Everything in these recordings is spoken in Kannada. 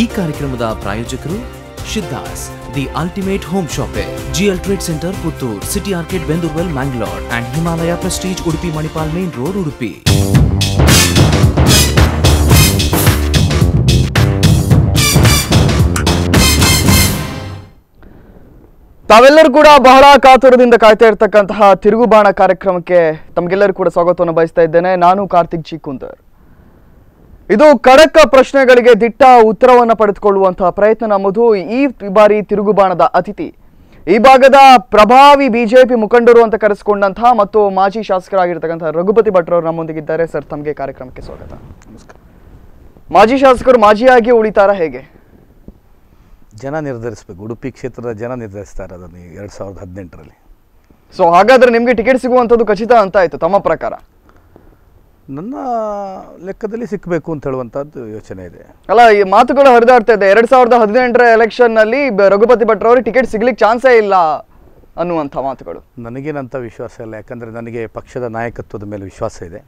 ಈ ಕಾರ್ಯಕ್ರಮದ ಪ್ರಾಯೋಜಕರು Shiddas the ultimate home shopping GL trade centre Puttur city arcade Bendurwell Mangalore and Himalaya prestige Udupi Manipal main road Udupi ತಾವೆಲ್ಲರೂ ಕೂಡ ಬಹಳ ಕಾತುರದಿಂದ ಕಾಯ್ತಾ ಇರ್ತಕ್ಕಂತಹ ತಿರುಗುಬಾಣ ಕಾರ್ಯಕ್ರಮಕ್ಕೆ ತಮಗೆಲ್ಲರೂ ಕೂಡ ಸ್ವಾಗತವನ್ನು ಬಯಸ್ತಾ ಇದ್ದೇನೆ ನಾನು ಕಾರ್ತಿಕ್ ಚಿಕ್ಕುಂದರ್ ಇದು ಕಡಕ ಪ್ರಶ್ನೆಗಳಿಗೆ ದಿಟ್ಟ ಉತ್ತರವನ್ನು ಪಡೆದುಕೊಳ್ಳುವಂತಹ ಪ್ರಯತ್ನ ನಮ್ಮದು ಈ ಬಾರಿ ತಿರುಗುಬಾಣದ ಅತಿಥಿ ಈ ಭಾಗದ ಪ್ರಭಾವಿ ಬಿಜೆಪಿ ಮುಖಂಡರು ಅಂತ ಕರೆಸಿಕೊಂಡಂತಹ ಮತ್ತು ಮಾಜಿ ಶಾಸಕರಾಗಿರ್ತಕ್ಕಂಥ ರಘುಪತಿ ಅವರು ನಮ್ಮೊಂದಿಗಿದ್ದಾರೆ ಸರ್ ತಮಗೆ ಕಾರ್ಯಕ್ರಮಕ್ಕೆ ಸ್ವಾಗತ ಮಾಜಿ ಶಾಸಕರು ಮಾಜಿಯಾಗಿ ಉಳಿತಾರ ಹೇಗೆ ಜನ ನಿರ್ಧರಿಸಬೇಕು ಉಡುಪಿ ಕ್ಷೇತ್ರದ ಜನ ನಿರ್ಧರಿಸ್ತಾರೆ ಅದನ್ನು ಎರಡ್ ಸಾವಿರದ ಹದಿನೆಂಟರಲ್ಲಿ ಸೊ ಹಾಗಾದ್ರೆ ನಿಮಗೆ ಟಿಕೆಟ್ ಸಿಗುವಂಥದ್ದು ಖಚಿತ ಅಂತ ಆಯಿತು ತಮ್ಮ ಪ್ರಕಾರ ನನ್ನ ಲೆಕ್ಕದಲ್ಲಿ ಸಿಕ್ಕಬೇಕು ಅಂತ ಹೇಳುವಂತಹದ್ದು ಯೋಚನೆ ಇದೆ ಅಲ್ಲ ಈ ಮಾತುಗಳು ಹರಿದಾಡ್ತಾ ಇದೆ ಎರಡು ಸಾವಿರದ ಹದಿನೆಂಟರ ಎಲೆಕ್ಷನ್ನಲ್ಲಿ ರಘುಪತಿ ಅವರು ಟಿಕೆಟ್ ಸಿಗ್ಲಿಕ್ಕೆ ಚಾನ್ಸೇ ಇಲ್ಲ ಅನ್ನುವಂಥ ಮಾತುಗಳು ನನಗೇನಂಥ ವಿಶ್ವಾಸ ಇಲ್ಲ ಯಾಕಂದರೆ ನನಗೆ ಪಕ್ಷದ ನಾಯಕತ್ವದ ಮೇಲೆ ವಿಶ್ವಾಸ ಇದೆ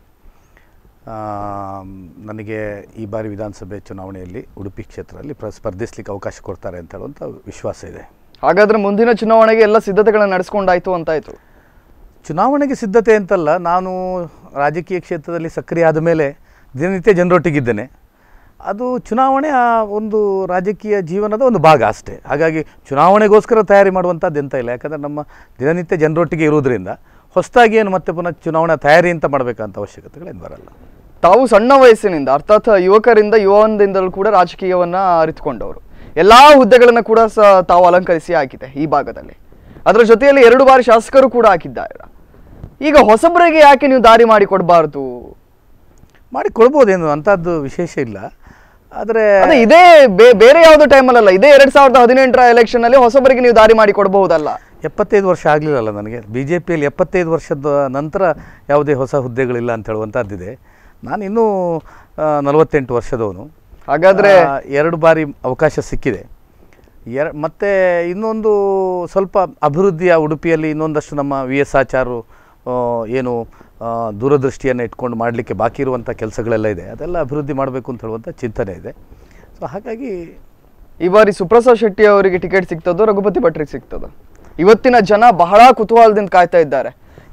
ನನಗೆ ಈ ಬಾರಿ ವಿಧಾನಸಭೆ ಚುನಾವಣೆಯಲ್ಲಿ ಉಡುಪಿ ಕ್ಷೇತ್ರದಲ್ಲಿ ಸ್ಪರ್ಧಿಸ್ಲಿಕ್ಕೆ ಅವಕಾಶ ಕೊಡ್ತಾರೆ ಅಂತ ಹೇಳುವಂಥ ವಿಶ್ವಾಸ ಇದೆ ಹಾಗಾದ್ರೆ ಮುಂದಿನ ಚುನಾವಣೆಗೆ ಎಲ್ಲ ಸಿದ್ಧತೆಗಳನ್ನು ನಡೆಸ್ಕೊಂಡಾಯ್ತು ಅಂತಾಯ್ತು ಚುನಾವಣೆಗೆ ಸಿದ್ಧತೆ ಅಂತಲ್ಲ ನಾನು ರಾಜಕೀಯ ಕ್ಷೇತ್ರದಲ್ಲಿ ಸಕ್ರಿಯ ಆದ ಮೇಲೆ ದಿನನಿತ್ಯ ಜನರೊಟ್ಟಿಗಿದ್ದೇನೆ ಅದು ಚುನಾವಣೆ ಆ ಒಂದು ರಾಜಕೀಯ ಜೀವನದ ಒಂದು ಭಾಗ ಅಷ್ಟೇ ಹಾಗಾಗಿ ಚುನಾವಣೆಗೋಸ್ಕರ ತಯಾರಿ ಮಾಡುವಂಥದ್ದು ಎಂತ ಇಲ್ಲ ಯಾಕಂದರೆ ನಮ್ಮ ದಿನನಿತ್ಯ ಜನರೊಟ್ಟಿಗೆ ಇರುವುದರಿಂದ ಹೊಸದಾಗಿ ಏನು ಮತ್ತೆ ಪುನಃ ಚುನಾವಣಾ ತಯಾರಿ ಅಂತ ಮಾಡಬೇಕಂತ ಅವಶ್ಯಕತೆಗಳೇನು ಬರಲ್ಲ ತಾವು ಸಣ್ಣ ವಯಸ್ಸಿನಿಂದ ಅರ್ಥಾತ್ ಯುವಕರಿಂದ ಯುವನದಿಂದಲೂ ಕೂಡ ರಾಜಕೀಯವನ್ನು ಅರಿತುಕೊಂಡವರು ಎಲ್ಲ ಹುದ್ದೆಗಳನ್ನು ಕೂಡ ಸಹ ತಾವು ಅಲಂಕರಿಸಿ ಹಾಕಿದೆ ಈ ಭಾಗದಲ್ಲಿ ಅದರ ಜೊತೆಯಲ್ಲಿ ಎರಡು ಬಾರಿ ಶಾಸಕರು ಕೂಡ ಹಾಕಿದ್ದಾರೆ ಈಗ ಹೊಸಬರಿಗೆ ಯಾಕೆ ನೀವು ದಾರಿ ಮಾಡಿ ಕೊಡಬಾರ್ದು ಮಾಡಿ ಕೊಡಬಹುದು ಅಂಥದ್ದು ವಿಶೇಷ ಇಲ್ಲ ಆದರೆ ಇದೇ ಬೇರೆ ಯಾವುದೋ ಟೈಮಲ್ಲ ಇದೇ ಎರಡು ಸಾವಿರದ ಹದಿನೆಂಟರ ಎಲೆಕ್ಷನಲ್ಲಿ ಹೊಸಬರಿಗೆ ನೀವು ದಾರಿ ಮಾಡಿ ಕೊಡಬಹುದಲ್ಲ ಎಪ್ಪತ್ತೈದು ವರ್ಷ ಆಗಲಿಲ್ಲಲ್ಲ ನನಗೆ ಬಿ ಜೆ ಪಿಯಲ್ಲಿ ಎಪ್ಪತ್ತೈದು ವರ್ಷದ ನಂತರ ಯಾವುದೇ ಹೊಸ ಹುದ್ದೆಗಳಿಲ್ಲ ಅಂತ ಹೇಳುವಂಥದ್ದಿದೆ ನಾನು ಇನ್ನೂ ನಲವತ್ತೆಂಟು ವರ್ಷದವನು ಹಾಗಾದರೆ ಎರಡು ಬಾರಿ ಅವಕಾಶ ಸಿಕ್ಕಿದೆ ಎರ ಮತ್ತು ಇನ್ನೊಂದು ಸ್ವಲ್ಪ ಅಭಿವೃದ್ಧಿಯ ಉಡುಪಿಯಲ್ಲಿ ಇನ್ನೊಂದಷ್ಟು ನಮ್ಮ ವಿ ಎಸ್ ಆಚಾರು ಏನು ದೂರದೃಷ್ಟಿಯನ್ನು ಇಟ್ಕೊಂಡು ಮಾಡಲಿಕ್ಕೆ ಬಾಕಿ ಇರುವಂಥ ಕೆಲಸಗಳೆಲ್ಲ ಇದೆ ಅದೆಲ್ಲ ಅಭಿವೃದ್ಧಿ ಮಾಡಬೇಕು ಅಂತ ಹೇಳುವಂಥ ಚಿಂತನೆ ಇದೆ ಸೊ ಹಾಗಾಗಿ ಈ ಬಾರಿ ಸುಪ್ರಸಾದ್ ಶೆಟ್ಟಿ ಅವರಿಗೆ ಟಿಕೆಟ್ ಸಿಗ್ತದೋ ರಘುಪತಿ ಭಟ್ರಿಗೆ ಸಿಗ್ತದ ಇವತ್ತಿನ ಜನ ಬಹಳ ಕುತೂಹಲದಿಂದ ಕಾಯ್ತಾ ಇದ್ದಾರೆ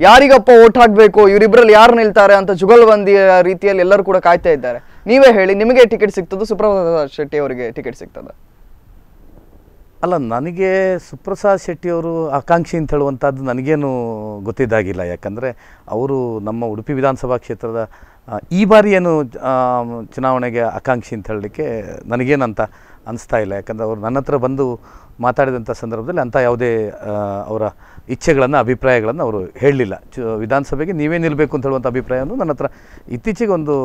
ಯಾರಿಗಪ್ಪ ಓಟ್ ಹಾಕಬೇಕು ಇವರಿಬ್ಬರಲ್ಲಿ ಯಾರು ನಿಲ್ತಾರೆ ಅಂತ ಬಂದಿಯ ರೀತಿಯಲ್ಲಿ ಎಲ್ಲರೂ ಕೂಡ ಕಾಯ್ತಾ ಇದ್ದಾರೆ ನೀವೇ ಹೇಳಿ ನಿಮಗೆ ಟಿಕೆಟ್ ಸಿಗ್ತದ ಸುಪ್ರಸಾದ್ ಶೆಟ್ಟಿ ಅವರಿಗೆ ಟಿಕೆಟ್ ಸಿಗ್ತದ ಅಲ್ಲ ನನಗೆ ಸುಪ್ರಸಾದ್ ಶೆಟ್ಟಿಯವರು ಆಕಾಂಕ್ಷಿ ಅಂತ ಹೇಳುವಂಥದ್ದು ನನಗೇನು ಗೊತ್ತಿದ್ದಾಗಿಲ್ಲ ಯಾಕಂದರೆ ಅವರು ನಮ್ಮ ಉಡುಪಿ ವಿಧಾನಸಭಾ ಕ್ಷೇತ್ರದ ಈ ಬಾರಿ ಏನು ಚುನಾವಣೆಗೆ ಆಕಾಂಕ್ಷಿ ಅಂತ ಹೇಳಲಿಕ್ಕೆ ನನಗೇನಂತ ಅನಿಸ್ತಾ ಇಲ್ಲ ಯಾಕಂದರೆ ಅವರು ನನ್ನ ಹತ್ರ ಬಂದು ಮಾತಾಡಿದಂಥ ಸಂದರ್ಭದಲ್ಲಿ ಅಂಥ ಯಾವುದೇ ಅವರ ಇಚ್ಛೆಗಳನ್ನು ಅಭಿಪ್ರಾಯಗಳನ್ನು ಅವರು ಹೇಳಲಿಲ್ಲ ಚು ವಿಧಾನಸಭೆಗೆ ನೀವೇ ನಿಲ್ಲಬೇಕು ಅಂತ ಹೇಳುವಂಥ ಅಭಿಪ್ರಾಯವನ್ನು ನನ್ನ ಹತ್ರ ಇತ್ತೀಚೆಗೆ ಒಂದು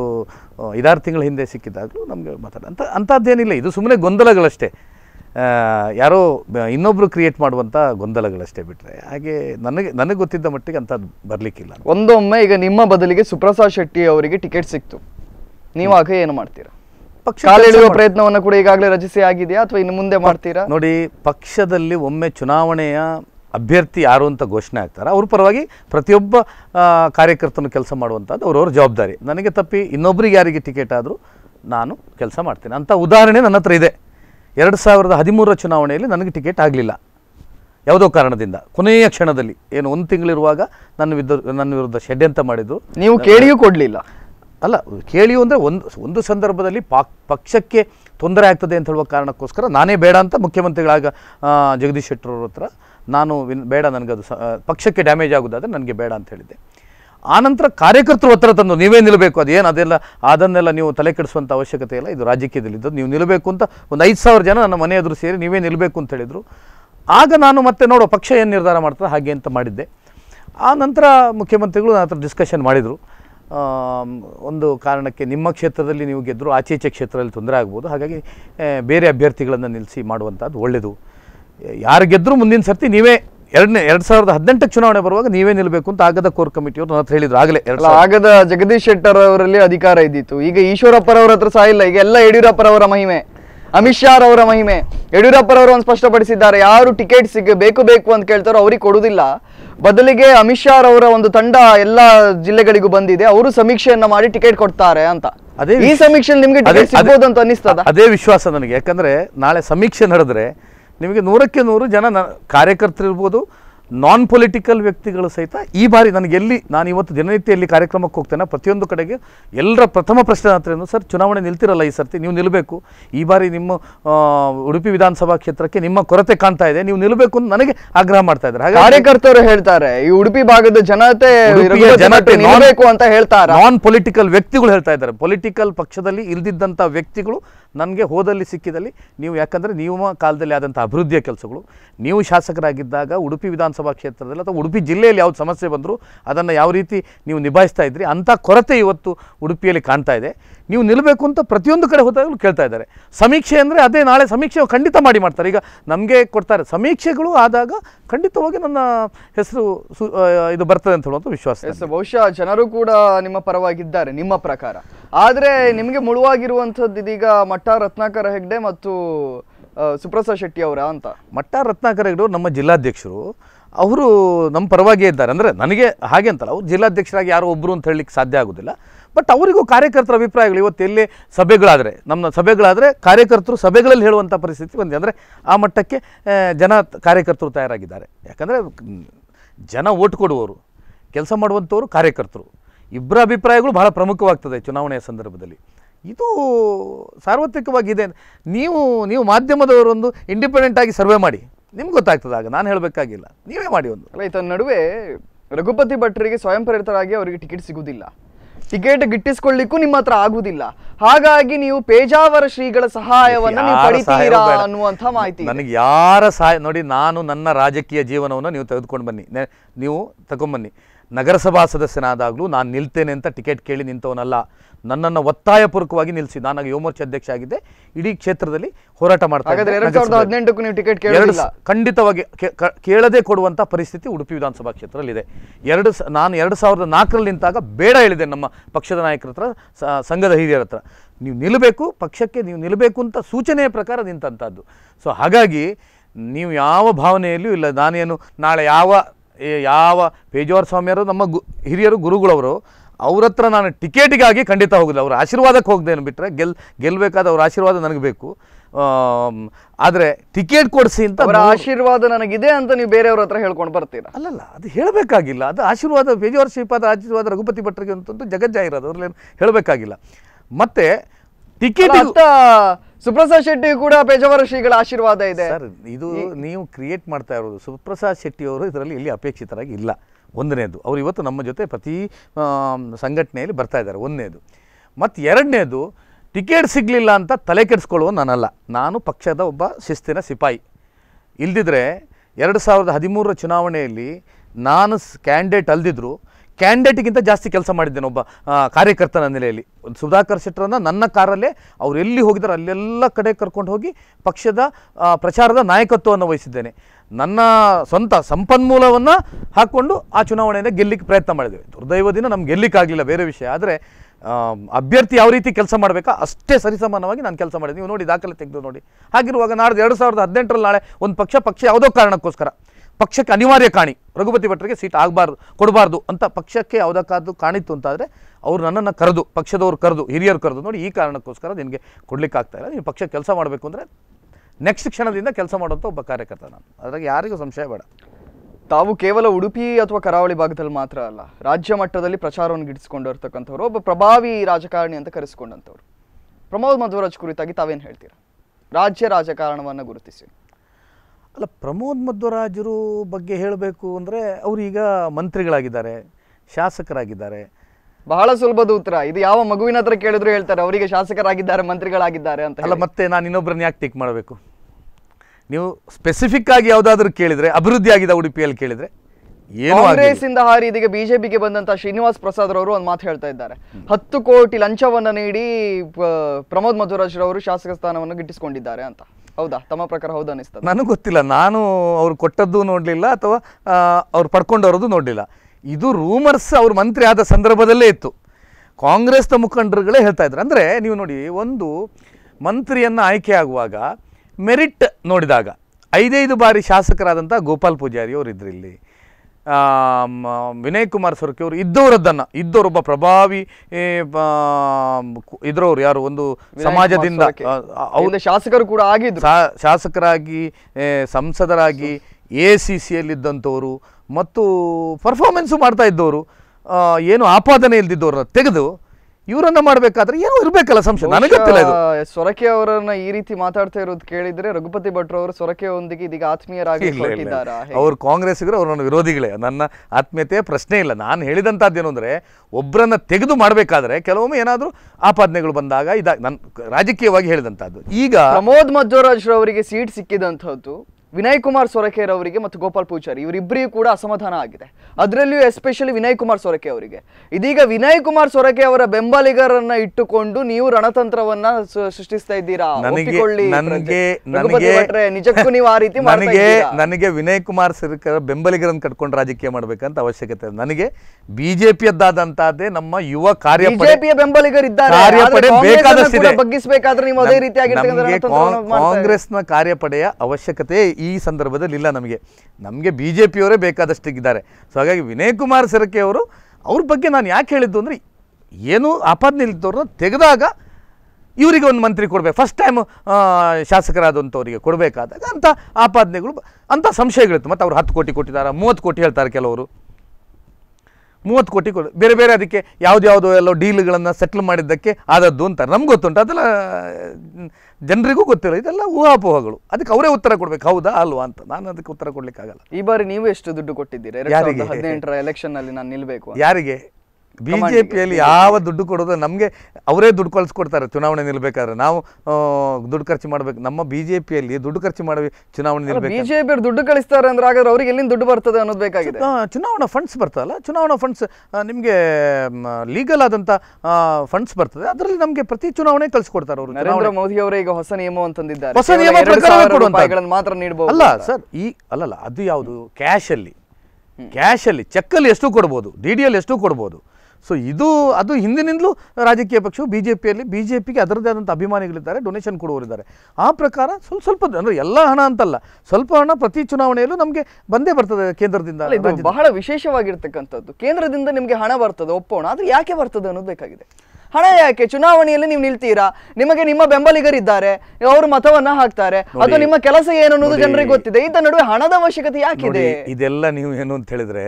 ಐದಾರು ತಿಂಗಳ ಹಿಂದೆ ಸಿಕ್ಕಿದ್ದಾಗಲೂ ನಮಗೆ ಮಾತಾಡ ಅಂಥ ಅಂಥದ್ದೇನಿಲ್ಲ ಇದು ಸುಮ್ಮನೆ ಗೊಂದಲಗಳಷ್ಟೇ ಯಾರೋ ಇನ್ನೊಬ್ರು ಕ್ರಿಯೇಟ್ ಮಾಡುವಂಥ ಗೊಂದಲಗಳಷ್ಟೇ ಬಿಟ್ಟರೆ ಹಾಗೆ ನನಗೆ ನನಗೆ ಗೊತ್ತಿದ್ದ ಮಟ್ಟಿಗೆ ಅಂತ ಬರಲಿಕ್ಕಿಲ್ಲ ಒಂದೊಮ್ಮೆ ಈಗ ನಿಮ್ಮ ಬದಲಿಗೆ ಸುಪ್ರಸಾದ್ ಶೆಟ್ಟಿ ಅವರಿಗೆ ಟಿಕೆಟ್ ಸಿಕ್ತು ನೀವು ಆಗ ಏನು ಮಾಡ್ತೀರಾ ಪಕ್ಷ ಪ್ರಯತ್ನವನ್ನು ಕೂಡ ಈಗಾಗಲೇ ರಚಿಸಿ ಆಗಿದೆಯಾ ಅಥವಾ ಇನ್ನು ಮುಂದೆ ಮಾಡ್ತೀರಾ ನೋಡಿ ಪಕ್ಷದಲ್ಲಿ ಒಮ್ಮೆ ಚುನಾವಣೆಯ ಅಭ್ಯರ್ಥಿ ಯಾರು ಅಂತ ಘೋಷಣೆ ಆಗ್ತಾರೆ ಅವ್ರ ಪರವಾಗಿ ಪ್ರತಿಯೊಬ್ಬ ಕಾರ್ಯಕರ್ತನು ಕೆಲಸ ಮಾಡುವಂಥದ್ದು ಅವ್ರವ್ರ ಜವಾಬ್ದಾರಿ ನನಗೆ ತಪ್ಪಿ ಇನ್ನೊಬ್ರಿಗೆ ಯಾರಿಗೆ ಟಿಕೆಟ್ ಆದರೂ ನಾನು ಕೆಲಸ ಮಾಡ್ತೇನೆ ಅಂಥ ಉದಾಹರಣೆ ನನ್ನ ಹತ್ರ ಇದೆ ಎರಡು ಸಾವಿರದ ಹದಿಮೂರರ ಚುನಾವಣೆಯಲ್ಲಿ ನನಗೆ ಟಿಕೆಟ್ ಆಗಲಿಲ್ಲ ಯಾವುದೋ ಕಾರಣದಿಂದ ಕೊನೆಯ ಕ್ಷಣದಲ್ಲಿ ಏನು ಒಂದು ತಿಂಗಳಿರುವಾಗ ನನ್ನ ವಿದ್ ನನ್ನ ವಿರುದ್ಧ ಷಡ್ಯಂತ ಮಾಡಿದ್ರು ನೀವು ಕೇಳಿಯೂ ಕೊಡಲಿಲ್ಲ ಅಲ್ಲ ಕೇಳಿಯೂ ಅಂದರೆ ಒಂದು ಒಂದು ಸಂದರ್ಭದಲ್ಲಿ ಪಾಕ್ ಪಕ್ಷಕ್ಕೆ ತೊಂದರೆ ಆಗ್ತದೆ ಅಂತ ಹೇಳುವ ಕಾರಣಕ್ಕೋಸ್ಕರ ನಾನೇ ಬೇಡ ಅಂತ ಮುಖ್ಯಮಂತ್ರಿಗಳಾಗ ಜಗದೀಶ್ ಶೆಟ್ಟರ್ ಹತ್ರ ನಾನು ಬೇಡ ನನಗದು ಪಕ್ಷಕ್ಕೆ ಡ್ಯಾಮೇಜ್ ಆಗೋದಾದರೆ ನನಗೆ ಬೇಡ ಅಂತ ಹೇಳಿದ್ದೆ ಆನಂತರ ಕಾರ್ಯಕರ್ತರು ಒತ್ತಡ ತಂದು ನೀವೇ ನಿಲ್ಲಬೇಕು ಅದೇನು ಅದೆಲ್ಲ ಅದನ್ನೆಲ್ಲ ನೀವು ತಲೆ ಕೆಡಿಸುವಂಥ ಅವಶ್ಯಕತೆ ಇಲ್ಲ ಇದು ರಾಜಕೀಯದಲ್ಲಿದ್ದು ನೀವು ನಿಲ್ಲಬೇಕು ಅಂತ ಒಂದು ಐದು ಸಾವಿರ ಜನ ನನ್ನ ಮನೆ ಎದುರು ಸೇರಿ ನೀವೇ ನಿಲ್ಲಬೇಕು ಅಂತ ಹೇಳಿದರು ಆಗ ನಾನು ಮತ್ತೆ ನೋಡೋ ಪಕ್ಷ ಏನು ನಿರ್ಧಾರ ಮಾಡ್ತಾರೆ ಹಾಗೆ ಅಂತ ಮಾಡಿದ್ದೆ ಆ ನಂತರ ಮುಖ್ಯಮಂತ್ರಿಗಳು ನನ್ನ ಹತ್ರ ಡಿಸ್ಕಷನ್ ಮಾಡಿದರು ಒಂದು ಕಾರಣಕ್ಕೆ ನಿಮ್ಮ ಕ್ಷೇತ್ರದಲ್ಲಿ ನೀವು ಗೆದ್ದರು ಈಚೆ ಕ್ಷೇತ್ರದಲ್ಲಿ ತೊಂದರೆ ಆಗ್ಬೋದು ಹಾಗಾಗಿ ಬೇರೆ ಅಭ್ಯರ್ಥಿಗಳನ್ನು ನಿಲ್ಲಿಸಿ ಮಾಡುವಂಥದ್ದು ಒಳ್ಳೆಯದು ಯಾರು ಗೆದ್ದರೂ ಮುಂದಿನ ಸರ್ತಿ ನೀವೇ ಎರಡನೇ ಎರಡ್ ಸಾವಿರದ ಹದಿನೆಂಟಕ್ಕೆ ಚುನಾವಣೆ ಬರುವಾಗ ನೀವೇ ನಿಲ್ಲಬೇಕು ಅಂತ ಆಗದ ಕೋರ್ ಕಮಿಟಿಯವರು ನನ್ನ ಹೇಳಿದ್ರು ಆಗಲೇ ಆಗದ ಜಗದೀಶ್ ಶೆಟ್ಟರ್ ಅವರಲ್ಲಿ ಅಧಿಕಾರ ಇದ್ದಿತ್ತು ಈಗ ಈಶ್ವರಪ್ಪರವ್ರ ಹತ್ರ ಸಹ ಇಲ್ಲ ಈಗ ಎಲ್ಲ ಯಡಿಯೂರಪ್ಪರವರ ಮಹಿಮೆ ಅಮಿತ್ ಶಾ ಅವರ ಮಹಿಮೆ ಯಡಿಯೂರಪ್ಪರವರು ಒಂದು ಸ್ಪಷ್ಟಪಡಿಸಿದ್ದಾರೆ ಯಾರು ಟಿಕೆಟ್ ಸಿಗ ಬೇಕು ಬೇಕು ಅಂತ ಕೇಳ್ತಾರೋ ಅವ್ರಿಗೆ ಕೊಡುವುದಿಲ್ಲ ಬದಲಿಗೆ ಅಮಿತ್ ಶಾ ಅವರ ಒಂದು ತಂಡ ಎಲ್ಲ ಜಿಲ್ಲೆಗಳಿಗೂ ಬಂದಿದೆ ಅವರು ಸಮೀಕ್ಷೆಯನ್ನ ಮಾಡಿ ಟಿಕೆಟ್ ಕೊಡ್ತಾರೆ ಅಂತ ಅದೇ ಈ ಸಮೀಕ್ಷೆ ನಿಮಗೆ ಅನಿಸ್ತದ ಅದೇ ವಿಶ್ವಾಸ ನನಗೆ ಯಾಕಂದ್ರೆ ನಾಳೆ ಸಮೀಕ್ಷೆ ನಡೆದ್ರೆ ನಿಮಗೆ ನೂರಕ್ಕೆ ನೂರು ಜನ ನ ಕಾರ್ಯಕರ್ತರಿರ್ಬೋದು ನಾನ್ ಪೊಲಿಟಿಕಲ್ ವ್ಯಕ್ತಿಗಳು ಸಹಿತ ಈ ಬಾರಿ ನನಗೆ ಎಲ್ಲಿ ನಾನು ಇವತ್ತು ದಿನನಿತ್ಯ ಎಲ್ಲಿ ಕಾರ್ಯಕ್ರಮಕ್ಕೆ ಹೋಗ್ತೇನೆ ಪ್ರತಿಯೊಂದು ಕಡೆಗೆ ಎಲ್ಲರ ಪ್ರಥಮ ಪ್ರಶ್ನೆ ಏನು ಸರ್ ಚುನಾವಣೆ ನಿಲ್ತಿರಲ್ಲ ಈ ಸರ್ತಿ ನೀವು ನಿಲ್ಲಬೇಕು ಈ ಬಾರಿ ನಿಮ್ಮ ಉಡುಪಿ ವಿಧಾನಸಭಾ ಕ್ಷೇತ್ರಕ್ಕೆ ನಿಮ್ಮ ಕೊರತೆ ಕಾಣ್ತಾ ಇದೆ ನೀವು ನಿಲ್ಲಬೇಕು ಅಂತ ನನಗೆ ಆಗ್ರಹ ಮಾಡ್ತಾ ಇದ್ದಾರೆ ಹಾಗೆ ಕಾರ್ಯಕರ್ತರು ಹೇಳ್ತಾರೆ ಈ ಉಡುಪಿ ಭಾಗದ ಜನತೆ ಜನತೆ ನಿಲ್ಲಬೇಕು ಅಂತ ಹೇಳ್ತಾರೆ ನಾನ್ ಪೊಲಿಟಿಕಲ್ ವ್ಯಕ್ತಿಗಳು ಹೇಳ್ತಾ ಇದ್ದಾರೆ ಪೊಲಿಟಿಕಲ್ ಪಕ್ಷದಲ್ಲಿ ಇಲ್ದಿದ್ದಂಥ ವ್ಯಕ್ತಿಗಳು ನನಗೆ ಹೋದಲ್ಲಿ ಸಿಕ್ಕಿದಲ್ಲಿ ನೀವು ಯಾಕಂದರೆ ನಿಮ್ಮ ಕಾಲದಲ್ಲಿ ಆದಂಥ ಅಭಿವೃದ್ಧಿಯ ಕೆಲಸಗಳು ನೀವು ಶಾಸಕರಾಗಿದ್ದಾಗ ಉಡುಪಿ ವಿಧಾನಸಭಾ ಕ್ಷೇತ್ರದಲ್ಲಿ ಅಥವಾ ಉಡುಪಿ ಜಿಲ್ಲೆಯಲ್ಲಿ ಯಾವ್ದು ಸಮಸ್ಯೆ ಬಂದರೂ ಅದನ್ನು ಯಾವ ರೀತಿ ನೀವು ನಿಭಾಯಿಸ್ತಾ ಇದ್ರಿ ಅಂಥ ಕೊರತೆ ಇವತ್ತು ಉಡುಪಿಯಲ್ಲಿ ಕಾಣ್ತಾ ಇದೆ ನೀವು ನಿಲ್ಲಬೇಕು ಅಂತ ಪ್ರತಿಯೊಂದು ಕಡೆ ಹೋದಾಗಲೂ ಕೇಳ್ತಾ ಇದ್ದಾರೆ ಸಮೀಕ್ಷೆ ಅಂದರೆ ಅದೇ ನಾಳೆ ಸಮೀಕ್ಷೆ ಖಂಡಿತ ಮಾಡಿ ಮಾಡ್ತಾರೆ ಈಗ ನಮಗೆ ಕೊಡ್ತಾರೆ ಸಮೀಕ್ಷೆಗಳು ಆದಾಗ ಖಂಡಿತವಾಗಿ ನನ್ನ ಹೆಸರು ಇದು ಬರ್ತದೆ ಅಂತ ಹೇಳುವಂಥ ವಿಶ್ವಾಸ ಬಹುಶಃ ಜನರು ಕೂಡ ನಿಮ್ಮ ಪರವಾಗಿದ್ದಾರೆ ನಿಮ್ಮ ಪ್ರಕಾರ ಆದರೆ ನಿಮಗೆ ಮುಳುವಾಗಿರುವಂಥದ್ದು ಇದೀಗ ಮಟ್ಟ ಮಟ್ಟ ರತ್ನಾಕರ ಹೆಗ್ಡೆ ಮತ್ತು ಸುಪ್ರಸಾದ್ ಶೆಟ್ಟಿ ಅವರ ಅಂತ ಮಟ್ಟ ರತ್ನಾಕರ ಹೆಗ್ಡೆ ನಮ್ಮ ಜಿಲ್ಲಾಧ್ಯಕ್ಷರು ಅವರು ನಮ್ಮ ಪರವಾಗಿಯೇ ಇದ್ದಾರೆ ಅಂದರೆ ನನಗೆ ಹಾಗೆ ಅಂತಲ್ಲ ಅವ್ರು ಜಿಲ್ಲಾಧ್ಯಕ್ಷರಾಗಿ ಯಾರೋ ಒಬ್ಬರು ಅಂತ ಹೇಳಲಿಕ್ಕೆ ಸಾಧ್ಯ ಆಗೋದಿಲ್ಲ ಬಟ್ ಅವರಿಗೂ ಕಾರ್ಯಕರ್ತರ ಅಭಿಪ್ರಾಯಗಳು ಇವತ್ತು ಎಲ್ಲಿ ಸಭೆಗಳಾದರೆ ನಮ್ಮ ಸಭೆಗಳಾದರೆ ಕಾರ್ಯಕರ್ತರು ಸಭೆಗಳಲ್ಲಿ ಹೇಳುವಂಥ ಪರಿಸ್ಥಿತಿ ಬಂದಿದೆ ಅಂದರೆ ಆ ಮಟ್ಟಕ್ಕೆ ಜನ ಕಾರ್ಯಕರ್ತರು ತಯಾರಾಗಿದ್ದಾರೆ ಯಾಕಂದರೆ ಜನ ಓಟ್ ಕೊಡುವವರು ಕೆಲಸ ಮಾಡುವಂಥವರು ಕಾರ್ಯಕರ್ತರು ಇಬ್ಬರ ಅಭಿಪ್ರಾಯಗಳು ಬಹಳ ಪ್ರಮುಖವಾಗ್ತದೆ ಚುನಾವಣೆಯ ಸಂದರ್ಭದಲ್ಲಿ ಇದು ಸಾರ್ವತ್ರಿಕವಾಗಿದೆ ನೀವು ನೀವು ಮಾಧ್ಯಮದವರೊಂದು ಇಂಡಿಪೆಂಡೆಂಟ್ ಆಗಿ ಸರ್ವೆ ಮಾಡಿ ನಿಮ್ಗೆ ಗೊತ್ತಾಗ್ತದೆ ಆಗ ನಾನು ಹೇಳಬೇಕಾಗಿಲ್ಲ ನೀವೇ ಮಾಡಿ ಒಂದು ಅಲ್ಲ ನಡುವೆ ರಘುಪತಿ ಭಟ್ರಿಗೆ ಸ್ವಯಂ ಪ್ರೇರಿತರಾಗಿ ಅವರಿಗೆ ಟಿಕೆಟ್ ಸಿಗುವುದಿಲ್ಲ ಟಿಕೆಟ್ ಗಿಟ್ಟಿಸ್ಕೊಳ್ಳಿಕ್ಕೂ ನಿಮ್ಮ ಹತ್ರ ಆಗುವುದಿಲ್ಲ ಹಾಗಾಗಿ ನೀವು ಪೇಜಾವರ ಶ್ರೀಗಳ ಸಹಾಯವನ್ನು ಪಡಿತೀರಾ ಮಾಹಿತಿ ನನಗೆ ಯಾರ ಸಹಾಯ ನೋಡಿ ನಾನು ನನ್ನ ರಾಜಕೀಯ ಜೀವನವನ್ನು ನೀವು ತೆಗೆದುಕೊಂಡು ಬನ್ನಿ ನೀವು ತಗೊಂಬನ್ನಿ ನಗರಸಭಾ ಸದಸ್ಯನಾದಾಗಲೂ ನಾನು ನಿಲ್ತೇನೆ ಅಂತ ಟಿಕೆಟ್ ಕೇಳಿ ನಿಂತವನಲ್ಲ ನನ್ನನ್ನು ಒತ್ತಾಯಪೂರ್ವಕವಾಗಿ ನಿಲ್ಲಿಸಿ ನಾನಾಗ ಯುವಮೋರ್ಚಾ ಅಧ್ಯಕ್ಷ ಆಗಿದ್ದೆ ಇಡೀ ಕ್ಷೇತ್ರದಲ್ಲಿ ಹೋರಾಟ ಮಾಡ್ತಾರೆ ಖಂಡಿತವಾಗಿ ಕೇಳದೆ ಕೊಡುವಂಥ ಪರಿಸ್ಥಿತಿ ಉಡುಪಿ ವಿಧಾನಸಭಾ ಕ್ಷೇತ್ರದಲ್ಲಿದೆ ಎರಡು ನಾನು ಎರಡು ಸಾವಿರದ ನಾಲ್ಕರಲ್ಲಿ ನಿಂತಾಗ ಬೇಡ ಹೇಳಿದೆ ನಮ್ಮ ಪಕ್ಷದ ನಾಯಕರ ಹತ್ರ ಸಂಘದ ಹಿರಿಯರ ಹತ್ರ ನೀವು ನಿಲ್ಲಬೇಕು ಪಕ್ಷಕ್ಕೆ ನೀವು ನಿಲ್ಲಬೇಕು ಅಂತ ಸೂಚನೆಯ ಪ್ರಕಾರ ನಿಂತಂಥದ್ದು ಸೊ ಹಾಗಾಗಿ ನೀವು ಯಾವ ಭಾವನೆಯಲ್ಲೂ ಇಲ್ಲ ನಾನೇನು ನಾಳೆ ಯಾವ ಯಾವ ಪೇಜಾವರ ಸ್ವಾಮಿಯವರು ನಮ್ಮ ಗು ಹಿರಿಯರು ಗುರುಗಳವರು ಅವ್ರ ಹತ್ರ ನಾನು ಟಿಕೆಟಿಗಾಗಿ ಖಂಡಿತ ಹೋಗಿಲ್ಲ ಅವ್ರ ಆಶೀರ್ವಾದಕ್ಕೆ ಏನು ಬಿಟ್ಟರೆ ಗೆಲ್ ಗೆಲ್ಲಬೇಕಾದ ಅವ್ರ ಆಶೀರ್ವಾದ ನನಗೆ ಬೇಕು ಆದರೆ ಟಿಕೆಟ್ ಕೊಡಿಸಿ ಅಂತ ಆಶೀರ್ವಾದ ನನಗಿದೆ ಅಂತ ನೀವು ಬೇರೆಯವ್ರ ಹತ್ರ ಹೇಳ್ಕೊಂಡು ಬರ್ತೀರಾ ಅಲ್ಲಲ್ಲ ಅದು ಹೇಳಬೇಕಾಗಿಲ್ಲ ಅದು ಆಶೀರ್ವಾದ ಪೇಜಾವರ ಶ್ರೀಪಾದ ಆಶೀರ್ವಾದ ರಘುಪತಿ ಭಟ್ರಿಗೆ ಅಂತಂದು ಜಗಜ್ಜಾಹಿರೋದು ಅವ್ರಲ್ಲಿ ಹೇಳಬೇಕಾಗಿಲ್ಲ ಮತ್ತೆ ಟಿಕೆಟ್ ಅಂತ ಸುಪ್ರಸಾದ್ ಶೆಟ್ಟಿ ಕೂಡ ಪೇಜಾವರ ಶ್ರೀಗಳ ಆಶೀರ್ವಾದ ಇದೆ ಸರ್ ಇದು ನೀವು ಕ್ರಿಯೇಟ್ ಮಾಡ್ತಾ ಇರೋದು ಸುಪ್ರಸಾದ್ ಶೆಟ್ಟಿಯವರು ಇದರಲ್ಲಿ ಇಲ್ಲಿ ಅಪೇಕ್ಷಿತರಾಗಿ ಇಲ್ಲ ಒಂದನೇದು ಅವರು ಇವತ್ತು ನಮ್ಮ ಜೊತೆ ಪ್ರತಿ ಸಂಘಟನೆಯಲ್ಲಿ ಬರ್ತಾ ಇದ್ದಾರೆ ಒಂದನೇದು ಮತ್ತು ಎರಡನೇದು ಟಿಕೆಟ್ ಸಿಗಲಿಲ್ಲ ಅಂತ ತಲೆ ಕೆಡಿಸ್ಕೊಳ್ಳುವ ನಾನಲ್ಲ ನಾನು ಪಕ್ಷದ ಒಬ್ಬ ಶಿಸ್ತಿನ ಸಿಪಾಯಿ ಇಲ್ದಿದ್ರೆ ಎರಡು ಸಾವಿರದ ಹದಿಮೂರರ ಚುನಾವಣೆಯಲ್ಲಿ ನಾನು ಕ್ಯಾಂಡಿಡೇಟ್ ಅಲ್ದಿದ್ರು ಕ್ಯಾಂಡಿಡೇಟ್ಗಿಂತ ಜಾಸ್ತಿ ಕೆಲಸ ಮಾಡಿದ್ದೇನೆ ಒಬ್ಬ ಕಾರ್ಯಕರ್ತನ ನೆಲೆಯಲ್ಲಿ ಒಂದು ಸುಧಾಕರ್ ಶೆಟ್ಟರನ್ನು ನನ್ನ ಕಾರಲ್ಲೇ ಅವರು ಎಲ್ಲಿ ಹೋಗಿದ್ದಾರೆ ಅಲ್ಲೆಲ್ಲ ಕಡೆ ಕರ್ಕೊಂಡು ಹೋಗಿ ಪಕ್ಷದ ಪ್ರಚಾರದ ನಾಯಕತ್ವವನ್ನು ವಹಿಸಿದ್ದೇನೆ ನನ್ನ ಸ್ವಂತ ಸಂಪನ್ಮೂಲವನ್ನು ಹಾಕ್ಕೊಂಡು ಆ ಚುನಾವಣೆಯನ್ನು ಗೆಲ್ಲಿಕ್ಕೆ ಪ್ರಯತ್ನ ಮಾಡಿದ್ದೇವೆ ದಿನ ನಮ್ಗೆ ಗೆಲ್ಲಿಕ್ಕಾಗಲಿಲ್ಲ ಬೇರೆ ವಿಷಯ ಆದರೆ ಅಭ್ಯರ್ಥಿ ಯಾವ ರೀತಿ ಕೆಲಸ ಮಾಡಬೇಕಾ ಅಷ್ಟೇ ಸರಿಸಮಾನವಾಗಿ ನಾನು ಕೆಲಸ ಮಾಡಿದೆ ನೀವು ನೋಡಿ ದಾಖಲೆ ತೆಗೆದು ನೋಡಿ ಹಾಗಿರುವಾಗ ನಾಡ್ದು ಎರಡು ಸಾವಿರದ ಹದಿನೆಂಟರಲ್ಲಿ ನಾಳೆ ಒಂದು ಪಕ್ಷ ಪಕ್ಷ ಯಾವುದೋ ಕಾರಣಕ್ಕೋಸ್ಕರ ಪಕ್ಷಕ್ಕೆ ಅನಿವಾರ್ಯ ಕಾಣಿ ರಘುಪತಿ ಭಟ್ರಿಗೆ ಸೀಟ್ ಆಗಬಾರ್ದು ಕೊಡಬಾರ್ದು ಅಂತ ಪಕ್ಷಕ್ಕೆ ಯಾವುದಕ್ಕಾದ್ರು ಕಾಣಿತ್ತು ಅಂತಾದರೆ ಅವರು ನನ್ನನ್ನು ಕರೆದು ಪಕ್ಷದವ್ರು ಕರೆದು ಹಿರಿಯರು ಕರೆದು ನೋಡಿ ಈ ಕಾರಣಕ್ಕೋಸ್ಕರ ನಿನಗೆ ಕೊಡಲಿಕ್ಕಾಗ್ತಾ ಇಲ್ಲ ನೀನು ಪಕ್ಷ ಕೆಲಸ ಮಾಡಬೇಕು ಅಂದರೆ ನೆಕ್ಸ್ಟ್ ಕ್ಷಣದಿಂದ ಕೆಲಸ ಮಾಡುವಂಥ ಒಬ್ಬ ಕಾರ್ಯಕರ್ತ ನಾನು ಅದ್ರಾಗ ಯಾರಿಗೂ ಸಂಶಯ ಬೇಡ ತಾವು ಕೇವಲ ಉಡುಪಿ ಅಥವಾ ಕರಾವಳಿ ಭಾಗದಲ್ಲಿ ಮಾತ್ರ ಅಲ್ಲ ರಾಜ್ಯ ಮಟ್ಟದಲ್ಲಿ ಪ್ರಚಾರವನ್ನು ಗಿಡಿಸಿಕೊಂಡಿರ್ತಕ್ಕಂಥವ್ರು ಒಬ್ಬ ಪ್ರಭಾವಿ ರಾಜಕಾರಣಿ ಅಂತ ಕರೆಸಿಕೊಂಡಂಥವ್ರು ಪ್ರಮೋದ್ ಮಧ್ವರಾಜ್ ಕುರಿತಾಗಿ ತಾವೇನು ಹೇಳ್ತೀರಾ ರಾಜ್ಯ ರಾಜಕಾರಣವನ್ನು ಗುರುತಿಸಿ ಅಲ್ಲ ಪ್ರಮೋದ್ ಮಧ್ವರಾಜರು ಬಗ್ಗೆ ಹೇಳಬೇಕು ಅಂದರೆ ಈಗ ಮಂತ್ರಿಗಳಾಗಿದ್ದಾರೆ ಶಾಸಕರಾಗಿದ್ದಾರೆ ಬಹಳ ಸುಲಭದ ಉತ್ತರ ಇದು ಯಾವ ಮಗುವಿನ ಹತ್ರ ಕೇಳಿದ್ರು ಹೇಳ್ತಾರೆ ಅವರಿಗೆ ಶಾಸಕರಾಗಿದ್ದಾರೆ ಮಂತ್ರಿಗಳಾಗಿದ್ದಾರೆ ಅಂತ ಅಲ್ಲ ಮತ್ತೆ ನಾನು ಇನ್ನೊಬ್ಬರನ್ನ ಯಾಕೆ ಟಿಕ್ ಮಾಡಬೇಕು ನೀವು ಸ್ಪೆಸಿಫಿಕ್ ಆಗಿ ಯಾವ್ದಾದ್ರು ಕೇಳಿದ್ರೆ ಅಭಿವೃದ್ಧಿ ಆಗಿದೆ ಉಡುಪಿಯಲ್ಲಿ ಕೇಳಿದ್ರೆ ಕಾಂಗ್ರೆಸ್ ಇಂದ ಹಾರಿ ಇದೀಗ ಬಿಜೆಪಿಗೆ ಬಂದಂತ ಶ್ರೀನಿವಾಸ್ ಪ್ರಸಾದ್ ರವರು ಒಂದು ಮಾತು ಹೇಳ್ತಾ ಇದ್ದಾರೆ ಹತ್ತು ಕೋಟಿ ಲಂಚವನ್ನ ನೀಡಿ ಪ್ರಮೋದ್ ಮಧುರಾಜ್ರವರು ಶಾಸಕ ಸ್ಥಾನವನ್ನು ಗಿಟ್ಟಿಸಿಕೊಂಡಿದ್ದಾರೆ ಅಂತ ಹೌದಾ ತಮ್ಮ ಪ್ರಕಾರ ಹೌದು ಅನಿಸ್ತದೆ ನನಗೆ ಗೊತ್ತಿಲ್ಲ ನಾನು ಅವ್ರು ಕೊಟ್ಟದ್ದು ನೋಡಲಿಲ್ಲ ಅಥವಾ ಅವ್ರು ಪಡ್ಕೊಂಡವರದ್ದು ನೋಡಲಿಲ್ಲ ಇದು ರೂಮರ್ಸ್ ಅವ್ರ ಮಂತ್ರಿ ಆದ ಸಂದರ್ಭದಲ್ಲೇ ಇತ್ತು ಕಾಂಗ್ರೆಸ್ನ ಮುಖಂಡರುಗಳೇ ಹೇಳ್ತಾ ಇದ್ರು ಅಂದರೆ ನೀವು ನೋಡಿ ಒಂದು ಮಂತ್ರಿಯನ್ನು ಆಯ್ಕೆ ಆಗುವಾಗ ಮೆರಿಟ್ ನೋಡಿದಾಗ ಐದೈದು ಬಾರಿ ಶಾಸಕರಾದಂಥ ಗೋಪಾಲ್ ಪೂಜಾರಿ ಅವರಿದ್ದರು ಇಲ್ಲಿ ವಿನಯ್ ಕುಮಾರ್ ಸುರ್ಕಿ ಅವರು ಇದ್ದವರು ಒಬ್ಬ ಪ್ರಭಾವಿ ಇದ್ರವ್ರು ಯಾರು ಒಂದು ಸಮಾಜದಿಂದ ಅವನ ಶಾಸಕರು ಕೂಡ ಆಗಿದ್ದು ಶಾಸಕರಾಗಿ ಸಂಸದರಾಗಿ ಎ ಸಿ ಸಿಯಲ್ಲಿದ್ದಂಥವರು ಮತ್ತು ಪರ್ಫಾರ್ಮೆನ್ಸು ಮಾಡ್ತಾ ಇದ್ದವರು ಏನು ಆಪಾದನೆ ಇಲ್ದಿದ್ದವ್ರನ್ನ ತೆಗೆದು ಇವರನ್ನ ಮಾಡ್ಬೇಕಾದ್ರೆ ಏನೋ ಇರ್ಬೇಕಲ್ಲ ಸಂಶಯ ಸೊರಕೆ ಅವರನ್ನ ಈ ರೀತಿ ಮಾತಾಡ್ತಾ ಇರೋದು ಕೇಳಿದ್ರೆ ರಘುಪತಿ ಭಟ್ರು ಅವರು ಸೊರಕೆ ಇದೀಗ ಆತ್ಮೀಯರಾಗಿ ಅವರು ಕಾಂಗ್ರೆಸ್ ಇದ್ರೆ ನನ್ನ ವಿರೋಧಿಗಳೇ ನನ್ನ ಆತ್ಮೀಯತೆ ಪ್ರಶ್ನೆ ಇಲ್ಲ ನಾನು ಹೇಳಿದಂತಹದ್ದೇನು ಅಂದ್ರೆ ಒಬ್ಬರನ್ನ ತೆಗೆದು ಮಾಡ್ಬೇಕಾದ್ರೆ ಕೆಲವೊಮ್ಮೆ ಏನಾದ್ರೂ ಆಪಾದನೆಗಳು ಬಂದಾಗ ಇದಾಗ ನಾನು ರಾಜಕೀಯವಾಗಿ ಹೇಳಿದಂತಹದ್ದು ಈಗ ಪ್ರಮೋದ್ ಮಧ್ವರಾಜ್ ಅವರಿಗೆ ಸೀಟ್ ಸಿಕ್ಕಿದಂಥದ್ದು ವಿನಯ್ ಕುಮಾರ್ ಸೊರಕೇರ್ ಅವರಿಗೆ ಮತ್ತು ಗೋಪಾಲ್ ಪೂಜಾರಿ ಇವರಿಬ್ಬರಿಗೂ ಕೂಡ ಅಸಮಾಧಾನ ಆಗಿದೆ ಅದರಲ್ಲಿಯೂ ಎಸ್ಪೆಷಲಿ ವಿನಯ್ ಕುಮಾರ್ ಸೊರಕೆ ಅವರಿಗೆ ಇದೀಗ ವಿನಯ್ ಕುಮಾರ್ ಸೊರಕೆ ಅವರ ಬೆಂಬಲಿಗರನ್ನ ಇಟ್ಟುಕೊಂಡು ನೀವು ರಣತಂತ್ರವನ್ನ ಸೃಷ್ಟಿಸ್ತಾ ಇದ್ದೀರಾ ನಿಜಕ್ಕೂ ನೀವು ಆ ರೀತಿ ನನಗೆ ವಿನಯ್ ಕುಮಾರ್ ಸೊರಕೆ ಬೆಂಬಲಿಗರನ್ನು ಕಟ್ಕೊಂಡು ರಾಜಕೀಯ ಮಾಡಬೇಕಂತ ಅವಶ್ಯಕತೆ ನನಗೆ ಬಿಜೆಪಿಯದ್ದಾದಂತಹದ್ದೇ ನಮ್ಮ ಯುವ ಕಾರ್ಯ ಬಿಜೆಪಿಯ ಬೆಂಬಲಿಗರಿದ್ದಾರೆ ಬಗ್ಗಿಸಬೇಕಾದ್ರೆ ನೀವು ಅದೇ ರೀತಿಯಾಗಿ ಕಾಂಗ್ರೆಸ್ನ ಕಾರ್ಯಪಡೆಯ ಅವಶ್ಯಕತೆ ಈ ಸಂದರ್ಭದಲ್ಲಿ ಇಲ್ಲ ನಮಗೆ ನಮಗೆ ಬಿ ಜೆ ಪಿಯವರೇ ಬೇಕಾದಷ್ಟಿದ್ದಾರೆ ಸೊ ಹಾಗಾಗಿ ವಿನಯ್ ಕುಮಾರ್ ಸರಕೆ ಅವರು ಅವ್ರ ಬಗ್ಗೆ ನಾನು ಯಾಕೆ ಹೇಳಿದ್ದು ಅಂದರೆ ಏನು ಆಪಾದನೆ ನಿಲ್ತವ್ರನ್ನ ತೆಗೆದಾಗ ಇವರಿಗೆ ಒಂದು ಮಂತ್ರಿ ಕೊಡಬೇಕು ಫಸ್ಟ್ ಟೈಮ್ ಶಾಸಕರಾದಂಥವರಿಗೆ ಕೊಡಬೇಕಾದಾಗ ಅಂಥ ಆಪಾದನೆಗಳು ಅಂಥ ಸಂಶಯಗಳಿತ್ತು ಮತ್ತು ಅವ್ರು ಹತ್ತು ಕೋಟಿ ಕೊಟ್ಟಿದ್ದಾರೆ ಮೂವತ್ತು ಕೋಟಿ ಹೇಳ್ತಾರೆ ಕೆಲವರು ಮೂವತ್ತು ಕೋಟಿ ಕೊಡು ಬೇರೆ ಬೇರೆ ಅದಕ್ಕೆ ಯಾವುದ್ಯಾವುದೋ ಎಲ್ಲೋ ಡೀಲ್ಗಳನ್ನು ಸೆಟ್ಲ್ ಮಾಡಿದ್ದಕ್ಕೆ ಆದದ್ದು ಅಂತಾರೆ ನಮ್ಗೆ ಗೊತ್ತುಂಟು ಅದೆಲ್ಲ ಜನರಿಗೂ ಗೊತ್ತಿಲ್ಲ ಇದೆಲ್ಲ ಊಹಾಪೋಹಗಳು ಅದಕ್ಕೆ ಅವರೇ ಉತ್ತರ ಕೊಡ್ಬೇಕು ಹೌದಾ ಅಲ್ವಾ ಅಂತ ನಾನು ಅದಕ್ಕೆ ಉತ್ತರ ಆಗಲ್ಲ ಈ ಬಾರಿ ನೀವು ಎಷ್ಟು ದುಡ್ಡು ಕೊಟ್ಟಿದ್ದೀರಾ ಹದಿನೆಂಟರ ಎಲೆಕ್ಷನ್ ಅಲ್ಲಿ ನಾನು ನಿಲ್ಬೇಕು ಯಾರಿಗೆ ಬಿಜೆಪಿಯಲ್ಲಿ ಯಾವ ದುಡ್ಡು ಕೊಡೋದು ನಮಗೆ ಅವರೇ ದುಡ್ಡು ಕಳಿಸ್ಕೊಡ್ತಾರೆ ಚುನಾವಣೆ ನಿಲ್ಬೇಕಾದ್ರೆ ನಾವು ದುಡ್ಡು ಖರ್ಚು ಮಾಡಬೇಕು ನಮ್ಮ ಬಿಜೆಪಿಯಲ್ಲಿ ದುಡ್ಡು ಖರ್ಚು ಮಾಡಿ ಚುನಾವಣೆ ನಿಲ್ಬೇಕು ಬಿಜೆಪಿ ದುಡ್ಡು ಕಳಿಸ್ತಾರೆ ಅಂದ್ರೆ ಹಾಗಾದ್ರೆ ಅವ್ರಿಗೆ ಎಲ್ಲಿಂದ ದುಡ್ಡು ಬರ್ತದೆ ಅನ್ನೋದು ಬೇಕಾಗಿದೆ ಚುನಾವಣಾ ಫಂಡ್ಸ್ ಬರ್ತಲ್ಲ ಚುನಾವಣಾ ಫಂಡ್ಸ್ ನಿಮಗೆ ಲೀಗಲ್ ಆದಂತಹ ಫಂಡ್ಸ್ ಬರ್ತದೆ ಅದರಲ್ಲಿ ನಮಗೆ ಪ್ರತಿ ಚುನಾವಣೆ ಕಳಿಸ್ಕೊಡ್ತಾರೆ ಅವರು ನರೇಂದ್ರ ಮೋದಿ ಅವರೇ ಈಗ ಹೊಸ ನಿಯಮವನ್ನು ತಂದಿದ್ದಾರೆ ಹೊಸ ನಿಯಮ ಮಾತ್ರ ನೀಡಬಹುದು ಅಲ್ಲ ಸರ್ ಈ ಅಲ್ಲಲ್ಲ ಅದು ಯಾವುದು ಕ್ಯಾಶ್ ಅಲ್ಲಿ ಕ್ಯಾಶ್ ಅಲ್ಲಿ ಚೆಕ್ ಅಲ್ಲಿ ಎಷ್ಟು ಕೊಡ್ಬೋದು ಡಿ ಡಿ ಎಷ್ಟು ಕೊಡ್ಬೋದು ಸೊ ಇದು ಅದು ಹಿಂದಿನಿಂದಲೂ ರಾಜಕೀಯ ಪಕ್ಷವು ಬಿ ಜೆ ಪಿಯಲ್ಲಿ ಬಿ ಜೆ ಪಿಗೆ ಅದರದೇ ಆದಂಥ ಅಭಿಮಾನಿಗಳಿದ್ದಾರೆ ಡೊನೇಷನ್ ಕೊಡುವರಿದ್ದಾರೆ ಆ ಪ್ರಕಾರ ಸ್ವಲ್ಪ ಸ್ವಲ್ಪ ಅಂದರೆ ಎಲ್ಲ ಹಣ ಅಂತಲ್ಲ ಸ್ವಲ್ಪ ಹಣ ಪ್ರತಿ ಚುನಾವಣೆಯಲ್ಲೂ ನಮಗೆ ಬಂದೇ ಬರ್ತದೆ ಕೇಂದ್ರದಿಂದ ಬಹಳ ವಿಶೇಷವಾಗಿರ್ತಕ್ಕಂಥದ್ದು ಕೇಂದ್ರದಿಂದ ನಿಮಗೆ ಹಣ ಬರ್ತದೆ ಒಪ್ಪೋಣ ಅದು ಯಾಕೆ ಬರ್ತದೆ ಅನ್ನೋದು ಬೇಕಾಗಿದೆ ಹಣ ಯಾಕೆ ಚುನಾವಣೆಯಲ್ಲಿ ನೀವು ನಿಲ್ತೀರಾ ನಿಮಗೆ ನಿಮ್ಮ ಬೆಂಬಲಿಗರಿದ್ದಾರೆ ಅವರು ಮತವನ್ನ ಹಾಕ್ತಾರೆ ಅದು ನಿಮ್ಮ ಕೆಲಸ ಏನು ಅನ್ನೋದು ಜನರಿಗೆ ಗೊತ್ತಿದೆ ಇಂಥ ನಡುವೆ ಹಣದ ಅವಶ್ಯಕತೆ ಯಾಕಿದೆ ಇದೆಲ್ಲ ನೀವು ಏನು ಅಂತ ಹೇಳಿದ್ರೆ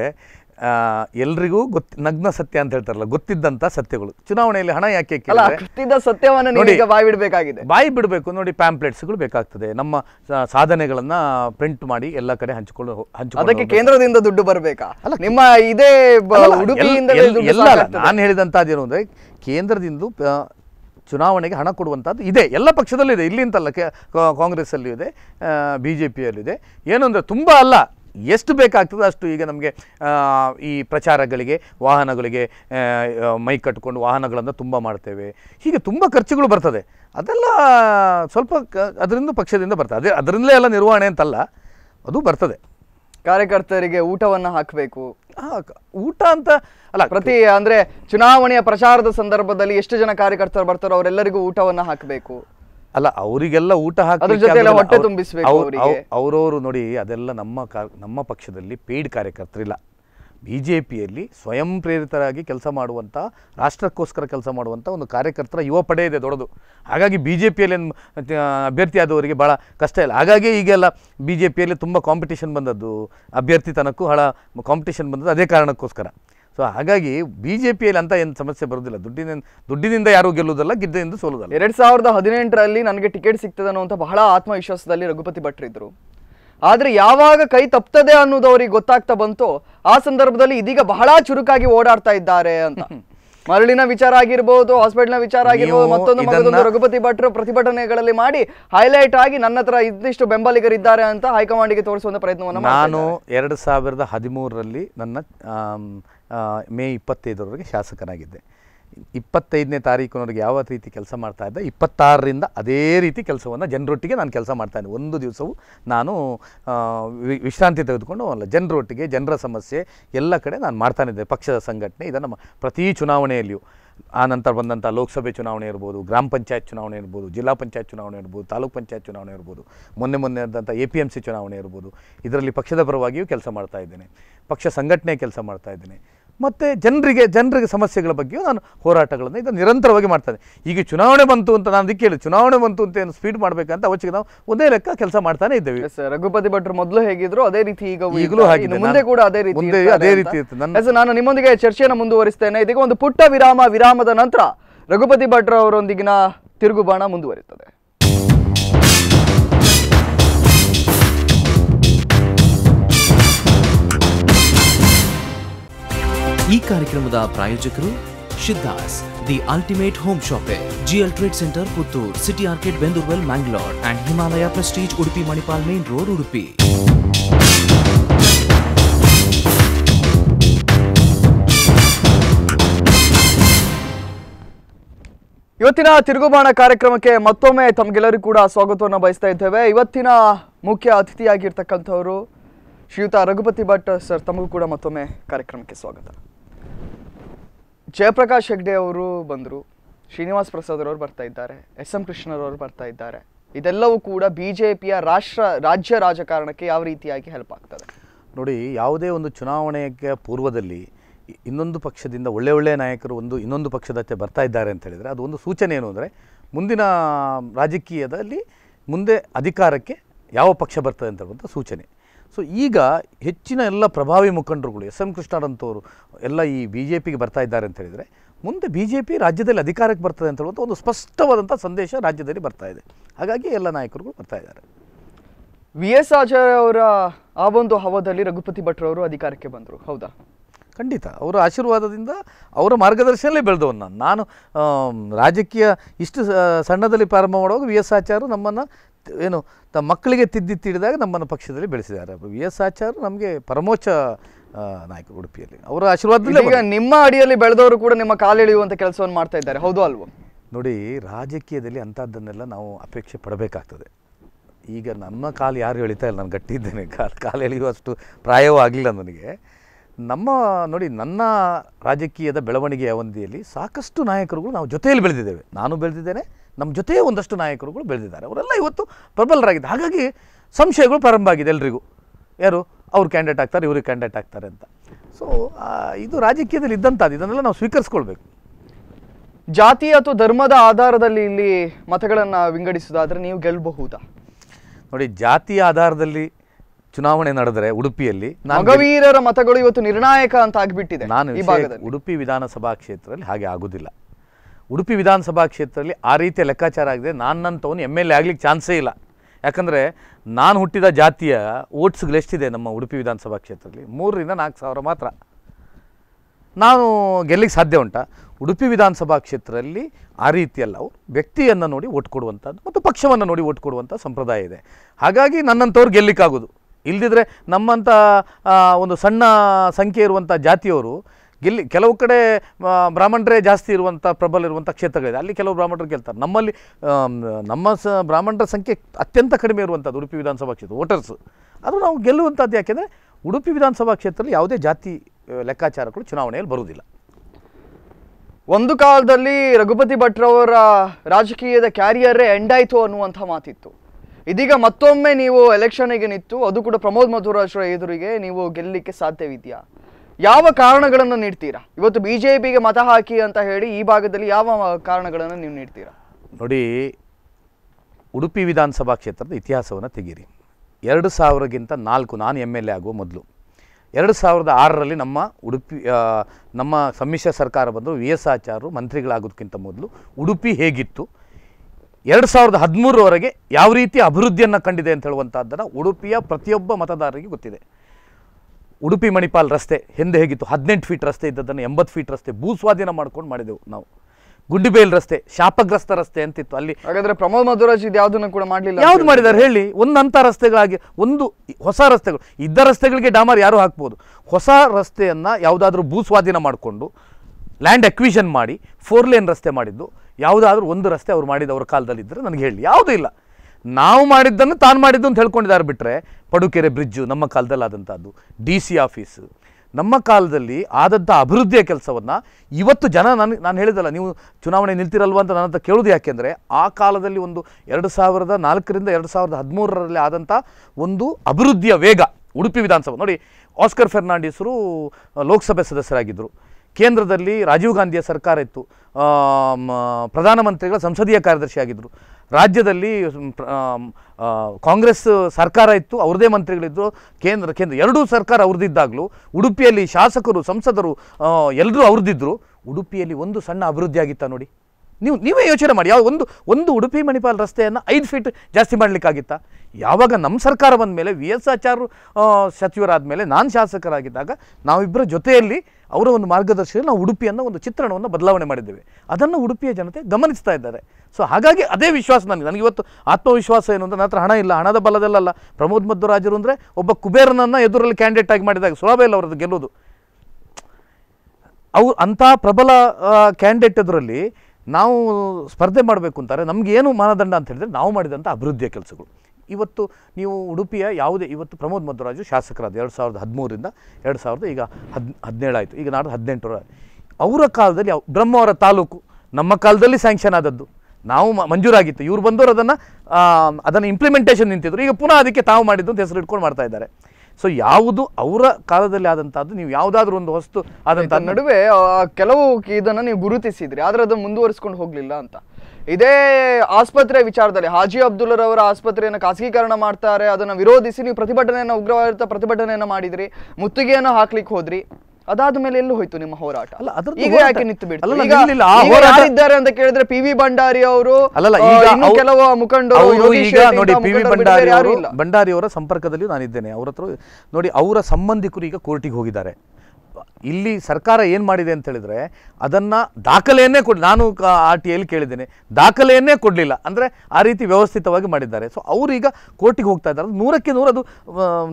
ಎಲ್ರಿಗೂ ಗೊತ್ತ ನಗ್ನ ಸತ್ಯ ಅಂತ ಹೇಳ್ತಾರಲ್ಲ ಗೊತ್ತಿದ್ದಂತ ಸತ್ಯಗಳು ಚುನಾವಣೆಯಲ್ಲಿ ಹಣ ಯಾಕೆ ಸತ್ಯವನ್ನು ನೋಡಿ ಬಾಯಿ ಬಿಡಬೇಕಾಗಿದೆ ಬಾಯಿ ಬಿಡಬೇಕು ನೋಡಿ ಪ್ಯಾಂಪ್ಲೆಟ್ಸ್ಗಳು ಬೇಕಾಗ್ತದೆ ನಮ್ಮ ಸಾಧನೆಗಳನ್ನ ಪ್ರಿಂಟ್ ಮಾಡಿ ಎಲ್ಲ ಕಡೆ ಹಂಚಿಕೊಂಡು ಹಂಚಿಕೊಂಡು ಅದಕ್ಕೆ ಕೇಂದ್ರದಿಂದ ದುಡ್ಡು ಬರಬೇಕಾ ಅಲ್ಲ ನಿಮ್ಮ ಇದೇ ಎಲ್ಲ ನಾನು ಅದೇನು ಅಂದ್ರೆ ಕೇಂದ್ರದಿಂದ ಚುನಾವಣೆಗೆ ಹಣ ಕೊಡುವಂಥದ್ದು ಇದೆ ಎಲ್ಲ ಪಕ್ಷದಲ್ಲೂ ಇದೆ ಇಲ್ಲಿಂತಲ್ಲ ಕಾಂಗ್ರೆಸ್ಸಲ್ಲೂ ಇದೆ ಬಿ ಜೆ ಪಿಯಲ್ಲೂ ಇದೆ ಏನು ಅಂದರೆ ತುಂಬ ಅಲ್ಲ ಎಷ್ಟು ಬೇಕಾಗ್ತದೆ ಅಷ್ಟು ಈಗ ನಮಗೆ ಈ ಪ್ರಚಾರಗಳಿಗೆ ವಾಹನಗಳಿಗೆ ಮೈ ಕಟ್ಕೊಂಡು ವಾಹನಗಳನ್ನು ತುಂಬ ಮಾಡ್ತೇವೆ ಹೀಗೆ ತುಂಬ ಖರ್ಚುಗಳು ಬರ್ತದೆ ಅದೆಲ್ಲ ಸ್ವಲ್ಪ ಅದರಿಂದ ಪಕ್ಷದಿಂದ ಬರ್ತದೆ ಅದೇ ಅದರಿಂದಲೇ ಎಲ್ಲ ನಿರ್ವಹಣೆ ಅಂತಲ್ಲ ಅದು ಬರ್ತದೆ ಕಾರ್ಯಕರ್ತರಿಗೆ ಊಟವನ್ನು ಹಾಕಬೇಕು ಊಟ ಅಂತ ಅಲ್ಲ ಪ್ರತಿ ಅಂದರೆ ಚುನಾವಣೆಯ ಪ್ರಚಾರದ ಸಂದರ್ಭದಲ್ಲಿ ಎಷ್ಟು ಜನ ಕಾರ್ಯಕರ್ತರು ಬರ್ತಾರೋ ಅವರೆಲ್ಲರಿಗೂ ಊಟವನ್ನು ಹಾಕಬೇಕು ಅಲ್ಲ ಅವರಿಗೆಲ್ಲ ಊಟ ಹಾಕಿ ಅವರವರು ನೋಡಿ ಅದೆಲ್ಲ ನಮ್ಮ ನಮ್ಮ ಪಕ್ಷದಲ್ಲಿ ಪೇಯ್ಡ್ ಕಾರ್ಯಕರ್ತರಿಲ್ಲ ಬಿ ಜೆ ಪಿಯಲ್ಲಿ ಸ್ವಯಂ ಪ್ರೇರಿತರಾಗಿ ಕೆಲಸ ಮಾಡುವಂಥ ರಾಷ್ಟ್ರಕ್ಕೋಸ್ಕರ ಕೆಲಸ ಮಾಡುವಂಥ ಒಂದು ಕಾರ್ಯಕರ್ತರ ಯುವ ಪಡೆ ಇದೆ ದೊಡ್ಡದು ಹಾಗಾಗಿ ಬಿ ಜೆ ಪಿಯಲ್ಲಿ ಅಭ್ಯರ್ಥಿ ಆದವರಿಗೆ ಭಾಳ ಕಷ್ಟ ಇಲ್ಲ ಹಾಗಾಗಿ ಈಗೆಲ್ಲ ಬಿ ಜೆ ಪಿಯಲ್ಲಿ ತುಂಬ ಕಾಂಪಿಟೇಷನ್ ಬಂದದ್ದು ಅಭ್ಯರ್ಥಿತನಕ್ಕೂ ಹಳ ಕಾಂಪಿಟೇಷನ್ ಬಂದದ್ದು ಅದೇ ಕಾರಣಕ್ಕೋಸ್ಕರ ಸೊ ಹಾಗಾಗಿ ಬಿ ಜೆ ಪಿಯಲ್ಲಿ ಅಂತ ಏನು ಸಮಸ್ಯೆ ಬರೋದಿಲ್ಲ ದುಡ್ಡಿನ ದುಡ್ಡಿನಿಂದ ಯಾರೂ ಗೆಲ್ಲುವುದಲ್ಲ ಗಿದ್ದೆಯಿಂದ ಸೋಲುದಲ್ಲ ಎರಡು ಸಾವಿರದ ಹದಿನೆಂಟರಲ್ಲಿ ನನಗೆ ಟಿಕೆಟ್ ಸಿಗ್ತದೆ ಅನ್ನುವಂಥ ಬಹಳ ಆತ್ಮವಿಶ್ವಾಸದಲ್ಲಿ ರಘುಪತಿ ಭಟ್ರಿದ್ದರು ಆದರೆ ಯಾವಾಗ ಕೈ ತಪ್ತದೆ ಅನ್ನೋದು ಅವರಿಗೆ ಗೊತ್ತಾಗ್ತಾ ಬಂತು ಆ ಸಂದರ್ಭದಲ್ಲಿ ಇದೀಗ ಬಹಳ ಚುರುಕಾಗಿ ಓಡಾಡ್ತಾ ಇದ್ದಾರೆ ಅಂತ ಮರಳಿನ ವಿಚಾರ ಆಗಿರ್ಬೋದು ಹಾಸ್ಪಿಟಲ್ನ ವಿಚಾರ ಆಗಿರ್ಬೋದು ಮತ್ತೊಂದು ಮತ್ತೊಂದು ರಘುಪತಿ ಭಟ್ರು ಪ್ರತಿಭಟನೆಗಳಲ್ಲಿ ಮಾಡಿ ಹೈಲೈಟ್ ಆಗಿ ನನ್ನ ಹತ್ರ ಇದಿಷ್ಟು ಬೆಂಬಲಿಗರಿದ್ದಾರೆ ಅಂತ ಹೈಕಮಾಂಡ್ಗೆ ತೋರಿಸುವಂತ ಪ್ರಯತ್ನವನ್ನು ನಾನು ಎರಡು ಸಾವಿರದ ಹದಿಮೂರರಲ್ಲಿ ನನ್ನ ಮೇ ಇಪ್ಪತ್ತೈದರವರೆಗೆ ಶಾಸಕನಾಗಿದ್ದೆ ಇಪ್ಪತ್ತೈದನೇ ತಾರೀಕಿನವರೆಗೆ ಯಾವ ರೀತಿ ಕೆಲಸ ಮಾಡ್ತಾಯಿದ್ದೆ ಇಪ್ಪತ್ತಾರರಿಂದ ಅದೇ ರೀತಿ ಕೆಲಸವನ್ನು ಜನರೊಟ್ಟಿಗೆ ನಾನು ಕೆಲಸ ಮಾಡ್ತಾಯಿದ್ದೆ ಒಂದು ದಿವಸವೂ ನಾನು ವಿಶ್ರಾಂತಿ ತೆಗೆದುಕೊಂಡು ಅಲ್ಲ ಜನರೊಟ್ಟಿಗೆ ಜನರ ಸಮಸ್ಯೆ ಎಲ್ಲ ಕಡೆ ನಾನು ಮಾಡ್ತಾನಿದ್ದೆ ಪಕ್ಷದ ಸಂಘಟನೆ ಇದನ್ನು ಪ್ರತಿ ಚುನಾವಣೆಯಲ್ಲಿಯೂ ಆ ನಂತರ ಬಂದಂಥ ಲೋಕಸಭೆ ಚುನಾವಣೆ ಇರ್ಬೋದು ಗ್ರಾಮ ಪಂಚಾಯತ್ ಚುನಾವಣೆ ಇರ್ಬೋದು ಜಿಲ್ಲಾ ಪಂಚಾಯತ್ ಚುನಾವಣೆ ಇರ್ಬೋದು ತಾಲೂಕ್ ಪಂಚಾಯತ್ ಚುನಾವಣೆ ಇರ್ಬೋದು ಮೊನ್ನೆ ಮೊನ್ನೆ ಇದ್ದಂಥ ಎ ಪಿ ಎಮ್ ಸಿ ಚುನಾವಣೆ ಇರ್ಬೋದು ಇದರಲ್ಲಿ ಪಕ್ಷದ ಪರವಾಗಿಯೂ ಕೆಲಸ ಮಾಡ್ತಾ ಇದ್ದೇನೆ ಪಕ್ಷ ಸಂಘಟನೆ ಕೆಲಸ ಮಾಡ್ತಾ ಇದ್ದೇನೆ ಮತ್ತು ಜನರಿಗೆ ಜನರಿಗೆ ಸಮಸ್ಯೆಗಳ ಬಗ್ಗೆಯೂ ನಾನು ಹೋರಾಟಗಳನ್ನು ಇದನ್ನು ನಿರಂತರವಾಗಿ ಮಾಡ್ತಾನೆ ಈಗ ಚುನಾವಣೆ ಬಂತು ಅಂತ ನಾನು ಅದಕ್ಕೆ ಹೇಳಿ ಚುನಾವಣೆ ಬಂತು ಅಂತ ಏನು ಸ್ಪೀಡ್ ಮಾಡಬೇಕಂತ ಅವಚಿಗೆ ನಾವು ಒಂದೇ ಲೆಕ್ಕ ಕೆಲಸ ಮಾಡ್ತಾನೆ ಇದ್ದೇವೆ ರಘುಪತಿ ಭಟ್ರು ಮೊದಲು ಹೇಗಿದ್ರು ಅದೇ ರೀತಿ ಈಗ ಈಗಲೂ ಹಾಗೆ ಮುಂದೆ ಕೂಡ ಅದೇ ರೀತಿ ಅದೇ ರೀತಿ ಇತ್ತು ನನ್ನ ನಾನು ನಿಮ್ಮೊಂದಿಗೆ ಚರ್ಚೆಯನ್ನು ಮುಂದುವರಿಸ್ತೇನೆ ಇದೀಗ ಒಂದು ಪುಟ್ಟ ವಿರಾಮ ವಿರಾಮದ ನಂತರ ರಘುಪತಿ ಭಟ್ರು ಅವರೊಂದಿಗಿನ ತಿರುಗುಬಾಣ ಮುಂದುವರಿಯುತ್ತದೆ ಈ ಕಾರ್ಯಕ್ರಮದ ಪ್ರಾಯೋಜಕರು Shiddas the ultimate home shopping GL trade centre Puttur city arcade Bendurwell Mangalore and Himalaya prestige Udupi Manipal main road Udupi ಇವತ್ತಿನ ತಿರುಗುಬಾಣ ಕಾರ್ಯಕ್ರಮಕ್ಕೆ ಮತ್ತೊಮ್ಮೆ ತಮಗೆಲ್ಲರಿಗೂ ಕೂಡ ಸ್ವಾಗತವನ್ನು ಬಯಸ್ತಾ ಇದ್ದೇವೆ ಇವತ್ತಿನ ಮುಖ್ಯ ಅತಿಥಿಯಾಗಿರ್ತಕ್ಕಂಥವರು ಶ್ರೀಯುತ ರಘುಪತಿ ಭಟ್ ಸರ್ ತಮಗೂ ಕೂಡ ಮತ್ತೊಮ್ಮೆ ಕಾರ್ಯಕ್ರಮಕ್ಕೆ ಸ್ವಾಗತ ಜಯಪ್ರಕಾಶ್ ಹೆಗ್ಡೆ ಅವರು ಬಂದರು ಶ್ರೀನಿವಾಸ್ ಪ್ರಸಾದ್ರವರು ಬರ್ತಾ ಇದ್ದಾರೆ ಎಸ್ ಎಂ ಕೃಷ್ಣರವರು ಬರ್ತಾ ಇದ್ದಾರೆ ಇದೆಲ್ಲವೂ ಕೂಡ ಬಿ ಜೆ ಪಿಯ ರಾಷ್ಟ್ರ ರಾಜ್ಯ ರಾಜಕಾರಣಕ್ಕೆ ಯಾವ ರೀತಿಯಾಗಿ ಹೆಲ್ಪ್ ಆಗ್ತದೆ ನೋಡಿ ಯಾವುದೇ ಒಂದು ಚುನಾವಣೆಗೆ ಪೂರ್ವದಲ್ಲಿ ಇನ್ನೊಂದು ಪಕ್ಷದಿಂದ ಒಳ್ಳೆ ಒಳ್ಳೆಯ ನಾಯಕರು ಒಂದು ಇನ್ನೊಂದು ಪಕ್ಷದತ್ತೆ ಬರ್ತಾ ಇದ್ದಾರೆ ಅಂತ ಹೇಳಿದರೆ ಅದು ಒಂದು ಸೂಚನೆ ಏನು ಅಂದರೆ ಮುಂದಿನ ರಾಜಕೀಯದಲ್ಲಿ ಮುಂದೆ ಅಧಿಕಾರಕ್ಕೆ ಯಾವ ಪಕ್ಷ ಬರ್ತದೆ ಅಂತ ಸೂಚನೆ ಸೊ ಈಗ ಹೆಚ್ಚಿನ ಎಲ್ಲ ಪ್ರಭಾವಿ ಮುಖಂಡರುಗಳು ಎಸ್ ಎಂ ಕೃಷ್ಣರಂಥವರು ಎಲ್ಲ ಈ ಬಿ ಜೆ ಪಿಗೆ ಬರ್ತಾ ಇದ್ದಾರೆ ಅಂತ ಹೇಳಿದರೆ ಮುಂದೆ ಬಿ ಜೆ ಪಿ ರಾಜ್ಯದಲ್ಲಿ ಅಧಿಕಾರಕ್ಕೆ ಬರ್ತದೆ ಅಂತ ಹೇಳುವಂಥ ಒಂದು ಸ್ಪಷ್ಟವಾದಂಥ ಸಂದೇಶ ರಾಜ್ಯದಲ್ಲಿ ಬರ್ತಾ ಇದೆ ಹಾಗಾಗಿ ಎಲ್ಲ ನಾಯಕರುಗಳು ಬರ್ತಾ ಇದ್ದಾರೆ ವಿ ಎಸ್ ಆಚಾರ್ಯ ಅವರ ಆ ಒಂದು ಹವದಲ್ಲಿ ರಘುಪತಿ ಭಟ್ರವರು ಅಧಿಕಾರಕ್ಕೆ ಬಂದರು ಹೌದಾ ಖಂಡಿತ ಅವರ ಆಶೀರ್ವಾದದಿಂದ ಅವರ ಮಾರ್ಗದರ್ಶನಲ್ಲೇ ಬೆಳೆದವನು ನಾನು ನಾನು ರಾಜಕೀಯ ಇಷ್ಟು ಸಣ್ಣದಲ್ಲಿ ಪ್ರಾರಂಭ ಮಾಡುವಾಗ ವಿ ಎಸ್ ಆಚಾರ್ಯರು ನಮ್ಮನ್ನು ಏನು ತಮ್ಮ ಮಕ್ಕಳಿಗೆ ತಿದ್ದಿ ತಿಳಿದಾಗ ನಮ್ಮನ್ನು ಪಕ್ಷದಲ್ಲಿ ಬೆಳೆಸಿದ್ದಾರೆ ವಿ ಎಸ್ ಆಚಾರ್ ನಮಗೆ ಪರಮೋಚ್ಚ ನಾಯಕ ಉಡುಪಿಯಲ್ಲಿ ಅವರ ಆಶೀರ್ವಾದದಲ್ಲಿ ಈಗ ನಿಮ್ಮ ಅಡಿಯಲ್ಲಿ ಬೆಳೆದವರು ಕೂಡ ನಿಮ್ಮ ಕಾಲೆಳೆಯುವಂಥ ಕೆಲಸವನ್ನು ಮಾಡ್ತಾ ಇದ್ದಾರೆ ಹೌದು ಅಲ್ವ ನೋಡಿ ರಾಜಕೀಯದಲ್ಲಿ ಅಂಥದ್ದನ್ನೆಲ್ಲ ನಾವು ಅಪೇಕ್ಷೆ ಪಡಬೇಕಾಗ್ತದೆ ಈಗ ನಮ್ಮ ಕಾಲು ಯಾರು ಎಳಿತಾ ಇಲ್ಲ ನಾನು ಗಟ್ಟಿದ್ದೇನೆ ಇದ್ದೇನೆ ಕಾಲು ಕಾಲು ಎಳೆಯುವಷ್ಟು ಪ್ರಾಯವೂ ಆಗಲಿಲ್ಲ ನನಗೆ ನಮ್ಮ ನೋಡಿ ನನ್ನ ರಾಜಕೀಯದ ಬೆಳವಣಿಗೆಯ ಅವಧಿಯಲ್ಲಿ ಸಾಕಷ್ಟು ನಾಯಕರುಗಳು ನಾವು ಜೊತೆಯಲ್ಲಿ ಬೆಳೆದಿದ್ದೇವೆ ನಾನು ಬೆಳೆದಿದ್ದೇನೆ ನಮ್ಮ ಜೊತೆ ಒಂದಷ್ಟು ನಾಯಕರುಗಳು ಬೆಳೆದಿದ್ದಾರೆ ಅವರೆಲ್ಲ ಇವತ್ತು ಪ್ರಬಲರಾಗಿದೆ ಹಾಗಾಗಿ ಸಂಶಯಗಳು ಪ್ರಾರಂಭ ಆಗಿದೆ ಎಲ್ರಿಗೂ ಯಾರು ಅವ್ರು ಕ್ಯಾಂಡಿಡೇಟ್ ಆಗ್ತಾರೆ ಇವ್ರಿಗೆ ಕ್ಯಾಂಡಿಡೇಟ್ ಆಗ್ತಾರೆ ಅಂತ ಸೊ ಇದು ರಾಜಕೀಯದಲ್ಲಿ ಇದ್ದಂಥದ್ದು ಇದನ್ನೆಲ್ಲ ನಾವು ಸ್ವೀಕರಿಸ್ಕೊಳ್ಬೇಕು ಜಾತಿ ಅಥವಾ ಧರ್ಮದ ಆಧಾರದಲ್ಲಿ ಇಲ್ಲಿ ಮತಗಳನ್ನು ವಿಂಗಡಿಸೋದಾದರೆ ನೀವು ಗೆಲ್ಲಬಹುದಾ ನೋಡಿ ಜಾತಿಯ ಆಧಾರದಲ್ಲಿ ಚುನಾವಣೆ ನಡೆದರೆ ಉಡುಪಿಯಲ್ಲಿ ಮಗವೀರರ ಮತಗಳು ಇವತ್ತು ನಿರ್ಣಾಯಕ ಅಂತ ಆಗಿಬಿಟ್ಟಿದೆ ನಾನು ಉಡುಪಿ ವಿಧಾನಸಭಾ ಕ್ಷೇತ್ರದಲ್ಲಿ ಹಾಗೆ ಆಗುದಿಲ್ಲ ಉಡುಪಿ ವಿಧಾನಸಭಾ ಕ್ಷೇತ್ರದಲ್ಲಿ ಆ ರೀತಿಯ ಲೆಕ್ಕಾಚಾರ ಆಗಿದೆ ನಾನು ಎಮ್ ಎಲ್ ಎ ಆಗ್ಲಿಕ್ಕೆ ಚಾನ್ಸೇ ಇಲ್ಲ ಯಾಕಂದರೆ ನಾನು ಹುಟ್ಟಿದ ಜಾತಿಯ ಓಟ್ಸ್ಗಳೆಷ್ಟಿದೆ ನಮ್ಮ ಉಡುಪಿ ವಿಧಾನಸಭಾ ಕ್ಷೇತ್ರದಲ್ಲಿ ಮೂರರಿಂದ ನಾಲ್ಕು ಸಾವಿರ ಮಾತ್ರ ನಾನು ಗೆಲ್ಲಿಗೆ ಸಾಧ್ಯ ಉಂಟ ಉಡುಪಿ ವಿಧಾನಸಭಾ ಕ್ಷೇತ್ರದಲ್ಲಿ ಆ ರೀತಿಯಲ್ಲ ಅವರು ವ್ಯಕ್ತಿಯನ್ನು ನೋಡಿ ಓಟ್ ಕೊಡುವಂಥದ್ದು ಮತ್ತು ಪಕ್ಷವನ್ನು ನೋಡಿ ಓಟ್ ಕೊಡುವಂಥ ಸಂಪ್ರದಾಯ ಇದೆ ಹಾಗಾಗಿ ನನ್ನಂಥವ್ರು ಗೆಲ್ಲಿಕ್ಕಾಗೋದು ಇಲ್ಲದಿದ್ದರೆ ನಮ್ಮಂಥ ಒಂದು ಸಣ್ಣ ಸಂಖ್ಯೆ ಇರುವಂಥ ಜಾತಿಯವರು ಗೆಲ್ಲಿ ಕೆಲವು ಕಡೆ ಬ್ರಾಹ್ಮಣರೇ ಜಾಸ್ತಿ ಇರುವಂಥ ಪ್ರಬಲ ಇರುವಂಥ ಕ್ಷೇತ್ರಗಳಿದೆ ಅಲ್ಲಿ ಕೆಲವು ಬ್ರಾಹ್ಮಣರು ಗೆಲ್ತಾರೆ ನಮ್ಮಲ್ಲಿ ನಮ್ಮ ಸ ಬ್ರಾಹ್ಮಣರ ಸಂಖ್ಯೆ ಅತ್ಯಂತ ಕಡಿಮೆ ಇರುವಂಥದ್ದು ಉಡುಪಿ ವಿಧಾನಸಭಾ ಕ್ಷೇತ್ರ ವೋಟರ್ಸ್ ಅದು ನಾವು ಗೆಲ್ಲುವಂಥದ್ದು ಯಾಕೆಂದರೆ ಉಡುಪಿ ವಿಧಾನಸಭಾ ಕ್ಷೇತ್ರದಲ್ಲಿ ಯಾವುದೇ ಜಾತಿ ಲೆಕ್ಕಾಚಾರಗಳು ಚುನಾವಣೆಯಲ್ಲಿ ಬರುವುದಿಲ್ಲ ಒಂದು ಕಾಲದಲ್ಲಿ ರಘುಪತಿ ಭಟ್ರವರ ರಾಜಕೀಯದ ಕ್ಯಾರಿಯರೇ ಎಂಡ್ ಆಯಿತು ಅನ್ನುವಂಥ ಮಾತಿತ್ತು ಇದೀಗ ಮತ್ತೊಮ್ಮೆ ನೀವು ಎಲೆಕ್ಷನಿಗೆ ನಿಂತು ಅದು ಕೂಡ ಪ್ರಮೋದ್ ಮಧುರಾಜ್ರ ಎದುರಿಗೆ ನೀವು ಗೆಲ್ಲಲಿಕ್ಕೆ ಸಾಧ್ಯವಿದೆಯಾ ಯಾವ ಕಾರಣಗಳನ್ನು ನೀಡ್ತೀರಾ ಇವತ್ತು ಬಿ ಜೆ ಪಿಗೆ ಮತ ಹಾಕಿ ಅಂತ ಹೇಳಿ ಈ ಭಾಗದಲ್ಲಿ ಯಾವ ಕಾರಣಗಳನ್ನು ನೀವು ನೀಡ್ತೀರಾ ನೋಡಿ ಉಡುಪಿ ವಿಧಾನಸಭಾ ಕ್ಷೇತ್ರದ ಇತಿಹಾಸವನ್ನು ತೆಗೀರಿ ಎರಡು ಸಾವಿರಗಿಂತ ನಾಲ್ಕು ನಾನು ಎಮ್ ಎಲ್ ಎ ಆಗುವ ಮೊದಲು ಎರಡು ಸಾವಿರದ ಆರರಲ್ಲಿ ನಮ್ಮ ಉಡುಪಿ ನಮ್ಮ ಸಮ್ಮಿಶ್ರ ಸರ್ಕಾರ ಬಂದು ವಿ ಎಸ್ ಆಚಾರ್ಯರು ಮಂತ್ರಿಗಳಾಗೋದಕ್ಕಿಂತ ಮೊದಲು ಉಡುಪಿ ಹೇಗಿತ್ತು ಎರಡು ಸಾವಿರದ ಹದಿಮೂರರವರೆಗೆ ಯಾವ ರೀತಿ ಅಭಿವೃದ್ಧಿಯನ್ನು ಕಂಡಿದೆ ಅಂತ ಹೇಳುವಂಥದ್ದನ್ನು ಉಡುಪಿಯ ಪ್ರತಿಯೊಬ್ಬ ಮತದಾರರಿಗೆ ಗೊತ್ತಿದೆ ಉಡುಪಿ ಮಣಿಪಾಲ್ ರಸ್ತೆ ಹಿಂದೆ ಹೇಗಿತ್ತು ಹದಿನೆಂಟು ಫೀಟ್ ರಸ್ತೆ ಇದ್ದದನ್ನು ಎಂಬತ್ತು ಫೀಟ್ ರಸ್ತೆ ಭೂ ಸ್ವಾಧೀನ ಮಾಡ್ಕೊಂಡು ಮಾಡಿದೆವು ನಾವು ಗುಂಡಿಬೇಲ್ ರಸ್ತೆ ಶಾಪಗ್ರಸ್ತ ರಸ್ತೆ ಅಂತಿತ್ತು ಅಲ್ಲಿ ಹಾಗಾದ್ರೆ ಪ್ರಮೋದ್ ಮಧುರಾಜ್ ಇದು ಯಾವುದನ್ನು ಕೂಡ ಮಾಡಲಿಲ್ಲ ಯಾವ್ದು ಮಾಡಿದ್ದಾರೆ ಹೇಳಿ ಒಂದಂಥ ರಸ್ತೆಗಳಾಗಿ ಒಂದು ಹೊಸ ರಸ್ತೆಗಳು ಇದ್ದ ರಸ್ತೆಗಳಿಗೆ ಡಾಮರ್ ಯಾರು ಹಾಕ್ಬೋದು ಹೊಸ ರಸ್ತೆಯನ್ನು ಯಾವುದಾದ್ರೂ ಭೂ ಸ್ವಾಧೀನ ಮಾಡಿಕೊಂಡು ಲ್ಯಾಂಡ್ ಅಕ್ವಿಷನ್ ಮಾಡಿ ಫೋರ್ ಲೇನ್ ರಸ್ತೆ ಮಾಡಿದ್ದು ಯಾವುದಾದ್ರೂ ಒಂದು ರಸ್ತೆ ಅವ್ರು ಮಾಡಿದ ಅವ್ರ ಕಾಲದಲ್ಲಿದ್ದರೆ ನನಗೆ ಹೇಳಿ ಯಾವುದೂ ಇಲ್ಲ ನಾವು ಮಾಡಿದ್ದನ್ನು ತಾನು ಮಾಡಿದ್ದು ಅಂತ ಹೇಳ್ಕೊಂಡಿದ್ದಾರೆ ಬಿಟ್ಟರೆ ಪಡುಕೆರೆ ಬ್ರಿಡ್ಜು ನಮ್ಮ ಕಾಲದಲ್ಲಾದಂಥದ್ದು ಡಿ ಸಿ ಆಫೀಸು ನಮ್ಮ ಕಾಲದಲ್ಲಿ ಆದಂಥ ಅಭಿವೃದ್ಧಿಯ ಕೆಲಸವನ್ನು ಇವತ್ತು ಜನ ನಾನು ನಾನು ಹೇಳಿದಲ್ಲ ನೀವು ಚುನಾವಣೆ ನಿಲ್ತಿರಲ್ವ ಅಂತ ನನ್ನ ಕೇಳೋದು ಯಾಕೆಂದರೆ ಆ ಕಾಲದಲ್ಲಿ ಒಂದು ಎರಡು ಸಾವಿರದ ನಾಲ್ಕರಿಂದ ಎರಡು ಸಾವಿರದ ಹದಿಮೂರರಲ್ಲಿ ಆದಂಥ ಒಂದು ಅಭಿವೃದ್ಧಿಯ ವೇಗ ಉಡುಪಿ ವಿಧಾನಸಭೆ ನೋಡಿ ಆಸ್ಕರ್ ಫೆರ್ನಾಂಡಿಸರು ಲೋಕಸಭೆ ಸದಸ್ಯರಾಗಿದ್ದರು ಕೇಂದ್ರದಲ್ಲಿ ರಾಜೀವ್ ಗಾಂಧಿಯ ಸರ್ಕಾರ ಇತ್ತು ಪ್ರಧಾನಮಂತ್ರಿಗಳ ಸಂಸದೀಯ ಕಾರ್ಯದರ್ಶಿಯಾಗಿದ್ದರು ರಾಜ್ಯದಲ್ಲಿ ಕಾಂಗ್ರೆಸ್ ಸರ್ಕಾರ ಇತ್ತು ಅವ್ರದೇ ಮಂತ್ರಿಗಳಿದ್ದರು ಕೇಂದ್ರ ಕೇಂದ್ರ ಎರಡೂ ಸರ್ಕಾರ ಅವ್ರದ್ದಿದ್ದಾಗಲೂ ಉಡುಪಿಯಲ್ಲಿ ಶಾಸಕರು ಸಂಸದರು ಎಲ್ಲರೂ ಅವ್ರದ್ದಿದ್ದರು ಉಡುಪಿಯಲ್ಲಿ ಒಂದು ಸಣ್ಣ ಅಭಿವೃದ್ಧಿ ಆಗಿತ್ತಾ ನೋಡಿ ನೀವು ನೀವೇ ಯೋಚನೆ ಮಾಡಿ ಯಾವ ಒಂದು ಒಂದು ಉಡುಪಿ ಮಣಿಪಾಲ್ ರಸ್ತೆಯನ್ನು ಐದು ಫೀಟ್ ಜಾಸ್ತಿ ಮಾಡಲಿಕ್ಕಾಗಿತ್ತಾ ಯಾವಾಗ ನಮ್ಮ ಸರ್ಕಾರ ಬಂದ ಮೇಲೆ ವಿ ಎಸ್ ಆಚಾರ್ಯ ಸಚಿವರಾದ ಮೇಲೆ ನಾನು ಶಾಸಕರಾಗಿದ್ದಾಗ ನಾವಿಬ್ಬರ ಜೊತೆಯಲ್ಲಿ ಅವರ ಒಂದು ಮಾರ್ಗದರ್ಶನ ನಾವು ಉಡುಪಿಯನ್ನು ಒಂದು ಚಿತ್ರಣವನ್ನು ಬದಲಾವಣೆ ಮಾಡಿದ್ದೇವೆ ಅದನ್ನು ಉಡುಪಿಯ ಜನತೆ ಗಮನಿಸ್ತಾ ಇದ್ದಾರೆ ಸೊ ಹಾಗಾಗಿ ಅದೇ ವಿಶ್ವಾಸ ನನಗೆ ನನಗೆ ಇವತ್ತು ಆತ್ಮವಿಶ್ವಾಸ ಏನು ಅಂದರೆ ನನ್ನ ಹತ್ರ ಹಣ ಇಲ್ಲ ಹಣದ ಬಲದಲ್ಲಲ್ಲ ಪ್ರಮೋದ್ ರಾಜರು ಅಂದರೆ ಒಬ್ಬ ಕುಬೇರನನ್ನು ಎದುರಲ್ಲಿ ಕ್ಯಾಂಡಿಡೇಟ್ ಆಗಿ ಮಾಡಿದಾಗ ಸುಲಭ ಇಲ್ಲ ಅವರದ್ದು ಗೆಲ್ಲೋದು ಅವ್ರು ಅಂಥ ಪ್ರಬಲ ಕ್ಯಾಂಡಿಡೇಟ್ ಎದುರಲ್ಲಿ ನಾವು ಸ್ಪರ್ಧೆ ಮಾಡಬೇಕು ಅಂತಾರೆ ನಮಗೇನು ಮಾನದಂಡ ಅಂತ ಹೇಳಿದ್ರೆ ನಾವು ಮಾಡಿದಂಥ ಅಭಿವೃದ್ಧಿಯ ಕೆಲಸಗಳು ಇವತ್ತು ನೀವು ಉಡುಪಿಯ ಯಾವುದೇ ಇವತ್ತು ಪ್ರಮೋದ್ ಮಧ್ವರಾಜು ಶಾಸಕರಾದ ಎರಡು ಸಾವಿರದ ಹದಿಮೂರಿಂದ ಎರಡು ಸಾವಿರದ ಈಗ ಹದ್ ಹದಿನೇಳಾಯಿತು ಈಗ ನಾಡ್ದು ಹದಿನೆಂಟರ ಅವರ ಕಾಲದಲ್ಲಿ ಬ್ರಹ್ಮಾವರ ತಾಲೂಕು ನಮ್ಮ ಕಾಲದಲ್ಲಿ ಸ್ಯಾಂಕ್ಷನ್ ಆದದ್ದು ನಾವು ಮಂಜೂರಾಗಿತ್ತು ಇವ್ರು ಬಂದವರು ಅದನ್ನು ಅದನ್ನು ಇಂಪ್ಲಿಮೆಂಟೇಷನ್ ನಿಂತಿದ್ರು ಈಗ ಪುನಃ ಅದಕ್ಕೆ ತಾವು ಮಾಡಿದ್ದು ಅಂತ ಹೆಸರು ಇಟ್ಕೊಂಡು ಮಾಡ್ತಾ ಇದ್ದಾರೆ ಸೊ ಯಾವುದು ಅವರ ಕಾಲದಲ್ಲಿ ಆದಂಥದ್ದು ನೀವು ಯಾವುದಾದ್ರೂ ಒಂದು ವಸ್ತು ಆದಂಥ ನಡುವೆ ಕೆಲವು ಇದನ್ನು ನೀವು ಗುರುತಿಸಿದ್ರಿ ಆದರೆ ಅದನ್ನು ಮುಂದುವರಿಸ್ಕೊಂಡು ಹೋಗಲಿಲ್ಲ ಅಂತ ಇದೇ ಆಸ್ಪತ್ರೆ ವಿಚಾರದಲ್ಲಿ ಹಾಜಿ ರವರ ಆಸ್ಪತ್ರೆಯನ್ನು ಖಾಸಗೀಕರಣ ಮಾಡ್ತಾರೆ ಅದನ್ನು ವಿರೋಧಿಸಿ ನೀವು ಪ್ರತಿಭಟನೆಯನ್ನು ಉಗ್ರವಾದ ಪ್ರತಿಭಟನೆಯನ್ನು ಮಾಡಿದ್ರಿ ಮುತ್ತಿಗೆಯನ್ನು ಹಾಕ್ಲಿಕ್ಕೆ ಹೋದ್ರಿ ಅದಾದ ಮೇಲೆ ಎಲ್ಲೂ ಹೋಯ್ತು ನಿಮ್ಮ ಹೋರಾಟ ಅಲ್ಲ ಅದ್ರ ಈಗ ಯಾಕೆ ನಿಂತು ಬಿಡ್ತಾರೆ ಅಂತ ಕೇಳಿದ್ರೆ ಪಿ ವಿ ಭಂಡಾರಿ ಅವರು ಅಲ್ಲಲ್ಲ ಕೆಲವು ಮುಖಂಡರು ಈಗ ನೋಡಿ ಪಿ ವಿ ಭಂಡಾರಿ ಭಂಡಾರಿ ಅವರ ಸಂಪರ್ಕದಲ್ಲಿ ನಾನಿದ್ದೇನೆ ಅವ್ರ ಹತ್ರ ನೋಡಿ ಅವರ ಸಂಬಂಧಿಕರು ಈಗ ಕೋರ್ಟಿಗೆ ಹೋಗಿದ್ದಾರೆ ಇಲ್ಲಿ ಸರ್ಕಾರ ಏನು ಮಾಡಿದೆ ಅಂತ ಹೇಳಿದರೆ ಅದನ್ನು ದಾಖಲೆಯನ್ನೇ ಕೊಡಿ ನಾನು ಆರ್ ಟಿ ಐಲಿ ಕೇಳಿದ್ದೇನೆ ದಾಖಲೆಯನ್ನೇ ಕೊಡಲಿಲ್ಲ ಅಂದರೆ ಆ ರೀತಿ ವ್ಯವಸ್ಥಿತವಾಗಿ ಮಾಡಿದ್ದಾರೆ ಸೊ ಅವರೀಗ ಕೋರ್ಟಿಗೆ ಹೋಗ್ತಾ ಇದ್ದಾರೆ ನೂರಕ್ಕೆ ನೂರು ಅದು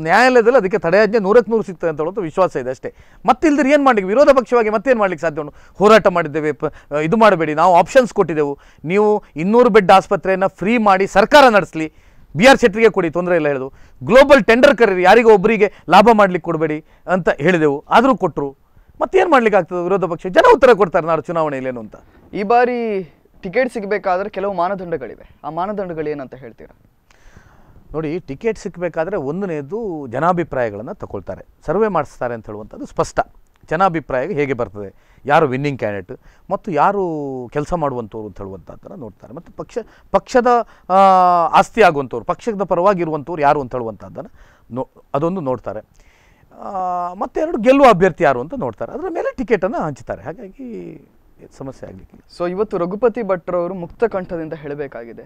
ನ್ಯಾಯಾಲಯದಲ್ಲಿ ಅದಕ್ಕೆ ತಡೆಯಾಜ್ಞೆ ನೂರಕ್ಕೆ ನೂರು ಸಿಗ್ತದೆ ಅಂತ ಹೇಳೋದು ವಿಶ್ವಾಸ ಇದೆ ಅಷ್ಟೇ ಮತ್ತಿಲ್ದ್ರೆ ಏನು ಮಾಡಲಿಕ್ಕೆ ವಿರೋಧ ಪಕ್ಷವಾಗಿ ಮತ್ತೇನು ಮಾಡಲಿಕ್ಕೆ ಸಾಧ್ಯ ಉಂಟು ಹೋರಾಟ ಮಾಡಿದ್ದೇವೆ ಇದು ಮಾಡಬೇಡಿ ನಾವು ಆಪ್ಷನ್ಸ್ ಕೊಟ್ಟಿದ್ದೆವು ನೀವು ಇನ್ನೂರು ಬೆಡ್ ಆಸ್ಪತ್ರೆಯನ್ನು ಫ್ರೀ ಮಾಡಿ ಸರ್ಕಾರ ನಡೆಸಲಿ ಬಿ ಆರ್ ಶೆಟ್ಟಿಗೆ ಕೊಡಿ ತೊಂದರೆ ಇಲ್ಲ ಹೇಳೋದು ಗ್ಲೋಬಲ್ ಟೆಂಡರ್ ಕರೀರಿ ಯಾರಿಗೋ ಒಬ್ಬರಿಗೆ ಲಾಭ ಮಾಡಲಿಕ್ಕೆ ಕೊಡಬೇಡಿ ಅಂತ ಹೇಳಿದೆವು ಆದರೂ ಕೊಟ್ಟರು ಮತ್ತೇನು ಮಾಡ್ಲಿಕ್ಕೆ ಆಗ್ತದೆ ವಿರೋಧ ಪಕ್ಷ ಜನ ಉತ್ತರ ಕೊಡ್ತಾರೆ ನಾಳೆ ಏನು ಅಂತ ಈ ಬಾರಿ ಟಿಕೆಟ್ ಸಿಗಬೇಕಾದ್ರೆ ಕೆಲವು ಮಾನದಂಡಗಳಿವೆ ಆ ಮಾನದಂಡಗಳು ಏನಂತ ಹೇಳ್ತೀರಾ ನೋಡಿ ಟಿಕೆಟ್ ಸಿಗಬೇಕಾದ್ರೆ ಒಂದನೇದು ಜನಾಭಿಪ್ರಾಯಗಳನ್ನು ತಗೊಳ್ತಾರೆ ಸರ್ವೆ ಮಾಡಿಸ್ತಾರೆ ಅಂತ ಹೇಳುವಂಥದ್ದು ಸ್ಪಷ್ಟ ಜನಾಭಿಪ್ರಾಯ ಹೇಗೆ ಬರ್ತದೆ ಯಾರು ವಿನ್ನಿಂಗ್ ಕ್ಯಾಂಡಿಡೇಟ್ ಮತ್ತು ಯಾರು ಕೆಲಸ ಮಾಡುವಂಥವ್ರು ಅಂತ ಹೇಳುವಂಥ ನೋಡ್ತಾರೆ ಮತ್ತು ಪಕ್ಷ ಪಕ್ಷದ ಆಸ್ತಿ ಆಗುವಂಥವ್ರು ಪಕ್ಷದ ಪರವಾಗಿರುವಂಥವ್ರು ಯಾರು ಅಂತ ಹೇಳುವಂಥದ್ದನ್ನು ನೋ ಅದೊಂದು ನೋಡ್ತಾರೆ ಮತ್ತು ಎರಡು ಗೆಲ್ಲುವ ಅಭ್ಯರ್ಥಿ ಯಾರು ಅಂತ ನೋಡ್ತಾರೆ ಅದರ ಮೇಲೆ ಟಿಕೆಟನ್ನು ಹಂಚುತ್ತಾರೆ ಹಾಗಾಗಿ ಸಮಸ್ಯೆ ಆಗಲಿಕ್ಕೆ ಸೊ ಇವತ್ತು ರಘುಪತಿ ಭಟ್ರವರು ಮುಕ್ತ ಕಂಠದಿಂದ ಹೇಳಬೇಕಾಗಿದೆ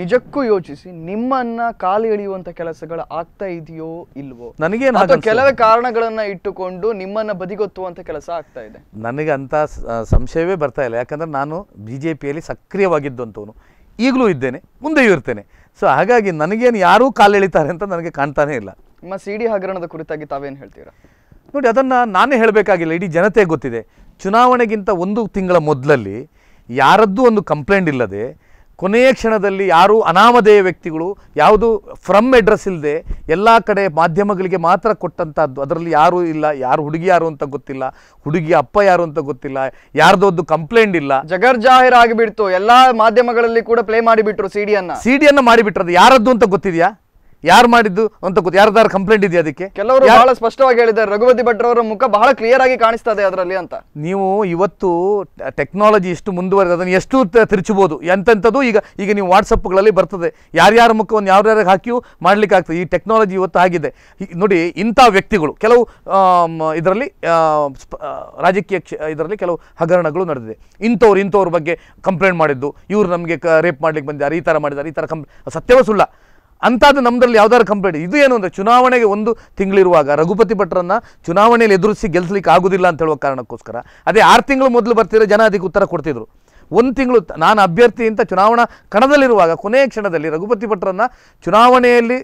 ನಿಜಕ್ಕೂ ಯೋಚಿಸಿ ನಿಮ್ಮನ್ನ ಕಾಲು ಎಳೆಯುವಂತ ಕೆಲಸಗಳು ಆಗ್ತಾ ಇದೆಯೋ ಇಲ್ವೋ ನನಗೇನು ಕೆಲವೇ ಕಾರಣಗಳನ್ನ ಇಟ್ಟುಕೊಂಡು ನಿಮ್ಮನ್ನ ಬದಿಗೊತ್ತುವಂತ ಕೆಲಸ ಆಗ್ತಾ ಇದೆ ನನಗೆ ಅಂತ ಸಂಶಯವೇ ಬರ್ತಾ ಇಲ್ಲ ಯಾಕಂದ್ರೆ ನಾನು ಬಿ ಜೆ ಪಿಯಲ್ಲಿ ಈಗಲೂ ಇದ್ದೇನೆ ಮುಂದೆಯೂ ಇರ್ತೇನೆ ಸೊ ಹಾಗಾಗಿ ನನಗೇನು ಯಾರೂ ಕಾಲು ಎಳಿತಾರೆ ಅಂತ ನನಗೆ ಕಾಣ್ತಾನೇ ಇಲ್ಲ ನಿಮ್ಮ ಸಿ ಡಿ ಹಗರಣದ ಕುರಿತಾಗಿ ತಾವೇನು ಹೇಳ್ತೀರಾ ನೋಡಿ ಅದನ್ನು ನಾನೇ ಹೇಳಬೇಕಾಗಿಲ್ಲ ಇಡೀ ಜನತೆಗೆ ಗೊತ್ತಿದೆ ಚುನಾವಣೆಗಿಂತ ಒಂದು ತಿಂಗಳ ಮೊದಲಲ್ಲಿ ಯಾರದ್ದೂ ಒಂದು ಕಂಪ್ಲೇಂಟ್ ಇಲ್ಲದೆ ಕೊನೆಯ ಕ್ಷಣದಲ್ಲಿ ಯಾರೂ ಅನಾಮಧೇಯ ವ್ಯಕ್ತಿಗಳು ಯಾವುದು ಫ್ರಮ್ ಅಡ್ರೆಸ್ ಇಲ್ಲದೆ ಎಲ್ಲ ಕಡೆ ಮಾಧ್ಯಮಗಳಿಗೆ ಮಾತ್ರ ಕೊಟ್ಟಂಥದ್ದು ಅದರಲ್ಲಿ ಯಾರೂ ಇಲ್ಲ ಯಾರು ಹುಡುಗಿ ಯಾರು ಅಂತ ಗೊತ್ತಿಲ್ಲ ಹುಡುಗಿ ಅಪ್ಪ ಯಾರು ಅಂತ ಗೊತ್ತಿಲ್ಲ ಯಾರ್ದೊಂದು ಕಂಪ್ಲೇಂಟ್ ಇಲ್ಲ ಜಗರ್ ಜಾಹೀರಾಗಿಬಿಡ್ತು ಎಲ್ಲ ಮಾಧ್ಯಮಗಳಲ್ಲಿ ಕೂಡ ಪ್ಲೇ ಮಾಡಿಬಿಟ್ರು ಸಿಡಿಯನ್ನು ಸಿಡಿಯನ್ನು ಮಾಡಿಬಿಟ್ರದು ಯಾರದ್ದು ಅಂತ ಗೊತ್ತಿದೆಯಾ ಯಾರು ಮಾಡಿದ್ದು ಅಂತ ಗೊತ್ತು ಯಾರ್ದಾರು ಕಂಪ್ಲೇಂಟ್ ಇದೆಯಾ ಅದಕ್ಕೆ ಕೆಲವರು ಬಹಳ ಸ್ಪಷ್ಟವಾಗಿ ಹೇಳಿದ್ದಾರೆ ರಘುಪತಿ ಅವರ ಮುಖ ಬಹಳ ಕ್ಲಿಯರ್ ಆಗಿ ಇದೆ ಅದರಲ್ಲಿ ಅಂತ ನೀವು ಇವತ್ತು ಟೆಕ್ನಾಲಜಿ ಎಷ್ಟು ಮುಂದುವರೆದ ಅದನ್ನು ಎಷ್ಟು ತಿರುಚಬಹುದು ಎಂತೆಂಥದ್ದು ಈಗ ಈಗ ನೀವು ವಾಟ್ಸಪ್ಗಳಲ್ಲಿ ಬರ್ತದೆ ಯಾರ್ಯಾರ ಮುಖವನ್ನು ಯಾರ್ಯಾರ ಹಾಕಿಯೂ ಮಾಡ್ಲಿಕ್ಕೆ ಆಗ್ತದೆ ಈ ಟೆಕ್ನಾಲಜಿ ಇವತ್ತು ಆಗಿದೆ ನೋಡಿ ಇಂಥ ವ್ಯಕ್ತಿಗಳು ಕೆಲವು ಇದರಲ್ಲಿ ರಾಜಕೀಯ ಇದರಲ್ಲಿ ಕೆಲವು ಹಗರಣಗಳು ನಡೆದಿದೆ ಇಂಥವ್ರು ಇಂಥವ್ರ ಬಗ್ಗೆ ಕಂಪ್ಲೇಂಟ್ ಮಾಡಿದ್ದು ಇವರು ನಮಗೆ ರೇಪ್ ಮಾಡ್ಲಿಕ್ಕೆ ಬಂದಿದ್ದಾರೆ ಈ ಥರ ಮಾಡಿದ್ದಾರೆ ಈ ಥರ ಕಂಪ್ ಸತ್ಯವೇ ಸುಳ್ಳ ಅಂಥದ್ದು ನಮ್ಮದ್ರಲ್ಲಿ ಯಾವ್ದಾದ್ರು ಕಂಪ್ಲೇಂಟ್ ಇದು ಏನು ಅಂದರೆ ಚುನಾವಣೆಗೆ ಒಂದು ತಿಂಗಳಿರುವಾಗ ರಘುಪತಿ ಭಟ್ರನ್ನ ಚುನಾವಣೆಯಲ್ಲಿ ಎದುರಿಸಿ ಗೆಲ್ಲಿಸ್ಲಿಕ್ಕೆ ಆಗೋದಿಲ್ಲ ಅಂತ ಹೇಳುವ ಕಾರಣಕ್ಕೋಸ್ಕರ ಅದೇ ಆರು ತಿಂಗಳು ಮೊದಲು ಬರ್ತಿರೋ ಜನ ಅದಕ್ಕೆ ಉತ್ತರ ಕೊಡ್ತಿದ್ರು ಒಂದು ತಿಂಗಳು ನಾನು ಅಭ್ಯರ್ಥಿ ಅಂತ ಚುನಾವಣಾ ಕಣದಲ್ಲಿರುವಾಗ ಕೊನೆಯ ಕ್ಷಣದಲ್ಲಿ ರಘುಪತಿ ಭಟ್ರನ್ನ ಚುನಾವಣೆಯಲ್ಲಿ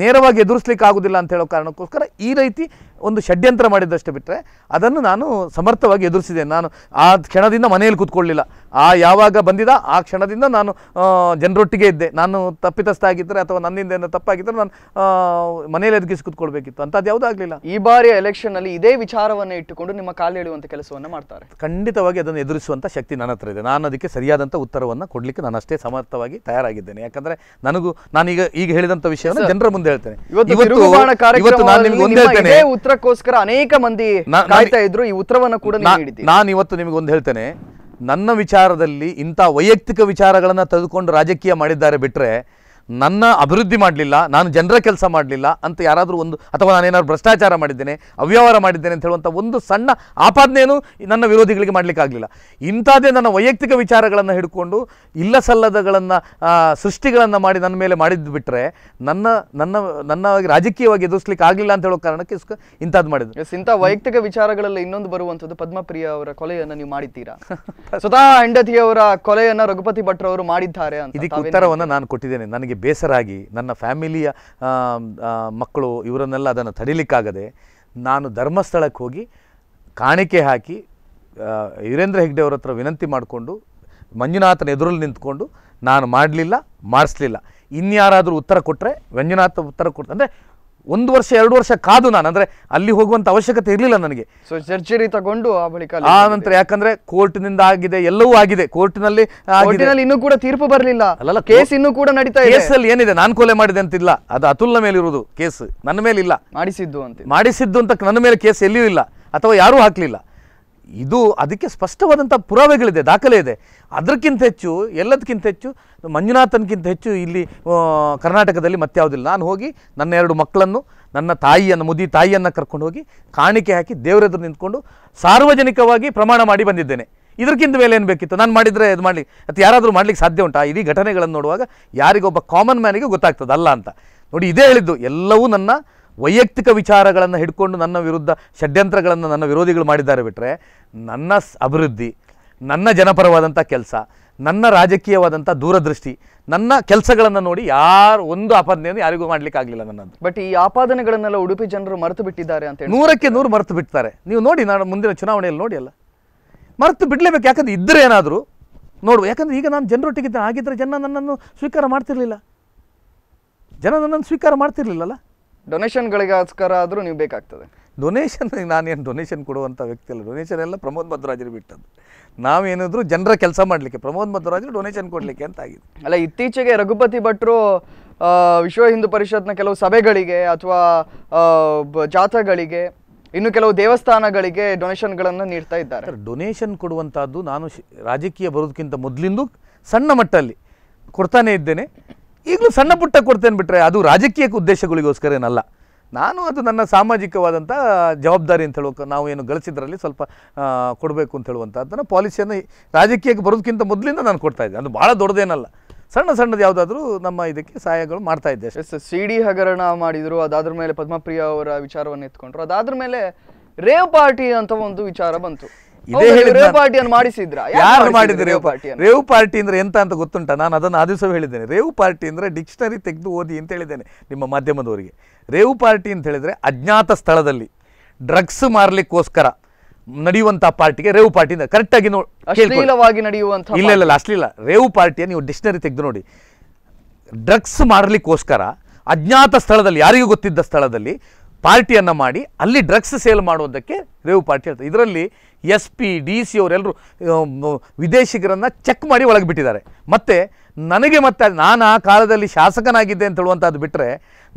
ನೇರವಾಗಿ ಎದುರಿಸ್ಲಿಕ್ಕೆ ಆಗೋದಿಲ್ಲ ಅಂತ ಹೇಳೋ ಕಾರಣಕ್ಕೋಸ್ಕರ ಈ ರೀತಿ ಒಂದು ಷಡ್ಯಂತ್ರ ಮಾಡಿದ್ದಷ್ಟು ಬಿಟ್ಟರೆ ಅದನ್ನು ನಾನು ಸಮರ್ಥವಾಗಿ ಎದುರಿಸಿದೆ ನಾನು ಆ ಕ್ಷಣದಿಂದ ಮನೆಯಲ್ಲಿ ಕೂತ್ಕೊಳ್ಳಿಲ್ಲ ಆ ಯಾವಾಗ ಬಂದಿದ ಆ ಕ್ಷಣದಿಂದ ನಾನು ಜನರೊಟ್ಟಿಗೆ ಇದ್ದೆ ನಾನು ತಪ್ಪಿತಸ್ಥ ಆಗಿದ್ದರೆ ಅಥವಾ ನನ್ನಿಂದ ಏನೋ ತಪ್ಪಾಗಿದ್ದರೆ ನಾನು ಮನೆಯಲ್ಲಿ ಎದುಗಿಸಿ ಕೂತ್ಕೊಳ್ಬೇಕಿತ್ತು ಅದು ಯಾವುದೂ ಆಗಲಿಲ್ಲ ಈ ಬಾರಿಯ ಎಲೆಕ್ಷನ್ನಲ್ಲಿ ಇದೇ ವಿಚಾರವನ್ನು ಇಟ್ಟುಕೊಂಡು ನಿಮ್ಮ ಕಾಲು ಹೇಳುವಂಥ ಕೆಲಸವನ್ನು ಮಾಡ್ತಾರೆ ಖಂಡಿತವಾಗಿ ಅದನ್ನು ಎದುರಿಸುವಂಥ ಶಕ್ತಿ ನನ್ನ ಹತ್ರ ಇದೆ ನಾನು ಅದಕ್ಕೆ ಸರಿಯಾದಂಥ ಉತ್ತರವನ್ನು ಕೊಡಲಿಕ್ಕೆ ನಾನು ಅಷ್ಟೇ ಸಮರ್ಥವಾಗಿ ತಯಾರಾಗಿದ್ದೇನೆ ಯಾಕಂದರೆ ನನಗೂ ನಾನೀಗ ಈಗ ಹೇಳಿದಂಥ ವಿಷಯವನ್ನು ಜನರ ಮುಂದೆ ಹೇಳ್ತೇನೆ ಇವತ್ತು ನಾನು ನಿಮ್ಗೆ ಉತ್ತರ ಉತ್ತರಕ್ಕೋಸ್ಕರ ಅನೇಕ ಮಂದಿ ಕಾಯ್ತಾ ಇದ್ರು ಈ ಉತ್ತರವನ್ನು ಕೂಡ ನಾನು ಇವತ್ತು ನಿಮಗೆ ಒಂದು ಹೇಳ್ತೇನೆ ನನ್ನ ವಿಚಾರದಲ್ಲಿ ಇಂಥ ವೈಯಕ್ತಿಕ ವಿಚಾರಗಳನ್ನ ತೆಗೆದುಕೊಂಡು ರಾಜಕೀಯ ಮಾಡಿದ್ದಾರೆ ಬಿಟ್ರೆ ನನ್ನ ಅಭಿವೃದ್ಧಿ ಮಾಡಲಿಲ್ಲ ನಾನು ಜನರ ಕೆಲಸ ಮಾಡಲಿಲ್ಲ ಅಂತ ಯಾರಾದರೂ ಒಂದು ಅಥವಾ ನಾನೇನಾದ್ರು ಭ್ರಷ್ಟಾಚಾರ ಮಾಡಿದ್ದೇನೆ ಅವ್ಯವಹಾರ ಮಾಡಿದ್ದೇನೆ ಅಂತ ಹೇಳುವಂಥ ಒಂದು ಸಣ್ಣ ಆಪಾದನೆಯನ್ನು ನನ್ನ ವಿರೋಧಿಗಳಿಗೆ ಮಾಡಲಿಕ್ಕಾಗಲಿಲ್ಲ ಇಂಥದ್ದೇ ನನ್ನ ವೈಯಕ್ತಿಕ ವಿಚಾರಗಳನ್ನು ಹಿಡ್ಕೊಂಡು ಇಲ್ಲ ಸಲ್ಲದಗಳನ್ನು ಸೃಷ್ಟಿಗಳನ್ನು ಮಾಡಿ ನನ್ನ ಮೇಲೆ ಮಾಡಿದ್ದು ಬಿಟ್ಟರೆ ನನ್ನ ನನ್ನ ನನ್ನ ರಾಜಕೀಯವಾಗಿ ಎದುರಿಸ್ಲಿಕ್ಕೆ ಆಗಲಿಲ್ಲ ಅಂತ ಹೇಳೋ ಕಾರಣಕ್ಕೆ ಇಂಥದ್ದು ಮಾಡಿದ್ರು ಇಂಥ ವೈಯಕ್ತಿಕ ವಿಚಾರಗಳಲ್ಲಿ ಇನ್ನೊಂದು ಬರುವಂಥದ್ದು ಪದ್ಮಪ್ರಿಯ ಅವರ ಕೊಲೆಯನ್ನು ನೀವು ಮಾಡಿದ್ದೀರಾ ಸ್ವತಃ ಹೆಂಡತಿಯವರ ಕೊಲೆಯನ್ನು ರಘುಪತಿ ಅವರು ಮಾಡಿದ್ದಾರೆ ಇದಕ್ಕೆ ಉತ್ತರವನ್ನು ನಾನು ಕೊಟ್ಟಿದ್ದೇನೆ ನನಗೆ ಬೇಸರಾಗಿ ನನ್ನ ಫ್ಯಾಮಿಲಿಯ ಮಕ್ಕಳು ಇವರನ್ನೆಲ್ಲ ಅದನ್ನು ತಡಿಲಿಕ್ಕಾಗದೆ ನಾನು ಧರ್ಮಸ್ಥಳಕ್ಕೆ ಹೋಗಿ ಕಾಣಿಕೆ ಹಾಕಿ ವೀರೇಂದ್ರ ಹೆಗ್ಡೆ ಅವ್ರ ಹತ್ರ ವಿನಂತಿ ಮಾಡಿಕೊಂಡು ಮಂಜುನಾಥನ ಎದುರಲ್ಲಿ ನಿಂತ್ಕೊಂಡು ನಾನು ಮಾಡಲಿಲ್ಲ ಮಾಡಿಸ್ಲಿಲ್ಲ ಇನ್ಯಾರಾದರೂ ಉತ್ತರ ಕೊಟ್ಟರೆ ಮಂಜುನಾಥ ಉತ್ತರ ಕೊಟ್ಟರೆ ಅಂದರೆ ಒಂದು ವರ್ಷ ಎರಡು ವರ್ಷ ಕಾದು ನಾನು ಅಂದ್ರೆ ಅಲ್ಲಿ ಹೋಗುವಂತ ಅವಶ್ಯಕತೆ ಇರಲಿಲ್ಲ ನನಗೆ ಸೊ ಸರ್ಜರಿ ತಗೊಂಡು ಆ ಬಳಿಕ ಆ ನಂತರ ಯಾಕಂದ್ರೆ ನಿಂದ ಆಗಿದೆ ಎಲ್ಲವೂ ಆಗಿದೆ ಕೋರ್ಟ್ ನಲ್ಲಿ ಇನ್ನೂ ಕೂಡ ತೀರ್ಪು ಬರಲಿಲ್ಲ ಅಲ್ಲ ಕೇಸ್ ಇನ್ನು ಕೂಡ ನಡೀತಾ ಕೇಸ್ ಕೇಸಲ್ಲಿ ಏನಿದೆ ನಾನು ಕೊಲೆ ಮಾಡಿದೆ ಅಂತಿಲ್ಲ ಅದು ಅತುಲ್ನ ಮೇಲೆ ಇರುವುದು ಕೇಸ್ ನನ್ನ ಮೇಲೆ ಇಲ್ಲ ಮಾಡಿಸಿದ್ದು ಅಂತ ಮಾಡಿಸಿದ್ದು ಅಂತ ನನ್ನ ಮೇಲೆ ಕೇಸ್ ಎಲ್ಲಿಯೂ ಇಲ್ಲ ಅಥವಾ ಯಾರೂ ಹಾಕ್ಲಿಲ್ಲ ಇದು ಅದಕ್ಕೆ ಸ್ಪಷ್ಟವಾದಂಥ ಪುರಾವೆಗಳಿದೆ ದಾಖಲೆ ಇದೆ ಅದಕ್ಕಿಂತ ಹೆಚ್ಚು ಎಲ್ಲದಕ್ಕಿಂತ ಹೆಚ್ಚು ಮಂಜುನಾಥನ್ಗಿಂತ ಹೆಚ್ಚು ಇಲ್ಲಿ ಕರ್ನಾಟಕದಲ್ಲಿ ಯಾವುದಿಲ್ಲ ನಾನು ಹೋಗಿ ನನ್ನ ಎರಡು ಮಕ್ಕಳನ್ನು ನನ್ನ ತಾಯಿಯನ್ನು ಮುದಿ ತಾಯಿಯನ್ನು ಕರ್ಕೊಂಡು ಹೋಗಿ ಕಾಣಿಕೆ ಹಾಕಿ ದೇವರೆದುರು ನಿಂತ್ಕೊಂಡು ಸಾರ್ವಜನಿಕವಾಗಿ ಪ್ರಮಾಣ ಮಾಡಿ ಬಂದಿದ್ದೇನೆ ಇದಕ್ಕಿಂತ ಮೇಲೆ ಏನು ಬೇಕಿತ್ತು ನಾನು ಮಾಡಿದರೆ ಇದು ಮಾಡಲಿ ಅಥವಾ ಯಾರಾದರೂ ಮಾಡಲಿಕ್ಕೆ ಸಾಧ್ಯ ಉಂಟಾ ಇಡೀ ಘಟನೆಗಳನ್ನು ನೋಡುವಾಗ ಯಾರಿಗೊಬ್ಬ ಕಾಮನ್ ಮ್ಯಾನಿಗೆ ಗೊತ್ತಾಗ್ತದಲ್ಲ ಅಂತ ನೋಡಿ ಇದೇ ಹೇಳಿದ್ದು ಎಲ್ಲವೂ ನನ್ನ ವೈಯಕ್ತಿಕ ವಿಚಾರಗಳನ್ನು ಹಿಡ್ಕೊಂಡು ನನ್ನ ವಿರುದ್ಧ ಷಡ್ಯಂತ್ರಗಳನ್ನು ನನ್ನ ವಿರೋಧಿಗಳು ಮಾಡಿದ್ದಾರೆ ಬಿಟ್ಟರೆ ನನ್ನ ಅಭಿವೃದ್ಧಿ ನನ್ನ ಜನಪರವಾದಂಥ ಕೆಲಸ ನನ್ನ ರಾಜಕೀಯವಾದಂಥ ದೂರದೃಷ್ಟಿ ನನ್ನ ಕೆಲಸಗಳನ್ನು ನೋಡಿ ಯಾರು ಒಂದು ಆಪಾದನೆಯನ್ನು ಯಾರಿಗೂ ಮಾಡ್ಲಿಕ್ಕೆ ಆಗಲಿಲ್ಲ ನನ್ನದು ಬಟ್ ಈ ಆಪಾದನೆಗಳನ್ನೆಲ್ಲ ಉಡುಪಿ ಜನರು ಮರೆತು ಬಿಟ್ಟಿದ್ದಾರೆ ಅಂತ ನೂರಕ್ಕೆ ನೂರು ಮರೆತು ಬಿಡ್ತಾರೆ ನೀವು ನೋಡಿ ನಾನು ಮುಂದಿನ ಚುನಾವಣೆಯಲ್ಲಿ ನೋಡಿ ಅಲ್ಲ ಮರೆತು ಬಿಡಲೇಬೇಕು ಯಾಕಂದ್ರೆ ಇದ್ದರೆ ಏನಾದರೂ ನೋಡು ಯಾಕಂದ್ರೆ ಈಗ ನಾನು ಜನರೊಟ್ಟಿಗಿದ್ದ ಆಗಿದ್ದರೆ ಜನ ನನ್ನನ್ನು ಸ್ವೀಕಾರ ಮಾಡ್ತಿರ್ಲಿಲ್ಲ ಜನ ನನ್ನನ್ನು ಸ್ವೀಕಾರ ಮಾಡ್ತಿರ್ಲಿಲ್ಲಲ್ಲ ಡೊನೇಷನ್ಗಳಿಗೋಸ್ಕರ ಆದರೂ ನೀವು ಬೇಕಾಗ್ತದೆ ಡೊನೇಷನ್ ನಾನೇನು ಡೊನೇಷನ್ ಕೊಡುವಂಥ ವ್ಯಕ್ತಿ ಅಲ್ಲ ಡೊನೇಷನ್ ಎಲ್ಲ ಪ್ರಮೋದ್ ಮಧ್ವರಾಜರು ಬಿಟ್ಟದ್ದು ನಾವೇನಾದರೂ ಜನರ ಕೆಲಸ ಮಾಡಲಿಕ್ಕೆ ಪ್ರಮೋದ್ ಮಧ್ವರಾಜರು ಡೊನೇಷನ್ ಕೊಡಲಿಕ್ಕೆ ಅಂತ ಆಗಿದೆ ಅಲ್ಲ ಇತ್ತೀಚೆಗೆ ರಘುಪತಿ ಭಟ್ರು ವಿಶ್ವ ಹಿಂದೂ ಪರಿಷತ್ನ ಕೆಲವು ಸಭೆಗಳಿಗೆ ಅಥವಾ ಜಾಥಾಗಳಿಗೆ ಇನ್ನು ಕೆಲವು ದೇವಸ್ಥಾನಗಳಿಗೆ ಡೊನೇಷನ್ಗಳನ್ನು ನೀಡ್ತಾ ಇದ್ದಾರೆ ಡೊನೇಷನ್ ಕೊಡುವಂಥದ್ದು ನಾನು ರಾಜಕೀಯ ಬರೋದಕ್ಕಿಂತ ಮೊದಲಿಂದು ಸಣ್ಣ ಮಟ್ಟಲ್ಲಿ ಕೊಡ್ತಾನೇ ಇದ್ದೇನೆ ಈಗಲೂ ಸಣ್ಣ ಪುಟ್ಟ ಕೊಡ್ತೇನೆ ಬಿಟ್ಟರೆ ಅದು ರಾಜಕೀಯಕ್ಕೆ ಉದ್ದೇಶಗಳಿಗೋಸ್ಕರ ಏನಲ್ಲ ನಾನು ಅದು ನನ್ನ ಸಾಮಾಜಿಕವಾದಂಥ ಜವಾಬ್ದಾರಿ ಅಂತ ಹೇಳೋಕೆ ನಾವು ಏನು ಗಳಿಸಿದ್ರಲ್ಲಿ ಸ್ವಲ್ಪ ಕೊಡಬೇಕು ಅಂತ ಹೇಳುವಂಥದ್ದನ್ನು ಪಾಲಿಸಿಯನ್ನು ರಾಜಕೀಯಕ್ಕೆ ಬರೋದಕ್ಕಿಂತ ಮೊದಲಿಂದ ನಾನು ಕೊಡ್ತಾ ಇದ್ದೆ ಅದು ಭಾಳ ದೊಡ್ಡದೇನಲ್ಲ ಸಣ್ಣ ಸಣ್ಣದು ಯಾವುದಾದ್ರೂ ನಮ್ಮ ಇದಕ್ಕೆ ಸಹಾಯಗಳು ಮಾಡ್ತಾ ಇದ್ದೆ ಸಿ ಡಿ ಹಗರಣ ಮಾಡಿದರು ಅದಾದ್ರ ಮೇಲೆ ಪದ್ಮಪ್ರಿಯ ಅವರ ವಿಚಾರವನ್ನು ಎತ್ಕೊಂಡ್ರು ಅದಾದ್ರ ಮೇಲೆ ರೇವ್ ಪಾರ್ಟಿ ಅಂತ ಒಂದು ವಿಚಾರ ಬಂತು ಇದೇ ಪಾರ್ಟಿ ಅಂದ್ರೆ ಎಂತ ಅಂತ ಗೊತ್ತುಂಟ ನಾನು ಅದನ್ನು ಆ ಹೇಳಿದ್ದೇನೆ ರೇವ್ ಪಾರ್ಟಿ ಅಂದ್ರೆ ಡಿಕ್ಷನರಿ ತೆಗೆದು ಓದಿ ಅಂತ ಹೇಳಿದ್ದೇನೆ ನಿಮ್ಮ ಮಾಧ್ಯಮದವರಿಗೆ ರೇವು ಪಾರ್ಟಿ ಅಂತ ಹೇಳಿದ್ರೆ ಅಜ್ಞಾತ ಸ್ಥಳದಲ್ಲಿ ಡ್ರಗ್ಸ್ ಮಾರ್ಲಿಕ್ಕೋಸ್ಕರ ನಡೆಯುವಂತಹ ಪಾರ್ಟಿಗೆ ರೇವು ಪಾರ್ಟಿ ಕರೆಕ್ಟಾಗಿ ನೋಡಿ ನಡೆಯುವಂತ ಇಲ್ಲ ಇಲ್ಲ ಅಷ್ಟಿಲ್ಲ ರೇವು ಪಾರ್ಟಿಯ ನೀವು ಡಿಕ್ಷನರಿ ತೆಗೆದು ನೋಡಿ ಡ್ರಗ್ಸ್ ಮಾಡ್ಲಿಕ್ಕೋಸ್ಕರ ಅಜ್ಞಾತ ಸ್ಥಳದಲ್ಲಿ ಯಾರಿಗೂ ಗೊತ್ತಿದ್ದ ಸ್ಥಳದಲ್ಲಿ ಪಾರ್ಟಿಯನ್ನು ಮಾಡಿ ಅಲ್ಲಿ ಡ್ರಗ್ಸ್ ಸೇಲ್ ಮಾಡುವುದಕ್ಕೆ ರೇವು ಪಾರ್ಟಿ ಹೇಳ್ತಾರೆ ಇದರಲ್ಲಿ ಎಸ್ ಪಿ ಡಿ ಸಿ ಅವರೆಲ್ಲರೂ ವಿದೇಶಿಗರನ್ನು ಚೆಕ್ ಮಾಡಿ ಒಳಗೆ ಬಿಟ್ಟಿದ್ದಾರೆ ಮತ್ತು ನನಗೆ ಮತ್ತೆ ನಾನು ಆ ಕಾಲದಲ್ಲಿ ಶಾಸಕನಾಗಿದ್ದೆ ಅಂತ ಹೇಳುವಂಥದ್ದು ಬಿಟ್ಟರೆ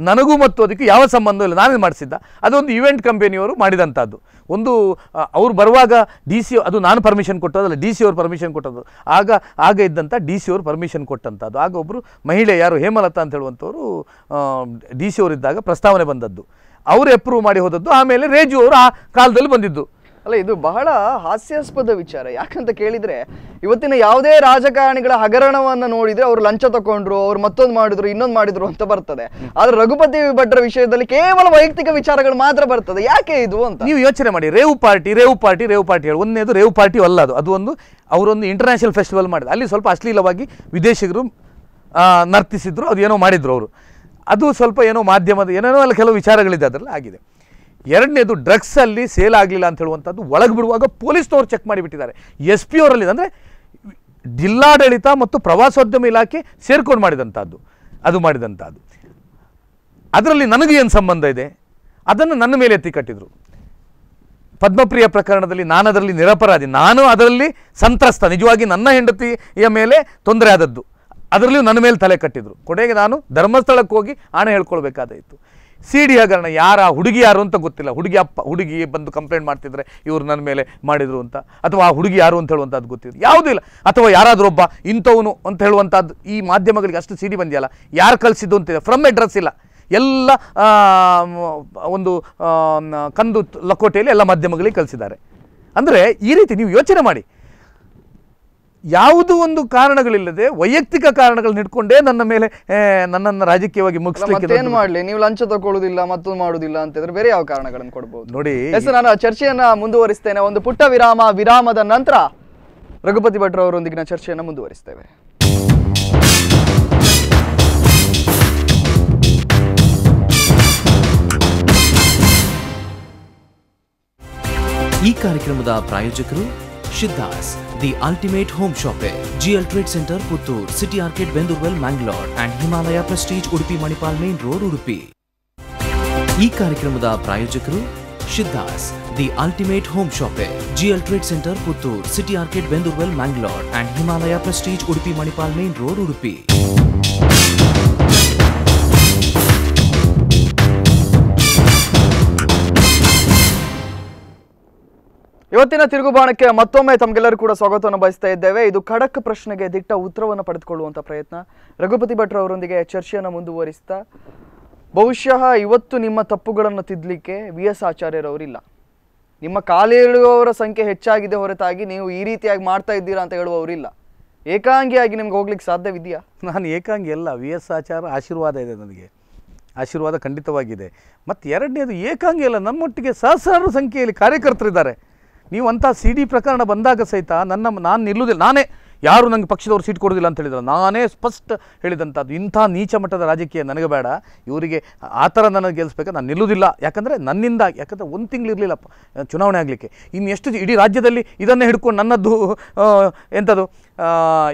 ನನಗೂ ಮತ್ತು ಅದಕ್ಕೆ ಯಾವ ಸಂಬಂಧ ಇಲ್ಲ ನಾನೇ ಮಾಡಿಸಿದ್ದ ಅದೊಂದು ಇವೆಂಟ್ ಕಂಪೆನಿಯವರು ಮಾಡಿದಂಥದ್ದು ಒಂದು ಅವ್ರು ಬರುವಾಗ ಡಿ ಸಿ ಅದು ನಾನು ಪರ್ಮಿಷನ್ ಕೊಟ್ಟದಲ್ಲ ಡಿ ಸಿ ಅವ್ರು ಪರ್ಮಿಷನ್ ಕೊಟ್ಟದ್ದು ಆಗ ಆಗ ಇದ್ದಂಥ ಡಿ ಸಿ ಅವರು ಪರ್ಮಿಷನ್ ಕೊಟ್ಟಂಥದ್ದು ಆಗ ಒಬ್ಬರು ಮಹಿಳೆ ಯಾರು ಹೇಮಲತಾ ಅಂತ ಹೇಳುವಂಥವ್ರು ಡಿ ಸಿ ಅವರಿದ್ದಾಗ ಪ್ರಸ್ತಾವನೆ ಬಂದದ್ದು ಅವರು ಅಪ್ರೂವ್ ಮಾಡಿ ಹೋದದ್ದು ಆಮೇಲೆ ರೇಜು ಅವರು ಆ ಕಾಲದಲ್ಲಿ ಬಂದಿದ್ದು ಅಲ್ಲ ಇದು ಬಹಳ ಹಾಸ್ಯಾಸ್ಪದ ವಿಚಾರ ಯಾಕಂತ ಕೇಳಿದ್ರೆ ಇವತ್ತಿನ ಯಾವುದೇ ರಾಜಕಾರಣಿಗಳ ಹಗರಣವನ್ನು ನೋಡಿದ್ರೆ ಅವರು ಲಂಚ ತಗೊಂಡ್ರು ಅವ್ರು ಮತ್ತೊಂದು ಮಾಡಿದ್ರು ಇನ್ನೊಂದು ಮಾಡಿದ್ರು ಅಂತ ಬರ್ತದೆ ಆದರೆ ರಘುಪತಿ ಭಟ್ರ ವಿಷಯದಲ್ಲಿ ಕೇವಲ ವೈಯಕ್ತಿಕ ವಿಚಾರಗಳು ಮಾತ್ರ ಬರ್ತದೆ ಯಾಕೆ ಇದು ಅಂತ ನೀವು ಯೋಚನೆ ಮಾಡಿ rave party rave party rave party ಹೇಳಿ ಒಂದನೇದು ರೇವು ಪಾರ್ಟಿ ಅಲ್ಲ ಅದು ಅದು ಒಂದು ಅವರೊಂದು ಇಂಟರ್ನ್ಯಾಷನಲ್ ಫೆಸ್ಟಿವಲ್ ಮಾಡಿದೆ ಅಲ್ಲಿ ಸ್ವಲ್ಪ ಅಶ್ಲೀಲವಾಗಿ ವಿದೇಶಿಗರು ನರ್ತಿಸಿದ್ರು ಅದು ಏನೋ ಮಾಡಿದ್ರು ಅವರು ಅದು ಸ್ವಲ್ಪ ಏನೋ ಮಾಧ್ಯಮದ ಏನೇನೋ ಅಲ್ಲಿ ಕೆಲವು ವಿಚಾರಗಳಿದೆ ಅದರಲ್ಲಿ ಆಗಿದೆ ಎರಡನೇದು ಡ್ರಗ್ಸಲ್ಲಿ ಸೇಲ್ ಆಗಲಿಲ್ಲ ಅಂತ ಹೇಳುವಂಥದ್ದು ಒಳಗೆ ಬಿಡುವಾಗ ಪೊಲೀಸ್ನವರು ಚೆಕ್ ಮಾಡಿಬಿಟ್ಟಿದ್ದಾರೆ ಎಸ್ ಪಿ ಅವರಲ್ಲಿ ಅಂದರೆ ಜಿಲ್ಲಾಡಳಿತ ಮತ್ತು ಪ್ರವಾಸೋದ್ಯಮ ಇಲಾಖೆ ಸೇರ್ಕೊಂಡು ಮಾಡಿದಂಥದ್ದು ಅದು ಮಾಡಿದಂಥದ್ದು ಅದರಲ್ಲಿ ನನಗೆ ಏನು ಸಂಬಂಧ ಇದೆ ಅದನ್ನು ನನ್ನ ಮೇಲೆ ಎತ್ತಿ ಕಟ್ಟಿದರು ಪದ್ಮಪ್ರಿಯ ಪ್ರಕರಣದಲ್ಲಿ ನಾನು ಅದರಲ್ಲಿ ನಿರಪರಾಧಿ ನಾನು ಅದರಲ್ಲಿ ಸಂತ್ರಸ್ತ ನಿಜವಾಗಿ ನನ್ನ ಹೆಂಡತಿಯ ಮೇಲೆ ತೊಂದರೆ ಆದದ್ದು ಅದರಲ್ಲೂ ನನ್ನ ಮೇಲೆ ತಲೆ ಕಟ್ಟಿದ್ರು ಕೊಡೆಗೆ ನಾನು ಧರ್ಮಸ್ಥಳಕ್ಕೆ ಹೋಗಿ ಆಣೆ ಹೇಳ್ಕೊಳ್ಬೇಕಾದಾಯಿತು ಸಿ ಡಿ ಹಗರಣ ಯಾರ ಹುಡುಗಿ ಯಾರು ಅಂತ ಗೊತ್ತಿಲ್ಲ ಹುಡುಗಿ ಅಪ್ಪ ಹುಡುಗಿ ಬಂದು ಕಂಪ್ಲೇಂಟ್ ಮಾಡ್ತಿದ್ರೆ ಇವರು ನನ್ನ ಮೇಲೆ ಮಾಡಿದರು ಅಂತ ಅಥವಾ ಆ ಹುಡುಗಿ ಯಾರು ಅಂತ ಹೇಳುವಂಥದ್ದು ಗೊತ್ತಿದ್ರು ಯಾವುದೂ ಇಲ್ಲ ಅಥವಾ ಯಾರಾದರೂ ಒಬ್ಬ ಇಂಥವನು ಅಂತ ಹೇಳುವಂಥದ್ದು ಈ ಮಾಧ್ಯಮಗಳಿಗೆ ಅಷ್ಟು ಸಿಡಿ ಬಂದಿಯಲ್ಲ ಯಾರು ಕಲಿಸಿದ್ದು ಅಂತಿದೆ ಫ್ರಮ್ ಅಡ್ರೆಸ್ ಇಲ್ಲ ಎಲ್ಲ ಒಂದು ಕಂದು ಲಕೋಟೆಯಲ್ಲಿ ಎಲ್ಲ ಮಾಧ್ಯಮಗಳಿಗೆ ಕಲಿಸಿದ್ದಾರೆ ಅಂದರೆ ಈ ರೀತಿ ನೀವು ಯೋಚನೆ ಮಾಡಿ ಯಾವುದೂ ಒಂದು ಕಾರಣಗಳಿಲ್ಲದೆ ವೈಯಕ್ತಿಕ ಕಾರಣಗಳನ್ನ ಇಟ್ಕೊಂಡೇ ನನ್ನ ಮೇಲೆ ನನ್ನನ್ನು ರಾಜಕೀಯವಾಗಿ ಮುಗಿಸ್ಲಿಕ್ಕೆ ಏನ್ ಮಾಡ್ಲಿ ನೀವು ಲಂಚ ತಗೊಳ್ಳುದಿಲ್ಲ ಮತ್ತೊಂದು ಮಾಡುದಿಲ್ಲ ಅಂತಂದ್ರೆ ಬೇರೆ ಯಾವ ಕಾರಣಗಳನ್ನು ಕೊಡಬಹುದು ನೋಡಿ ನಾನು ಚರ್ಚೆಯನ್ನ ಮುಂದುವರಿಸ್ತೇನೆ ಒಂದು ಪುಟ್ಟ ವಿರಾಮ ವಿರಾಮದ ನಂತರ ರಘುಪತಿ ಭಟ್ರು ಅವರೊಂದಿಗಿನ ಚರ್ಚೆಯನ್ನು ಮುಂದುವರಿಸ್ತೇವೆ ಈ ಕಾರ್ಯಕ್ರಮದ ಪ್ರಾಯೋಜಕರು Shiddhas, the ultimate home shopper. GL Trade Center, Puttur, City Arcade, Bendurwell, Mangalore, and Himalaya Prestige, Udupi, Manipal Main Road, Udupi. ಈ ಕಾರ್ಯಕ್ರಮದ ಪ್ರಾಯೋಜಕರು Shiddas the ultimate home shopping GL trade centre Puttur city arcade Bendurwell Mangalore and Himalaya prestige Udupi Manipal main road Udupi ಇವತ್ತಿನ ತಿರುಗುಬಾಣಕ್ಕೆ ಮತ್ತೊಮ್ಮೆ ತಮಗೆಲ್ಲರೂ ಕೂಡ ಸ್ವಾಗತವನ್ನು ಬಯಸ್ತಾ ಇದ್ದೇವೆ ಇದು ಖಡಕ್ ಪ್ರಶ್ನೆಗೆ ದಿಟ್ಟ ಉತ್ತರವನ್ನು ಪಡೆದುಕೊಳ್ಳುವಂಥ ಪ್ರಯತ್ನ ರಘುಪತಿ ಭಟ್ ಅವರೊಂದಿಗೆ ಚರ್ಚೆಯನ್ನು ಮುಂದುವರಿಸ್ತಾ ಬಹುಶಃ ಇವತ್ತು ನಿಮ್ಮ ತಪ್ಪುಗಳನ್ನು ತಿದ್ದಲಿಕ್ಕೆ ವಿ ಎಸ್ ಆಚಾರ್ಯರವರಿಲ್ಲ ನಿಮ್ಮ ಕಾಲೇಳುವವರ ಸಂಖ್ಯೆ ಹೆಚ್ಚಾಗಿದೆ ಹೊರತಾಗಿ ನೀವು ಈ ರೀತಿಯಾಗಿ ಮಾಡ್ತಾ ಇದ್ದೀರಾ ಅಂತ ಹೇಳುವವರಿಲ್ಲ ಏಕಾಂಗಿಯಾಗಿ ನಿಮ್ಗೆ ಹೋಗ್ಲಿಕ್ಕೆ ಸಾಧ್ಯವಿದೆಯಾ ನಾನು ಏಕಾಂಗಿ ಅಲ್ಲ ವಿ ಎಸ್ ಆಚಾರ ಆಶೀರ್ವಾದ ಇದೆ ನನಗೆ ಆಶೀರ್ವಾದ ಖಂಡಿತವಾಗಿದೆ ಮತ್ತು ಎರಡನೇದು ಏಕಾಂಗಿ ಅಲ್ಲ ನಮ್ಮೊಟ್ಟಿಗೆ ಸಹಸ್ರಾರು ಸಂಖ್ಯೆಯಲ್ಲಿ ಕಾರ್ಯಕರ್ತರಿದ್ದಾರೆ ನೀವು ಅಂತ ಸಿ ಡಿ ಪ್ರಕರಣ ಬಂದಾಗ ಸಹಿತ ನನ್ನ ನಾನು ನಿಲ್ಲುವುದಿಲ್ಲ ನಾನೇ ಯಾರು ನನಗೆ ಪಕ್ಷದವ್ರು ಸೀಟ್ ಕೊಡೋದಿಲ್ಲ ಅಂತ ಹೇಳಿದ್ರು ನಾನೇ ಸ್ಪಷ್ಟ ಹೇಳಿದಂಥದ್ದು ಇಂಥ ನೀಚ ಮಟ್ಟದ ರಾಜಕೀಯ ನನಗೆ ಬೇಡ ಇವರಿಗೆ ಆ ಥರ ನನಗೆ ಗೆಲ್ಲಿಸ್ಬೇಕು ನಾನು ನಿಲ್ಲುವುದಿಲ್ಲ ಯಾಕಂದರೆ ನನ್ನಿಂದ ಯಾಕಂದರೆ ಒಂದು ತಿಂಗಳಿರಲಿಲ್ಲ ಚುನಾವಣೆ ಆಗಲಿಕ್ಕೆ ಇನ್ನು ಎಷ್ಟು ಇಡೀ ರಾಜ್ಯದಲ್ಲಿ ಇದನ್ನೇ ಹಿಡ್ಕೊಂಡು ನನ್ನದ್ದು ಎಂಥದ್ದು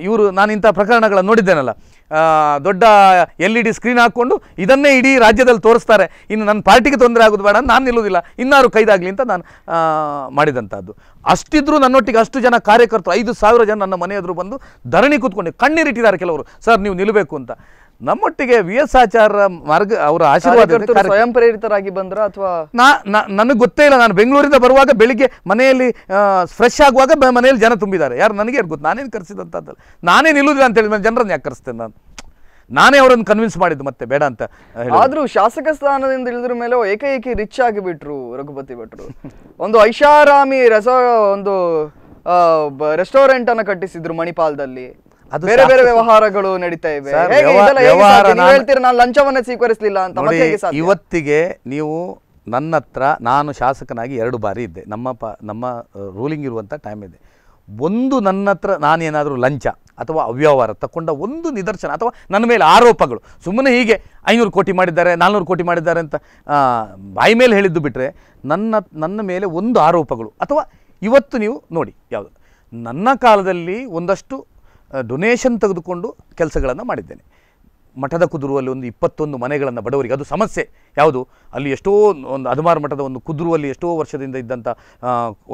ಇವರು ನಾನು ಇಂಥ ಪ್ರಕರಣಗಳನ್ನು ನೋಡಿದ್ದೇನಲ್ಲ ದೊಡ್ಡ ಎಲ್ ಇ ಡಿ ಸ್ಕ್ರೀನ್ ಹಾಕ್ಕೊಂಡು ಇದನ್ನೇ ಇಡೀ ರಾಜ್ಯದಲ್ಲಿ ತೋರಿಸ್ತಾರೆ ಇನ್ನು ನನ್ನ ಪಾರ್ಟಿಗೆ ತೊಂದರೆ ಆಗೋದು ಬೇಡ ನಾನು ನಿಲ್ಲೋದಿಲ್ಲ ಇನ್ನಾರು ಕೈದಾಗಲಿ ಅಂತ ನಾನು ಮಾಡಿದಂಥದ್ದು ಅಷ್ಟಿದ್ರೂ ನನ್ನೊಟ್ಟಿಗೆ ಅಷ್ಟು ಜನ ಕಾರ್ಯಕರ್ತರು ಐದು ಸಾವಿರ ಜನ ನನ್ನ ಮನೆ ಬಂದು ಧರಣಿ ಕೂತ್ಕೊಂಡು ಕಣ್ಣೀರಿಟ್ಟಿದ್ದಾರೆ ಕೆಲವರು ಸರ್ ನೀವು ನಿಲ್ಲಬೇಕು ಅಂತ ನಮ್ಮೊಟ್ಟಿಗೆ ವಿ ಎಸ್ ಮಾರ್ಗ ಅವರ ಆಶೀರ್ವಾದ ಸ್ವಯಂ ಪ್ರೇರಿತರಾಗಿ ಬಂದ್ರ ಅಥವಾ ನಾ ನನಗೆ ಗೊತ್ತೇ ಇಲ್ಲ ನಾನು ಬೆಂಗಳೂರಿಂದ ಬರುವಾಗ ಬೆಳಿಗ್ಗೆ ಮನೆಯಲ್ಲಿ ಫ್ರೆಶ್ ಆಗುವಾಗ ಮನೆಯಲ್ಲಿ ಜನ ತುಂಬಿದ್ದಾರೆ ಯಾರು ನನಗೆ ಗೊತ್ತು ನಾನೇನು ಕರೆಸಿದಂಥದ್ದಲ್ಲ ನಾನೇ ನಿಲ್ಲುದಿಲ್ಲ ಅಂತ ಹೇಳಿದ ಜನರನ್ನು ಯಾಕೆ ಕರೆಸ್ತೇನೆ ನಾನು ನಾನೇ ಅವರನ್ನು ಕನ್ವಿನ್ಸ್ ಮಾಡಿದ್ದು ಮತ್ತೆ ಬೇಡ ಅಂತ ಆದ್ರೂ ಶಾಸಕ ಸ್ಥಾನದಿಂದ ಇಳಿದ್ರ ಮೇಲೆ ಏಕೈಕಿ ರಿಚ್ ಆಗಿಬಿಟ್ರು ರಘುಪತಿ ಭಟ್ರು ಒಂದು ಐಷಾರಾಮಿ ರೆಸ ಒಂದು ರೆಸ್ಟೋರೆಂಟ್ ಅನ್ನ ಕಟ್ಟಿಸಿದ್ರು ಮಣಿಪಾಲದಲ್ಲಿ ಅದು ಬೇರೆ ಬೇರೆ ವ್ಯವಹಾರಗಳು ನಡೀತಾ ಇವೆ ನಾನು ಲಂಚವನ್ನ ಸ್ವೀಕರಿಸಲಿಲ್ಲ ಅಂತ ಇವತ್ತಿಗೆ ನೀವು ನನ್ನ ಹತ್ರ ನಾನು ಶಾಸಕನಾಗಿ ಎರಡು ಬಾರಿ ಇದ್ದೆ ನಮ್ಮ ಪ ನಮ್ಮ ರೂಲಿಂಗ್ ಇರುವಂಥ ಟೈಮ್ ಇದೆ ಒಂದು ನನ್ನ ಹತ್ರ ನಾನೇನಾದರೂ ಲಂಚ ಅಥವಾ ಅವ್ಯವಹಾರ ತಕ್ಕೊಂಡ ಒಂದು ನಿದರ್ಶನ ಅಥವಾ ನನ್ನ ಮೇಲೆ ಆರೋಪಗಳು ಸುಮ್ಮನೆ ಹೀಗೆ ಐನೂರು ಕೋಟಿ ಮಾಡಿದ್ದಾರೆ ನಾಲ್ನೂರು ಕೋಟಿ ಮಾಡಿದ್ದಾರೆ ಅಂತ ಬಾಯಿ ಮೇಲೆ ಹೇಳಿದ್ದು ಬಿಟ್ಟರೆ ನನ್ನ ನನ್ನ ಮೇಲೆ ಒಂದು ಆರೋಪಗಳು ಅಥವಾ ಇವತ್ತು ನೀವು ನೋಡಿ ಯಾವುದು ನನ್ನ ಕಾಲದಲ್ಲಿ ಒಂದಷ್ಟು ಡೊನೇಷನ್ ತೆಗೆದುಕೊಂಡು ಕೆಲಸಗಳನ್ನು ಮಾಡಿದ್ದೇನೆ ಮಠದ ಕುದುರುವಲ್ಲಿ ಒಂದು ಇಪ್ಪತ್ತೊಂದು ಮನೆಗಳನ್ನು ಬಡವರಿಗೆ ಅದು ಸಮಸ್ಯೆ ಯಾವುದು ಅಲ್ಲಿ ಎಷ್ಟೋ ಒಂದು ಅದುಮಾರು ಮಠದ ಒಂದು ಕುದುರುವಲ್ಲಿ ಎಷ್ಟೋ ವರ್ಷದಿಂದ ಇದ್ದಂಥ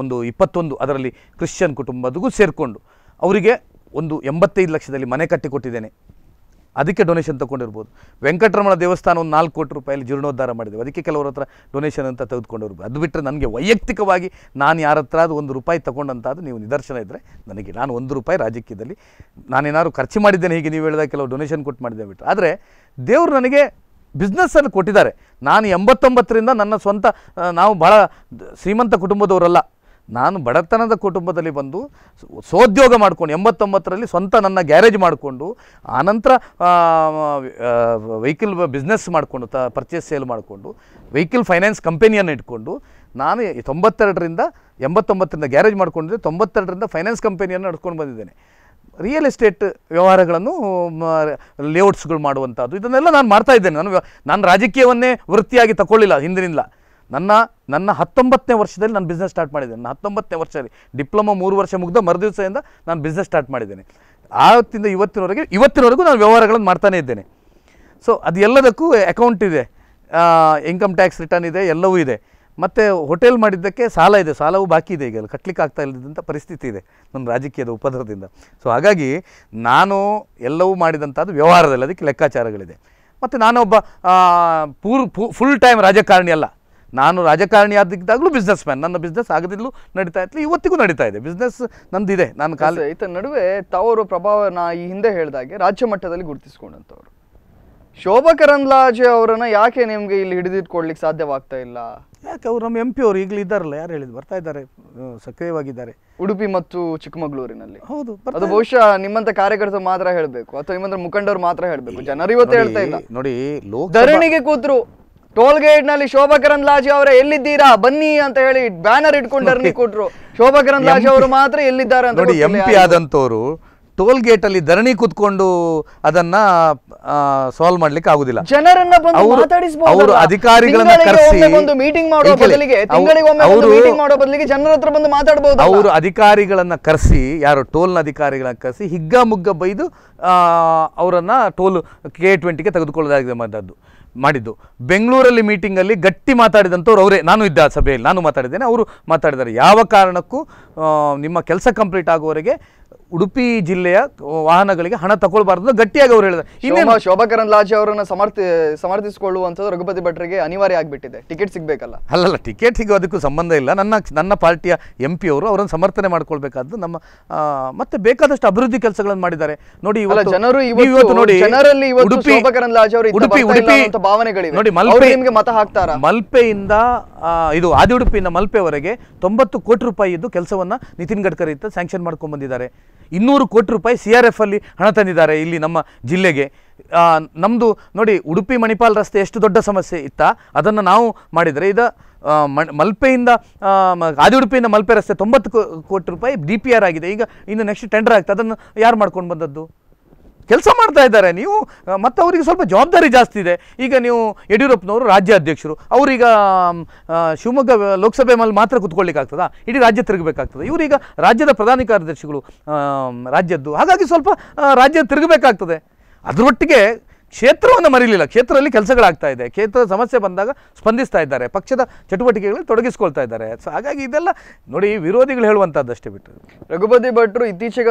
ಒಂದು ಇಪ್ಪತ್ತೊಂದು ಅದರಲ್ಲಿ ಕ್ರಿಶ್ಚಿಯನ್ ಕುಟುಂಬದಗೂ ಸೇರಿಕೊಂಡು ಅವರಿಗೆ ಒಂದು ಎಂಬತ್ತೈದು ಲಕ್ಷದಲ್ಲಿ ಮನೆ ಕಟ್ಟಿಕೊಟ್ಟಿದ್ದೇನೆ ಅದಕ್ಕೆ ಡೊನೇಷನ್ ತಗೊಂಡಿರ್ಬೋದು ವೆಂಕಟರಮಣ ದೇವಸ್ಥಾನ ಒಂದು ನಾಲ್ಕು ಕೋಟಿ ರೂಪಾಯಿ ಜೀರ್ಣೋದ್ಧಾರ ಮಾಡಿದೆವು ಅದಕ್ಕೆ ಕೆಲವರ ಹತ್ರ ಡೊನೇಷನ್ ಅಂತ ತೆಗೆದುಕೊಂಡಿರ್ಬೋದು ಅದು ಬಿಟ್ಟರೆ ನನಗೆ ವೈಯಕ್ತಿಕವಾಗಿ ನಾನು ಯಾರ ಹತ್ರ ಅದು ಒಂದು ರೂಪಾಯಿ ತಗೊಂಡಂಥದ್ದು ನೀವು ನಿದರ್ಶನ ಇದ್ದರೆ ನನಗೆ ನಾನು ಒಂದು ರೂಪಾಯಿ ರಾಜಕೀಯದಲ್ಲಿ ನಾನೇನಾದ್ರು ಖರ್ಚು ಮಾಡಿದ್ದೇನೆ ಹೀಗೆ ನೀವು ಹೇಳಿದ ಕೆಲವು ಡೊನೇಷನ್ ಕೊಟ್ಟು ಮಾಡಿದೆ ಬಿಟ್ಟರೆ ಆದರೆ ದೇವರು ನನಗೆ ಬಿಸ್ನೆಸ್ಸನ್ನು ಕೊಟ್ಟಿದ್ದಾರೆ ನಾನು ಎಂಬತ್ತೊಂಬತ್ತರಿಂದ ನನ್ನ ಸ್ವಂತ ನಾವು ಭಾಳ ಶ್ರೀಮಂತ ಕುಟುಂಬದವರಲ್ಲ ನಾನು ಬಡತನದ ಕುಟುಂಬದಲ್ಲಿ ಬಂದು ಸೋದ್ಯೋಗ ಮಾಡಿಕೊಂಡು ಎಂಬತ್ತೊಂಬತ್ತರಲ್ಲಿ ಸ್ವಂತ ನನ್ನ ಗ್ಯಾರೇಜ್ ಮಾಡಿಕೊಂಡು ಆನಂತರ ವೆಹಿಕಲ್ ಬಿಸ್ನೆಸ್ ಮಾಡಿಕೊಂಡು ತ ಪರ್ಚೇಸ್ ಸೇಲ್ ಮಾಡಿಕೊಂಡು ವೆಹಿಕಲ್ ಫೈನಾನ್ಸ್ ಕಂಪನಿಯನ್ನು ಇಟ್ಕೊಂಡು ನಾನು ತೊಂಬತ್ತೆರಡರಿಂದ ಎಂಬತ್ತೊಂಬತ್ತರಿಂದ ಗ್ಯಾರೇಜ್ ಮಾಡಿಕೊಂಡಿದ್ದೆ ತೊಂಬತ್ತೆರಡರಿಂದ ಫೈನಾನ್ಸ್ ಕಂಪನಿಯನ್ನು ನಡ್ಕೊಂಡು ಬಂದಿದ್ದೇನೆ ರಿಯಲ್ ಎಸ್ಟೇಟ್ ವ್ಯವಹಾರಗಳನ್ನು ಲೇಔಟ್ಸ್ಗಳು ಮಾಡುವಂಥದ್ದು ಇದನ್ನೆಲ್ಲ ನಾನು ಮಾಡ್ತಾ ಇದ್ದೇನೆ ನಾನು ನಾನು ರಾಜಕೀಯವನ್ನೇ ವೃತ್ತಿಯಾಗಿ ತಗೊಳ್ಳಿಲ್ಲ ಹಿಂದಿನಿಂದ ನನ್ನ ನನ್ನ ಹತ್ತೊಂಬತ್ತನೇ ವರ್ಷದಲ್ಲಿ ನಾನು ಬಿಸ್ನೆಸ್ ಸ್ಟಾರ್ಟ್ ಮಾಡಿದ್ದೇನೆ ನನ್ನ ಹತ್ತೊಂಬತ್ತನೇ ವರ್ಷದಲ್ಲಿ ಡಿಪ್ಲೊಮಾ ಮೂರು ವರ್ಷ ಮುಗ್ದ ಮರುದಿವಸದಿಂದ ನಾನು ಬಿಸ್ನೆಸ್ ಸ್ಟಾರ್ಟ್ ಮಾಡಿದ್ದೇನೆ ಆವತ್ತಿಂದ ಇವತ್ತಿನವರೆಗೆ ಇವತ್ತಿನವರೆಗೂ ನಾನು ವ್ಯವಹಾರಗಳನ್ನು ಮಾಡ್ತಾನೇ ಇದ್ದೇನೆ ಸೊ ಅದು ಎಲ್ಲದಕ್ಕೂ ಅಕೌಂಟ್ ಇದೆ ಇನ್ಕಮ್ ಟ್ಯಾಕ್ಸ್ ರಿಟರ್ನ್ ಇದೆ ಎಲ್ಲವೂ ಇದೆ ಮತ್ತು ಹೋಟೆಲ್ ಮಾಡಿದ್ದಕ್ಕೆ ಸಾಲ ಇದೆ ಸಾಲವೂ ಬಾಕಿ ಇದೆ ಈಗ ಕಟ್ಲಿಕ್ಕೆ ಆಗ್ತಾ ಇಲ್ಲದಂಥ ಪರಿಸ್ಥಿತಿ ಇದೆ ನನ್ನ ರಾಜಕೀಯದ ಉಪದ್ರದಿಂದ ಸೊ ಹಾಗಾಗಿ ನಾನು ಎಲ್ಲವೂ ಮಾಡಿದಂಥದ್ದು ವ್ಯವಹಾರದಲ್ಲಿ ಅದಕ್ಕೆ ಲೆಕ್ಕಾಚಾರಗಳಿದೆ ಮತ್ತು ನಾನೊಬ್ಬ ಪೂರ್ ಫುಲ್ ಟೈಮ್ ರಾಜಕಾರಣಿ ಅಲ್ಲ ನಾನು ರಾಜಕಾರಣಿ ಆದಿದ್ದಾಗಲೂ ಬಿಸ್ನೆಸ್ ಮ್ಯಾನ್ ನನ್ನ ಬಿಸ್ನೆಸ್ ಆಗದಿದ್ಲು ನಡೀತಾ ಇತ್ತು ಇವತ್ತಿಗೂ ನಡೀತಾ ಇದೆ ಬಿಸ್ನೆಸ್ ನಂದಿದೆ ನಾನು ಕಾಲ ಈತ ನಡುವೆ ತಾವರು ಪ್ರಭಾವ ನಾ ಈ ಹಿಂದೆ ಹೇಳಿದಾಗೆ ರಾಜ್ಯ ಮಟ್ಟದಲ್ಲಿ ಗುರುತಿಸ್ಕೊಂಡಂಥವ್ರು ಶೋಭಾ ಕರಂದ್ಲಾಜೆ ಅವರನ್ನು ಯಾಕೆ ನಿಮಗೆ ಇಲ್ಲಿ ಹಿಡಿದಿಟ್ಕೊಳ್ಳಿಕ್ಕೆ ಸಾಧ್ಯವಾಗ್ತಾ ಇಲ್ಲ ಯಾಕೆ ಅವ್ರು ನಮ್ಮ ಎಂ ಪಿ ಅವರು ಈಗಲೂ ಇದ್ದಾರಲ್ಲ ಯಾರು ಹೇಳಿದ್ರು ಬರ್ತಾ ಇದ್ದಾರೆ ಸಕ್ರಿಯವಾಗಿದ್ದಾರೆ ಉಡುಪಿ ಮತ್ತು ಚಿಕ್ಕಮಗಳೂರಿನಲ್ಲಿ ಹೌದು ಅದು ಬಹುಶಃ ನಿಮ್ಮಂತ ಕಾರ್ಯಕರ್ತರು ಮಾತ್ರ ಹೇಳಬೇಕು ಅಥವಾ ನಿಮ್ಮಂತ ಮುಖಂಡರು ಮಾತ್ರ ಹೇಳಬೇಕು ಜನರು ಇವತ್ತು ಹೇಳ್ತಾ ಇಲ್ಲ ನೋಡಿ ಧರಣಿಗೆ ಕೂತ್ರು ಟೋಲ್ ಗೇಟ್ ನಲ್ಲಿ ಶೋಭಾ ಲಾಜಿ ಅವರ ಎಲ್ಲಿದ್ದೀರಾ ಬನ್ನಿ ಅಂತ ಹೇಳಿ ಬ್ಯಾನರ್ ಇಟ್ಕೊಂಡು ಕೊಟ್ರು ಶೋಭಾ ಲಾಜಿ ಅವರು ಮಾತ್ರ ಎಲ್ಲಿದ್ದಾರೆ ಅಂತ ಎಂ ಪಿ ಆದಂತವರು ಟೋಲ್ ಗೇಟ್ ಅಲ್ಲಿ ಧರಣಿ ಕೂತ್ಕೊಂಡು ಅದನ್ನ ಸಾಲ್ವ್ ಮಾಡ್ಲಿಕ್ಕೆ ಆಗುದಿಲ್ಲ ಜನರನ್ನ ಅವರು ಅಧಿಕಾರಿಗಳನ್ನ ಕರೆಸಿ ಮೀಟಿಂಗ್ ಮಾಡೋ ಬದಲಿಗೆ ಮೀಟಿಂಗ್ ಮಾಡೋ ಬದಲಿಗೆ ಜನರ ಹತ್ರ ಬಂದು ಮಾತಾಡಬಹುದು ಅವರು ಅಧಿಕಾರಿಗಳನ್ನ ಕರೆಸಿ ಯಾರು ನ ಅಧಿಕಾರಿಗಳನ್ನ ಕರೆಸಿ ಹಿಗ್ಗ ಮುಗ್ಗ ಬೈದು ಅವರನ್ನ ಟೋಲ್ ಕೆ ಟ್ವೆಂಟಿಗೆ ತೆಗೆದುಕೊಳ್ಳೋದಾಗಿದೆ ಮದ್ದದ್ದು ಮಾಡಿದ್ದು ಬೆಂಗಳೂರಲ್ಲಿ ಮೀಟಿಂಗಲ್ಲಿ ಗಟ್ಟಿ ಮಾತಾಡಿದಂಥವ್ರು ಅವರೇ ನಾನು ಇದ್ದ ಸಭೆಯಲ್ಲಿ ನಾನು ಮಾತಾಡಿದ್ದೇನೆ ಅವರು ಮಾತಾಡಿದ್ದಾರೆ ಯಾವ ಕಾರಣಕ್ಕೂ ನಿಮ್ಮ ಕೆಲಸ ಕಂಪ್ಲೀಟ್ ಆಗುವವರೆಗೆ ಉಡುಪಿ ಜಿಲ್ಲೆಯ ವಾಹನಗಳಿಗೆ ಹಣ ತಗೊಳ್ಬಾರ್ದು ಗಟ್ಟಿಯಾಗಿ ಅವರು ಹೇಳಿದ್ದಾರೆ ಇನ್ನೇನು ಶೋಭಾಕರನ್ ಕರಂದ್ಲಾಜೆ ಅವರನ್ನು ಸಮರ್ಥ ಸಮರ್ಥಿಸಿಕೊಳ್ಳುವಂಥದ್ದು ರಘುಪತಿ ಭಟ್ರಿಗೆ ಅನಿವಾರ್ಯ ಆಗ್ಬಿಟ್ಟಿದೆ ಟಿಕೆಟ್ ಸಿಗಬೇಕಲ್ಲ ಅಲ್ಲಲ್ಲ ಟಿಕೆಟ್ ಅದಕ್ಕೂ ಸಂಬಂಧ ಇಲ್ಲ ನನ್ನ ನನ್ನ ಪಾರ್ಟಿಯ ಎಂ ಪಿ ಅವರು ಅವರನ್ನು ಸಮರ್ಥನೆ ಮಾಡ್ಕೊಳ್ಬೇಕಾದ್ದು ನಮ್ಮ ಮತ್ತೆ ಬೇಕಾದಷ್ಟು ಅಭಿವೃದ್ಧಿ ಕೆಲಸಗಳನ್ನು ಮಾಡಿದ್ದಾರೆ ನೋಡಿ ಜನರು ಇವತ್ತು ನೋಡಿ ಜನರಲ್ಲಿ ಉಡುಪಿ ಭಾವನೆಗಳಿವೆ ನೋಡಿ ಮಲ್ಪೆ ಮಲ್ಪೆಯಿಂದ ಇದು ಆದಿ ಉಡುಪಿನ ಮಲ್ಪೆವರೆಗೆ ತೊಂಬತ್ತು ಕೋಟಿ ರೂಪಾಯಿ ಇದ್ದು ಕೆಲಸವನ್ನು ನಿತಿನ್ ಗಡ್ಕರಿ ಅಂತ ಸ್ಯಾಂಕ್ಷನ್ ಮಾಡ್ಕೊಂಡು ಬಂದಿದ್ದಾರೆ ಇನ್ನೂರು ಕೋಟಿ ರೂಪಾಯಿ ಸಿ ಆರ್ ಅಲ್ಲಿ ಹಣ ತಂದಿದ್ದಾರೆ ಇಲ್ಲಿ ನಮ್ಮ ಜಿಲ್ಲೆಗೆ ನಮ್ಮದು ನೋಡಿ ಉಡುಪಿ ಮಣಿಪಾಲ್ ರಸ್ತೆ ಎಷ್ಟು ದೊಡ್ಡ ಸಮಸ್ಯೆ ಇತ್ತ ಅದನ್ನು ನಾವು ಮಾಡಿದರೆ ಇದು ಮಲ್ಪೆಯಿಂದ ಆದಿ ಉಡುಪಿಯಿಂದ ಮಲ್ಪೆ ರಸ್ತೆ ತೊಂಬತ್ತು ಕೋಟಿ ರೂಪಾಯಿ ಡಿ ಪಿ ಆರ್ ಆಗಿದೆ ಈಗ ಇನ್ನು ನೆಕ್ಸ್ಟ್ ಟೆಂಡರ್ ಆಗ್ತದೆ ಅದನ್ನು ಯಾರು ಮಾಡ್ಕೊಂಡು ಬಂದದ್ದು ಕೆಲಸ ಮಾಡ್ತಾ ಇದ್ದಾರೆ ನೀವು ಮತ್ತು ಅವರಿಗೆ ಸ್ವಲ್ಪ ಜವಾಬ್ದಾರಿ ಜಾಸ್ತಿ ಇದೆ ಈಗ ನೀವು ಯಡಿಯೂರಪ್ಪನವರು ರಾಜ್ಯಾಧ್ಯಕ್ಷರು ಅವರೀಗ ಶಿವಮೊಗ್ಗ ಲೋಕಸಭೆ ಮೇಲೆ ಮಾತ್ರ ಕುತ್ಕೊಳ್ಳಿಕ್ಕಾಗ್ತದ ಇಡೀ ರಾಜ್ಯ ತಿರುಗಬೇಕಾಗ್ತದೆ ಇವರೀಗ ರಾಜ್ಯದ ಪ್ರಧಾನ ಕಾರ್ಯದರ್ಶಿಗಳು ರಾಜ್ಯದ್ದು ಹಾಗಾಗಿ ಸ್ವಲ್ಪ ರಾಜ್ಯ ತಿರುಗಬೇಕಾಗ್ತದೆ ಅದರೊಟ್ಟಿಗೆ ಕ್ಷೇತ್ರವನ್ನು ಮರಿಲಿಲ್ಲ ಕ್ಷೇತ್ರದಲ್ಲಿ ಕೆಲಸಗಳಾಗ್ತಾ ಇದೆ ಕ್ಷೇತ್ರದ ಸಮಸ್ಯೆ ಬಂದಾಗ ಸ್ಪಂದಿಸ್ತಾ ಇದ್ದಾರೆ ಪಕ್ಷದ ಚಟುವಟಿಕೆಗಳಲ್ಲಿ ತೊಡಗಿಸ್ಕೊಳ್ತಾ ಇದ್ದಾರೆ ಸೊ ಹಾಗಾಗಿ ಇದೆಲ್ಲ ನೋಡಿ ವಿರೋಧಿಗಳು ಹೇಳುವಂಥದ್ದಷ್ಟೇ ಬಿಟ್ಟು ರಘುಪತಿ ಭಟ್ರು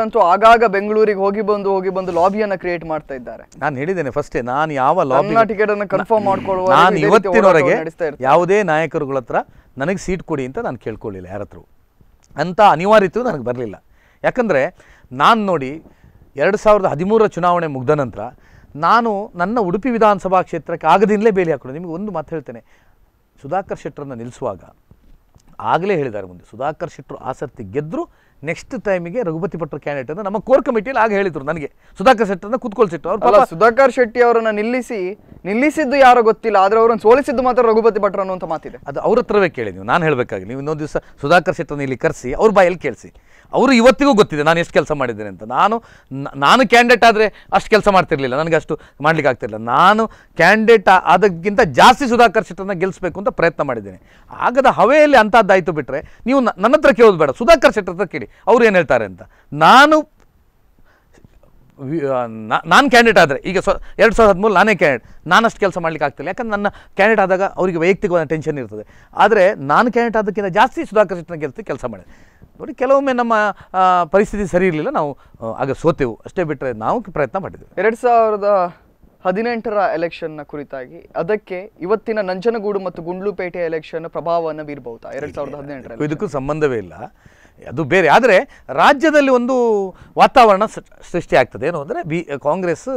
ಅಂತೂ ಆಗಾಗ ಬೆಂಗಳೂರಿಗೆ ಹೋಗಿ ಬಂದು ಹೋಗಿ ಬಂದು ಲಾಬಿಯನ್ನು ಕ್ರಿಯೇಟ್ ಮಾಡ್ತಾ ಇದ್ದಾರೆ ನಾನು ಹೇಳಿದ್ದೇನೆ ಫಸ್ಟೇ ನಾನು ಯಾವ ಲಾಬಿ ಟಿಕೆಟ್ ಅನ್ನು ಕನ್ಫರ್ಮ್ ಮಾಡ್ಕೊಳ್ಳುವ ನಾನು ಇವತ್ತಿನವರೆಗೆ ಯಾವುದೇ ನಾಯಕರುಗಳ ಹತ್ರ ನನಗೆ ಸೀಟ್ ಕೊಡಿ ಅಂತ ನಾನು ಕೇಳ್ಕೊಳ್ಳಿಲ್ಲ ಯಾರ ಹತ್ರ ಅನಿವಾರ್ಯತೆ ಅನಿವಾರ್ಯತೆಯೂ ನನಗೆ ಬರಲಿಲ್ಲ ಯಾಕಂದರೆ ನಾನು ನೋಡಿ ಎರಡು ಸಾವಿರದ ಹದಿಮೂರರ ಚುನಾವಣೆ ಮುಗ್ದ ನಂತರ ನಾನು ನನ್ನ ಉಡುಪಿ ವಿಧಾನಸಭಾ ಕ್ಷೇತ್ರಕ್ಕೆ ಆಗದಿಂದಲೇ ಬೇಲಿ ಹಾಕೊಂಡು ನಿಮಗೆ ಒಂದು ಮಾತು ಹೇಳ್ತೇನೆ ಸುಧಾಕರ್ ಶೆಟ್ಟರನ್ನು ನಿಲ್ಲಿಸುವಾಗ ಆಗಲೇ ಹೇಳಿದ್ದಾರೆ ಮುಂದೆ ಸುಧಾಕರ್ ಶೆಟ್ಟರು ಆಸಕ್ತಿ ಗೆದ್ದರು ನೆಕ್ಸ್ಟ್ ಟೈಮಿಗೆ ರಘುಪತಿ ಭಟ್ರು ಕ್ಯಾಂಡಿಡೇಟ್ ಅಂತ ನಮ್ಮ ಕೋರ್ ಕಮಿಟಿಯಲ್ಲಿ ಆಗ ಹೇಳಿದ್ರು ನನಗೆ ಸುಧಾಕರ್ ಶೆಟ್ಟರನ್ನ ಕುತ್ಕೊಳ್ಸಿಟ್ಟು ಅವ್ರು ಸುಧಾಕರ್ ಶೆಟ್ಟಿ ಅವರನ್ನ ನಿಲ್ಲಿಸಿ ನಿಲ್ಲಿಸಿದ್ದು ಯಾರೋ ಗೊತ್ತಿಲ್ಲ ಆದರೆ ಅವರನ್ನು ಸೋಲಿಸಿದ್ದು ಮಾತ್ರ ರಘುಪತಿ ಭಟ್ರು ಅನ್ನುವಂಥ ಮಾತಿದೆ ಅದು ಅವ್ರ ಹತ್ರವೇ ಕೇಳಿ ನೀವು ನಾನು ಹೇಳಬೇಕಾಗಿ ನೀವು ಇನ್ನೊಂದು ದಿವಸ ಸುಧಾಕರ್ ಶೆಟ್ಟರನ್ನ ಇಲ್ಲಿ ಕರೆಸಿ ಅವ್ರ ಬಾಯಲ್ಲಿ ಕೇಳಿಸಿ ಅವರು ಇವತ್ತಿಗೂ ಗೊತ್ತಿದೆ ನಾನು ಎಷ್ಟು ಕೆಲಸ ಮಾಡಿದ್ದೇನೆ ಅಂತ ನಾನು ನಾನು ಕ್ಯಾಂಡಿಡೇಟ್ ಆದರೆ ಅಷ್ಟು ಕೆಲಸ ಮಾಡ್ತಿರಲಿಲ್ಲ ನನಗೆ ಅಷ್ಟು ಮಾಡ್ಲಿಕ್ಕೆ ಆಗ್ತಿರಲಿಲ್ಲ ನಾನು ಕ್ಯಾಂಡಿಡೇಟ್ ಆದಕ್ಕಿಂತ ಜಾಸ್ತಿ ಸುಧಾಕರ್ ಶೆಟ್ಟರನ್ನ ಗೆಲ್ಲಿಸಬೇಕು ಅಂತ ಪ್ರಯತ್ನ ಮಾಡಿದ್ದೇನೆ ಆಗದ ಹವೆಯಲ್ಲಿ ಅಂಥದ್ದಾಯಿತು ಬಿಟ್ಟರೆ ನೀವು ನನ್ನ ಹತ್ರ ಕೇಳೋದು ಬೇಡ ಸುಧಾಕರ್ ಶೆಟ್ಟರ್ ಹತ್ರ ಕೇಳಿ ಅವ್ರು ಏನು ಹೇಳ್ತಾರೆ ಅಂತ ನಾನು ನಾನು ಕ್ಯಾಂಡಿಡೇಟ್ ಆದರೆ ಈಗ ಸೊ ಎರಡು ಸಾವಿರದ ಹದಿಮೂರು ನಾನೇ ಕ್ಯಾಂಡಿಡೇಟ್ ನಾನಷ್ಟು ಕೆಲಸ ಮಾಡ್ಲಿಕ್ಕೆ ಆಗ್ತಿಲ್ಲ ಯಾಕಂದ್ರೆ ನನ್ನ ಕ್ಯಾಂಡಿಡೇಟ್ ಆದಾಗ ಅವರಿಗೆ ವೈಯಕ್ತಿಕವಾದ ಟೆನ್ಷನ್ ಇರ್ತದೆ ಆದರೆ ನಾನು ಕ್ಯಾಂಡಿಡೇಟ್ ಆದಕ್ಕಿಂತ ಜಾಸ್ತಿ ಸುಧಾಕರ್ ಶೆಟ್ಟರ್ನ ಗೆಲ್ಲಿಸಿ ಕೆಲಸ ಮಾಡಿದೆ ನೋಡಿ ಕೆಲವೊಮ್ಮೆ ನಮ್ಮ ಪರಿಸ್ಥಿತಿ ಸರಿ ಇರಲಿಲ್ಲ ನಾವು ಆಗ ಸೋತೆವು ಅಷ್ಟೇ ಬಿಟ್ಟರೆ ನಾವು ಪ್ರಯತ್ನ ಮಾಡಿದ್ದೇವೆ ಎರಡು ಸಾವಿರದ ಹದಿನೆಂಟರ ಎಲೆಕ್ಷನ್ನ ಕುರಿತಾಗಿ ಅದಕ್ಕೆ ಇವತ್ತಿನ ನಂಜನಗೂಡು ಮತ್ತು ಗುಂಡ್ಲುಪೇಟೆ ಎಲೆಕ್ಷನ್ ಪ್ರಭಾವವನ್ನು ಬೀರಬಹುದಾ ಎರಡು ಸಾವಿರದ ಹದಿನೆಂಟರ ಇದಕ್ಕೂ ಸಂಬಂಧವೇ ಇಲ್ಲ ಅದು ಬೇರೆ ಆದರೆ ರಾಜ್ಯದಲ್ಲಿ ಒಂದು ವಾತಾವರಣ ಸೃಷ್ಟಿ ಆಗ್ತದೆ ಏನು ಅಂದರೆ ಬಿ ಕಾಂಗ್ರೆಸ್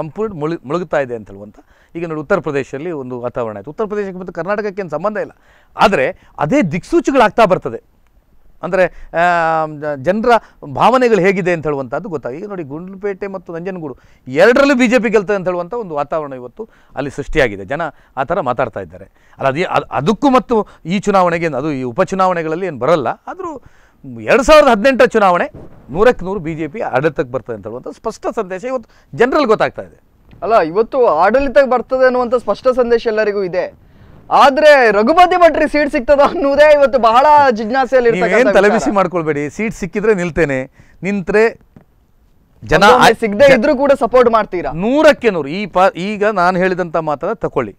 ಕಂಪ್ಲೀಟ್ ಮುಳು ಮುಳುಗುತ್ತಾ ಇದೆ ಅಂತ ಹೇಳುವಂಥ ಈಗ ನೋಡಿ ಉತ್ತರ ಪ್ರದೇಶದಲ್ಲಿ ಒಂದು ವಾತಾವರಣ ಆಯಿತು ಉತ್ತರ ಪ್ರದೇಶಕ್ಕೆ ಮತ್ತು ಕರ್ನಾಟಕಕ್ಕೆ ಏನು ಸಂಬಂಧ ಇಲ್ಲ ಆದರೆ ಅದೇ ದಿಕ್ಸೂಚಿಗಳಾಗ್ತಾ ಬರ್ತದೆ ಅಂದರೆ ಜನರ ಭಾವನೆಗಳು ಹೇಗಿದೆ ಅಂತ ಹೇಳುವಂಥದ್ದು ಗೊತ್ತಾಗ ಈಗ ನೋಡಿ ಗುಂಡ್ಲುಪೇಟೆ ಮತ್ತು ನಂಜನಗೂಡು ಎರಡರಲ್ಲೂ ಬಿ ಜೆ ಪಿ ಗೆಲ್ತದೆ ಅಂತ ಹೇಳುವಂಥ ಒಂದು ವಾತಾವರಣ ಇವತ್ತು ಅಲ್ಲಿ ಸೃಷ್ಟಿಯಾಗಿದೆ ಜನ ಆ ಥರ ಮಾತಾಡ್ತಾ ಇದ್ದಾರೆ ಅಲ್ಲ ಅದೇ ಅದಕ್ಕೂ ಮತ್ತು ಈ ಚುನಾವಣೆಗೆ ಅದು ಈ ಉಪಚುನಾವಣೆಗಳಲ್ಲಿ ಏನು ಬರಲ್ಲ ಆದರೂ ಎರಡು ಸಾವಿರದ ಹದಿನೆಂಟರ ಚುನಾವಣೆ ನೂರಕ್ಕೆ ನೂರು ಬಿ ಜೆ ಪಿ ಆಡಳಿತಕ್ಕೆ ಬರ್ತದೆ ಅಂತ ಹೇಳುವಂಥ ಸ್ಪಷ್ಟ ಸಂದೇಶ ಇವತ್ತು ಜನರಲ್ಲಿ ಗೊತ್ತಾಗ್ತಾ ಇದೆ ಅಲ್ಲ ಇವತ್ತು ಆಡಳಿತಕ್ಕೆ ಬರ್ತದೆ ಅನ್ನುವಂಥ ಸ್ಪಷ್ಟ ಸಂದೇಶ ಎಲ್ಲರಿಗೂ ಇದೆ ಆದ್ರೆ ರಘುಪತಿ ಭಟ್ರಿ ಸೀಟ್ ಸಿಗ್ತದ ಅನ್ನೋದೇ ಇವತ್ತು ಬಹಳ ಜಿಜ್ಞಾಸೆಯಲ್ಲಿ ಏನು ತಲೆಬಿಸಿ ಮಾಡ್ಕೊಳ್ಬೇಡಿ ಸೀಟ್ ಸಿಕ್ಕಿದ್ರೆ ನಿಲ್ತೇನೆ ನಿಂತ್ರೆ ಜನ ಸಿಗದೆ ಇದ್ರೂ ಕೂಡ ಸಪೋರ್ಟ್ ಮಾಡ್ತೀರಾ ನೂರಕ್ಕೆ ನೂರು ಈ ಪ ಈಗ ನಾನು ಹೇಳಿದಂತ ಮಾತನ್ನ ತಕೊಳ್ಳಿ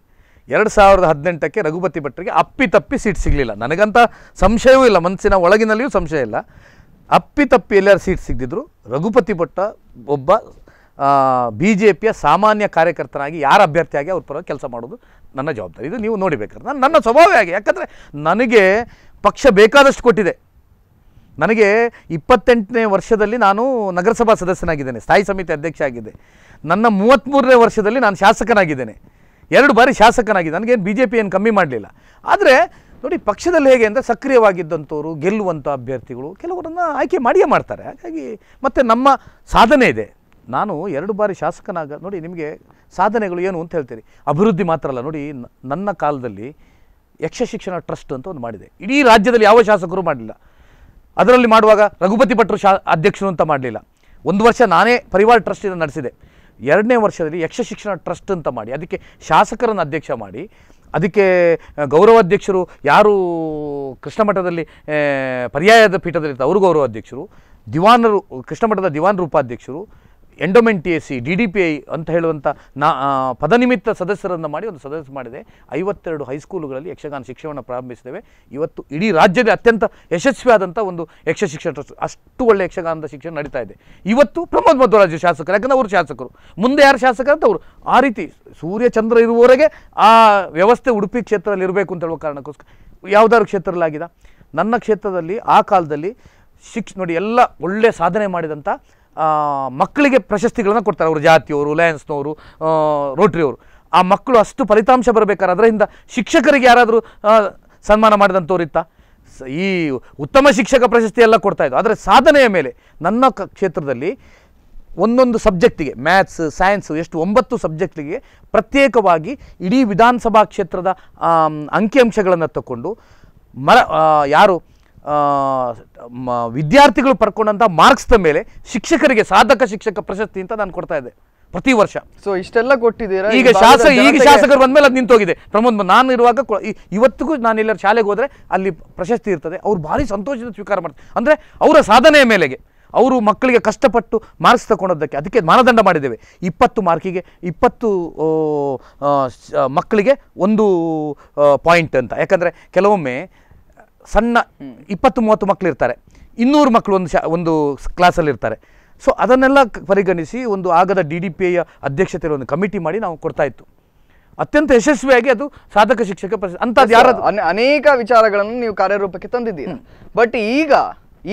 ಎರಡು ಸಾವಿರದ ಹದಿನೆಂಟಕ್ಕೆ ರಘುಪತಿ ಭಟ್ರಿಗೆ ಅಪ್ಪಿತಪ್ಪಿ ಸೀಟ್ ಸಿಗಲಿಲ್ಲ ನನಗಂತ ಸಂಶಯವೂ ಇಲ್ಲ ಮನಸ್ಸಿನ ಒಳಗಿನಲ್ಲಿಯೂ ಸಂಶಯ ಇಲ್ಲ ಅಪ್ಪಿ ತಪ್ಪಿ ಎಲ್ಲರ ಸೀಟ್ ಸಿಗದಿದ್ರು ರಘುಪತಿ ಭಟ್ಟ ಒಬ್ಬ ಬಿ ಜೆ ಪಿಯ ಸಾಮಾನ್ಯ ಕಾರ್ಯಕರ್ತನಾಗಿ ಯಾರ ಅಭ್ಯರ್ಥಿಯಾಗಿ ಅವ್ರ ಪರವಾಗಿ ಕೆಲಸ ಮಾಡೋದು ನನ್ನ ಜವಾಬ್ದಾರಿ ಇದು ನೀವು ನೋಡಿಬೇಕಾದ್ರೆ ನಾನು ನನ್ನ ಸ್ವಭಾವ ಹಾಗೆ ಯಾಕಂದರೆ ನನಗೆ ಪಕ್ಷ ಬೇಕಾದಷ್ಟು ಕೊಟ್ಟಿದೆ ನನಗೆ ಇಪ್ಪತ್ತೆಂಟನೇ ವರ್ಷದಲ್ಲಿ ನಾನು ನಗರಸಭಾ ಸದಸ್ಯನಾಗಿದ್ದೇನೆ ಸ್ಥಾಯಿ ಸಮಿತಿ ಅಧ್ಯಕ್ಷ ಆಗಿದ್ದೆ ನನ್ನ ಮೂವತ್ತ್ಮೂರನೇ ವರ್ಷದಲ್ಲಿ ನಾನು ಶಾಸಕನಾಗಿದ್ದೇನೆ ಎರಡು ಬಾರಿ ಶಾಸಕನಾಗಿದೆ ನನಗೇನು ಬಿ ಜೆ ಪಿ ಏನು ಕಮ್ಮಿ ಮಾಡಲಿಲ್ಲ ಆದರೆ ನೋಡಿ ಪಕ್ಷದಲ್ಲಿ ಹೇಗೆ ಅಂದರೆ ಸಕ್ರಿಯವಾಗಿದ್ದಂಥವ್ರು ಗೆಲ್ಲುವಂಥ ಅಭ್ಯರ್ಥಿಗಳು ಕೆಲವರನ್ನು ಆಯ್ಕೆ ಮಾಡಿಯೇ ಮಾಡ್ತಾರೆ ಹಾಗಾಗಿ ಮತ್ತು ನಮ್ಮ ಸಾಧನೆ ಇದೆ ನಾನು ಎರಡು ಬಾರಿ ಶಾಸಕನಾಗ ನೋಡಿ ನಿಮಗೆ ಸಾಧನೆಗಳು ಏನು ಅಂತ ಹೇಳ್ತೀರಿ ಅಭಿವೃದ್ಧಿ ಮಾತ್ರ ಅಲ್ಲ ನೋಡಿ ನನ್ನ ಕಾಲದಲ್ಲಿ ಯಕ್ಷ ಶಿಕ್ಷಣ ಟ್ರಸ್ಟ್ ಅಂತ ಒಂದು ಮಾಡಿದೆ ಇಡೀ ರಾಜ್ಯದಲ್ಲಿ ಯಾವ ಶಾಸಕರು ಮಾಡಲಿಲ್ಲ ಅದರಲ್ಲಿ ಮಾಡುವಾಗ ರಘುಪತಿ ಭಟ್ರು ಶಾ ಅಧ್ಯಕ್ಷರು ಅಂತ ಮಾಡಲಿಲ್ಲ ಒಂದು ವರ್ಷ ನಾನೇ ಪರಿವಾರ ಟ್ರಸ್ಟಿನ ನಡೆಸಿದೆ ಎರಡನೇ ವರ್ಷದಲ್ಲಿ ಯಕ್ಷ ಶಿಕ್ಷಣ ಟ್ರಸ್ಟ್ ಅಂತ ಮಾಡಿ ಅದಕ್ಕೆ ಶಾಸಕರನ್ನು ಅಧ್ಯಕ್ಷ ಮಾಡಿ ಅದಕ್ಕೆ ಗೌರವಾಧ್ಯಕ್ಷರು ಯಾರು ಕೃಷ್ಣಮಠದಲ್ಲಿ ಪರ್ಯಾಯದ ಪೀಠದಲ್ಲಿರ್ತಾರೆ ಅವರು ಗೌರವಾಧ್ಯಕ್ಷರು ದಿವಾನರು ಕೃಷ್ಣಮಠದ ದಿವಾನ್ ಉಪಾಧ್ಯಕ್ಷರು endowment C D D P I ಅಂತ ಹೇಳುವಂಥ ನಾ ಪದನಿಮಿತ್ತ ಸದಸ್ಯರನ್ನು ಮಾಡಿ ಒಂದು ಸದಸ್ಯ ಮಾಡಿದೆ ಐವತ್ತೆರಡು ಹೈಸ್ಕೂಲುಗಳಲ್ಲಿ ಯಕ್ಷಗಾನ ಶಿಕ್ಷಣವನ್ನು ಪ್ರಾರಂಭಿಸಿದ್ದೇವೆ ಇವತ್ತು ಇಡೀ ರಾಜ್ಯದ ಅತ್ಯಂತ ಯಶಸ್ವಿಯಾದಂಥ ಒಂದು ಯಕ್ಷ ಶಿಕ್ಷಣ ಟ್ರಸ್ಟ್ ಅಷ್ಟು ಒಳ್ಳೆಯ ಯಕ್ಷಗಾನದ ಶಿಕ್ಷಣ ನಡೀತಾ ಇದೆ ಇವತ್ತು ಪ್ರಮೋದ್ ಮಧ್ವರಾಜ್ ಶಾಸಕರು ಯಾಕಂದರೆ ಅವರು ಶಾಸಕರು ಮುಂದೆ ಯಾರು ಶಾಸಕರು ಅಂತ ಅವರು ಆ ರೀತಿ ಸೂರ್ಯಚಂದ್ರ ಇರುವವರೆಗೆ ಆ ವ್ಯವಸ್ಥೆ ಉಡುಪಿ ಕ್ಷೇತ್ರದಲ್ಲಿ ಇರಬೇಕು ಅಂತ ಹೇಳುವ ಕಾರಣಕ್ಕೋಸ್ಕರ ಯಾವುದಾದ್ರು ಕ್ಷೇತ್ರದಲ್ಲಾಗಿದ ನನ್ನ ಕ್ಷೇತ್ರದಲ್ಲಿ ಆ ಕಾಲದಲ್ಲಿ ಶಿಕ್ಷ ನೋಡಿ ಎಲ್ಲ ಒಳ್ಳೆಯ ಸಾಧನೆ ಮಾಡಿದಂಥ ಮಕ್ಕಳಿಗೆ ಪ್ರಶಸ್ತಿಗಳನ್ನು ಕೊಡ್ತಾರೆ ಅವರು ಜಾತಿಯವರು ಲಯನ್ಸ್ನವರು ರೋಟ್ರಿಯವರು ಆ ಮಕ್ಕಳು ಅಷ್ಟು ಫಲಿತಾಂಶ ಬರಬೇಕಾದ್ರೆ ಅದರಿಂದ ಶಿಕ್ಷಕರಿಗೆ ಯಾರಾದರೂ ಸನ್ಮಾನ ಮಾಡಿದಂಥವ್ರಿತ್ತಾ ಈ ಉತ್ತಮ ಶಿಕ್ಷಕ ಪ್ರಶಸ್ತಿ ಎಲ್ಲ ಕೊಡ್ತಾ ಇದ್ದು ಆದರೆ ಸಾಧನೆಯ ಮೇಲೆ ನನ್ನ ಕ್ಷೇತ್ರದಲ್ಲಿ ಒಂದೊಂದು ಸಬ್ಜೆಕ್ಟಿಗೆ ಮ್ಯಾಥ್ಸ್ ಸೈನ್ಸು ಎಷ್ಟು ಒಂಬತ್ತು ಸಬ್ಜೆಕ್ಟಿಗೆ ಪ್ರತ್ಯೇಕವಾಗಿ ಇಡೀ ವಿಧಾನಸಭಾ ಕ್ಷೇತ್ರದ ಅಂಕಿಅಂಶಗಳನ್ನು ತಗೊಂಡು ಮರ ಯಾರು ವಿದ್ಯಾರ್ಥಿಗಳು ಪಡ್ಕೊಂಡಂಥ ಮಾರ್ಕ್ಸ್ದ ಮೇಲೆ ಶಿಕ್ಷಕರಿಗೆ ಸಾಧಕ ಶಿಕ್ಷಕ ಪ್ರಶಸ್ತಿ ಅಂತ ನಾನು ಕೊಡ್ತಾ ಇದ್ದೆ ಪ್ರತಿ ವರ್ಷ ಸೊ ಇಷ್ಟೆಲ್ಲ ಕೊಟ್ಟಿದ್ದೀರಾ ಈಗ ಶಾಸಕ ಈಗ ಶಾಸಕರು ಬಂದ್ಮೇಲೆ ಅದು ನಿಂತೋಗಿದೆ ಪ್ರಮೋದ್ ನಾನು ಇರುವಾಗ ಇವತ್ತಿಗೂ ನಾನು ಎಲ್ಲರ ಶಾಲೆಗೆ ಹೋದರೆ ಅಲ್ಲಿ ಪ್ರಶಸ್ತಿ ಇರ್ತದೆ ಅವ್ರು ಭಾರಿ ಸಂತೋಷದಿಂದ ಸ್ವೀಕಾರ ಮಾಡ್ತಾರೆ ಅಂದರೆ ಅವರ ಸಾಧನೆಯ ಮೇಲೆಗೆ ಅವರು ಮಕ್ಕಳಿಗೆ ಕಷ್ಟಪಟ್ಟು ಮಾರ್ಕ್ಸ್ ತಗೊಂಡೋದಕ್ಕೆ ಅದಕ್ಕೆ ಮಾನದಂಡ ಮಾಡಿದ್ದೇವೆ ಇಪ್ಪತ್ತು ಮಾರ್ಕಿಗೆ ಇಪ್ಪತ್ತು ಮಕ್ಕಳಿಗೆ ಒಂದು ಪಾಯಿಂಟ್ ಅಂತ ಯಾಕಂದರೆ ಕೆಲವೊಮ್ಮೆ ಸಣ್ಣ ಇಪ್ಪತ್ತು ಮೂವತ್ತು ಮಕ್ಕಳು ಇರ್ತಾರೆ ಇನ್ನೂರು ಮಕ್ಕಳು ಒಂದು ಶಾ ಒಂದು ಕ್ಲಾಸಲ್ಲಿ ಇರ್ತಾರೆ ಸೊ ಅದನ್ನೆಲ್ಲ ಪರಿಗಣಿಸಿ ಒಂದು ಆಗದ ಡಿ ಡಿ ಪಿ ಐಯ ಅಧ್ಯಕ್ಷತೆಯಲ್ಲಿ ಒಂದು ಕಮಿಟಿ ಮಾಡಿ ನಾವು ಕೊಡ್ತಾ ಇತ್ತು ಅತ್ಯಂತ ಯಶಸ್ವಿಯಾಗಿ ಅದು ಸಾಧಕ ಶಿಕ್ಷಕ ಅಂತ ಯಾರು ಅನೇಕ ವಿಚಾರಗಳನ್ನು ನೀವು ಕಾರ್ಯರೂಪಕ್ಕೆ ತಂದಿದ್ದೀರಿ ಬಟ್ ಈಗ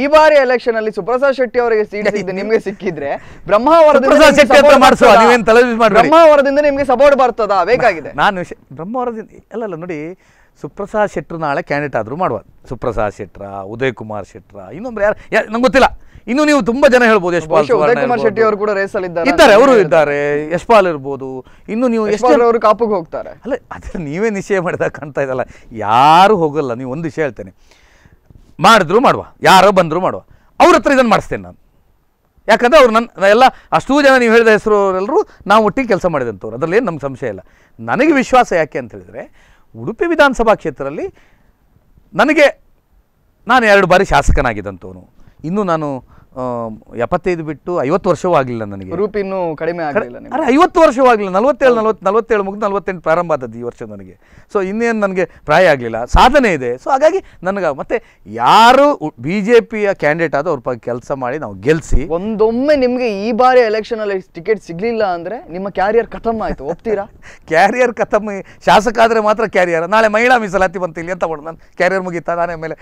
ಈ ಬಾರಿ ಎಲೆಕ್ಷನ್ ಅಲ್ಲಿ ಸುಪ್ರಸಾದ್ ಶೆಟ್ಟಿ ಅವರಿಗೆ ಸೀಟ್ ನಿಮ್ಗೆ ಸಿಕ್ಕಿದ್ರೆ ಬ್ರಹ್ಮಾವರದಿಂದ ನಿಮಗೆ ಸಪೋರ್ಟ್ ಬರ್ತದ ಬೇಕಾಗಿದೆ ನಾನು ಬ್ರಹ್ಮಾವರದಿಂದ ಅಲ್ಲ ನೋಡಿ ಸುಪ್ರಸಾದ್ ಶೆಟ್ರು ನಾಳೆ ಕ್ಯಾಂಡಿಡೇಟ್ ಆದರೂ ಮಾಡುವ ಸುಪ್ರಸಾದ್ ಶೆಟ್ರ ಉದಯ್ ಕುಮಾರ್ ಶೆಟ್ರ ಇನ್ನೊಂದು ಯಾರು ಯಾರು ನಂಗೆ ಗೊತ್ತಿಲ್ಲ ಇನ್ನು ನೀವು ತುಂಬ ಜನ ಹೇಳ್ಬೋದು ಯಶ್ಪಾಲ್ ಶೆಟ್ಟಿ ಅವರು ಕೂಡ ರೇಸಲ್ಲಿ ಇದ್ದಾರೆ ಅವರು ಇದ್ದಾರೆ ಯಶ್ಪಾಲ್ ಇರ್ಬೋದು ಇನ್ನು ನೀವು ಯಶ್ಪಾಲ್ ಅವರು ಕಾಪುಗೆ ಹೋಗ್ತಾರೆ ಅಲ್ಲ ಅದು ನೀವೇ ನಿಶ್ಚಯ ಮಾಡಿದಾಗ ಕಾಣ್ತಾ ಇದಲ್ಲ ಯಾರು ಹೋಗಲ್ಲ ನೀವು ಒಂದು ವಿಷಯ ಹೇಳ್ತೇನೆ ಮಾಡಿದ್ರು ಮಾಡುವ ಯಾರೋ ಬಂದರೂ ಮಾಡುವ ಅವ್ರ ಹತ್ರ ಇದನ್ನು ಮಾಡಿಸ್ತೇನೆ ನಾನು ಯಾಕಂದ್ರೆ ಅವ್ರು ನನ್ನ ಎಲ್ಲ ಅಷ್ಟೂ ಜನ ನೀವು ಹೇಳಿದ ಹೆಸರು ಅವರೆಲ್ಲರೂ ನಾವು ಒಟ್ಟಿಗೆ ಕೆಲಸ ಮಾಡಿದಂಥವ್ರು ಅದರಲ್ಲಿ ಏನು ನಮ್ಗೆ ಸಂಶಯ ಇಲ್ಲ ನನಗೆ ವಿಶ್ವಾಸ ಯಾಕೆ ಅಂತ ಹೇಳಿದರೆ ಉಡುಪಿ ವಿಧಾನಸಭಾ ಕ್ಷೇತ್ರದಲ್ಲಿ ನನಗೆ ನಾನು ಎರಡು ಬಾರಿ ಶಾಸಕನಾಗಿದ್ದಂಥವನು ಇನ್ನೂ ನಾನು ಎಪ್ಪತ್ತೈದು ಬಿಟ್ಟು ಐವತ್ತು ವರ್ಷವೂ ಆಗಲಿಲ್ಲ ನನಗೆ ರೂಪಿನೂ ಕಡಿಮೆ ಆಗಲಿಲ್ಲ ಅರೆ ಐವತ್ತು ವರ್ಷವೂ ಆಗಲಿಲ್ಲ ನಲವತ್ತೇಳು ನಲವತ್ತು ನಲ್ವತ್ತೇಳು ಮುಗಿದು ನಲವತ್ತೆಂಟು ಪ್ರಾರಂಭ ಆದದ್ದು ಈ ವರ್ಷ ನನಗೆ ಸೊ ಇನ್ನೇನು ನನಗೆ ಪ್ರಾಯ ಆಗಲಿಲ್ಲ ಸಾಧನೆ ಇದೆ ಸೊ ಹಾಗಾಗಿ ನನಗೆ ಮತ್ತೆ ಯಾರು ಬಿ ಜೆ ಪಿಯ ಕ್ಯಾಂಡಿಡೇಟ್ ಆದ ಅವ್ರ ಕೆಲಸ ಮಾಡಿ ನಾವು ಗೆಲ್ಲಿಸಿ ಒಂದೊಮ್ಮೆ ನಿಮಗೆ ಈ ಬಾರಿ ಎಲೆಕ್ಷನಲ್ಲಿ ಟಿಕೆಟ್ ಸಿಗಲಿಲ್ಲ ಅಂದ್ರೆ ನಿಮ್ಮ ಕ್ಯಾರಿಯರ್ ಕಥಮ್ ಆಯ್ತು ಒಪ್ತೀರಾ ಕ್ಯಾರಿಯರ್ ಕಥಮ್ ಶಾಸಕ ಆದರೆ ಮಾತ್ರ ಕ್ಯಾರಿಯರ್ ನಾಳೆ ಮಹಿಳಾ ಮೀಸಲಾತಿ ಬಂತು ಇಲ್ಲಿ ಅಂತ ನಾನು ಕ್ಯಾರಿಯರ್ ಮುಗೀತಾ ನಾನೇ ಮೇಲೆ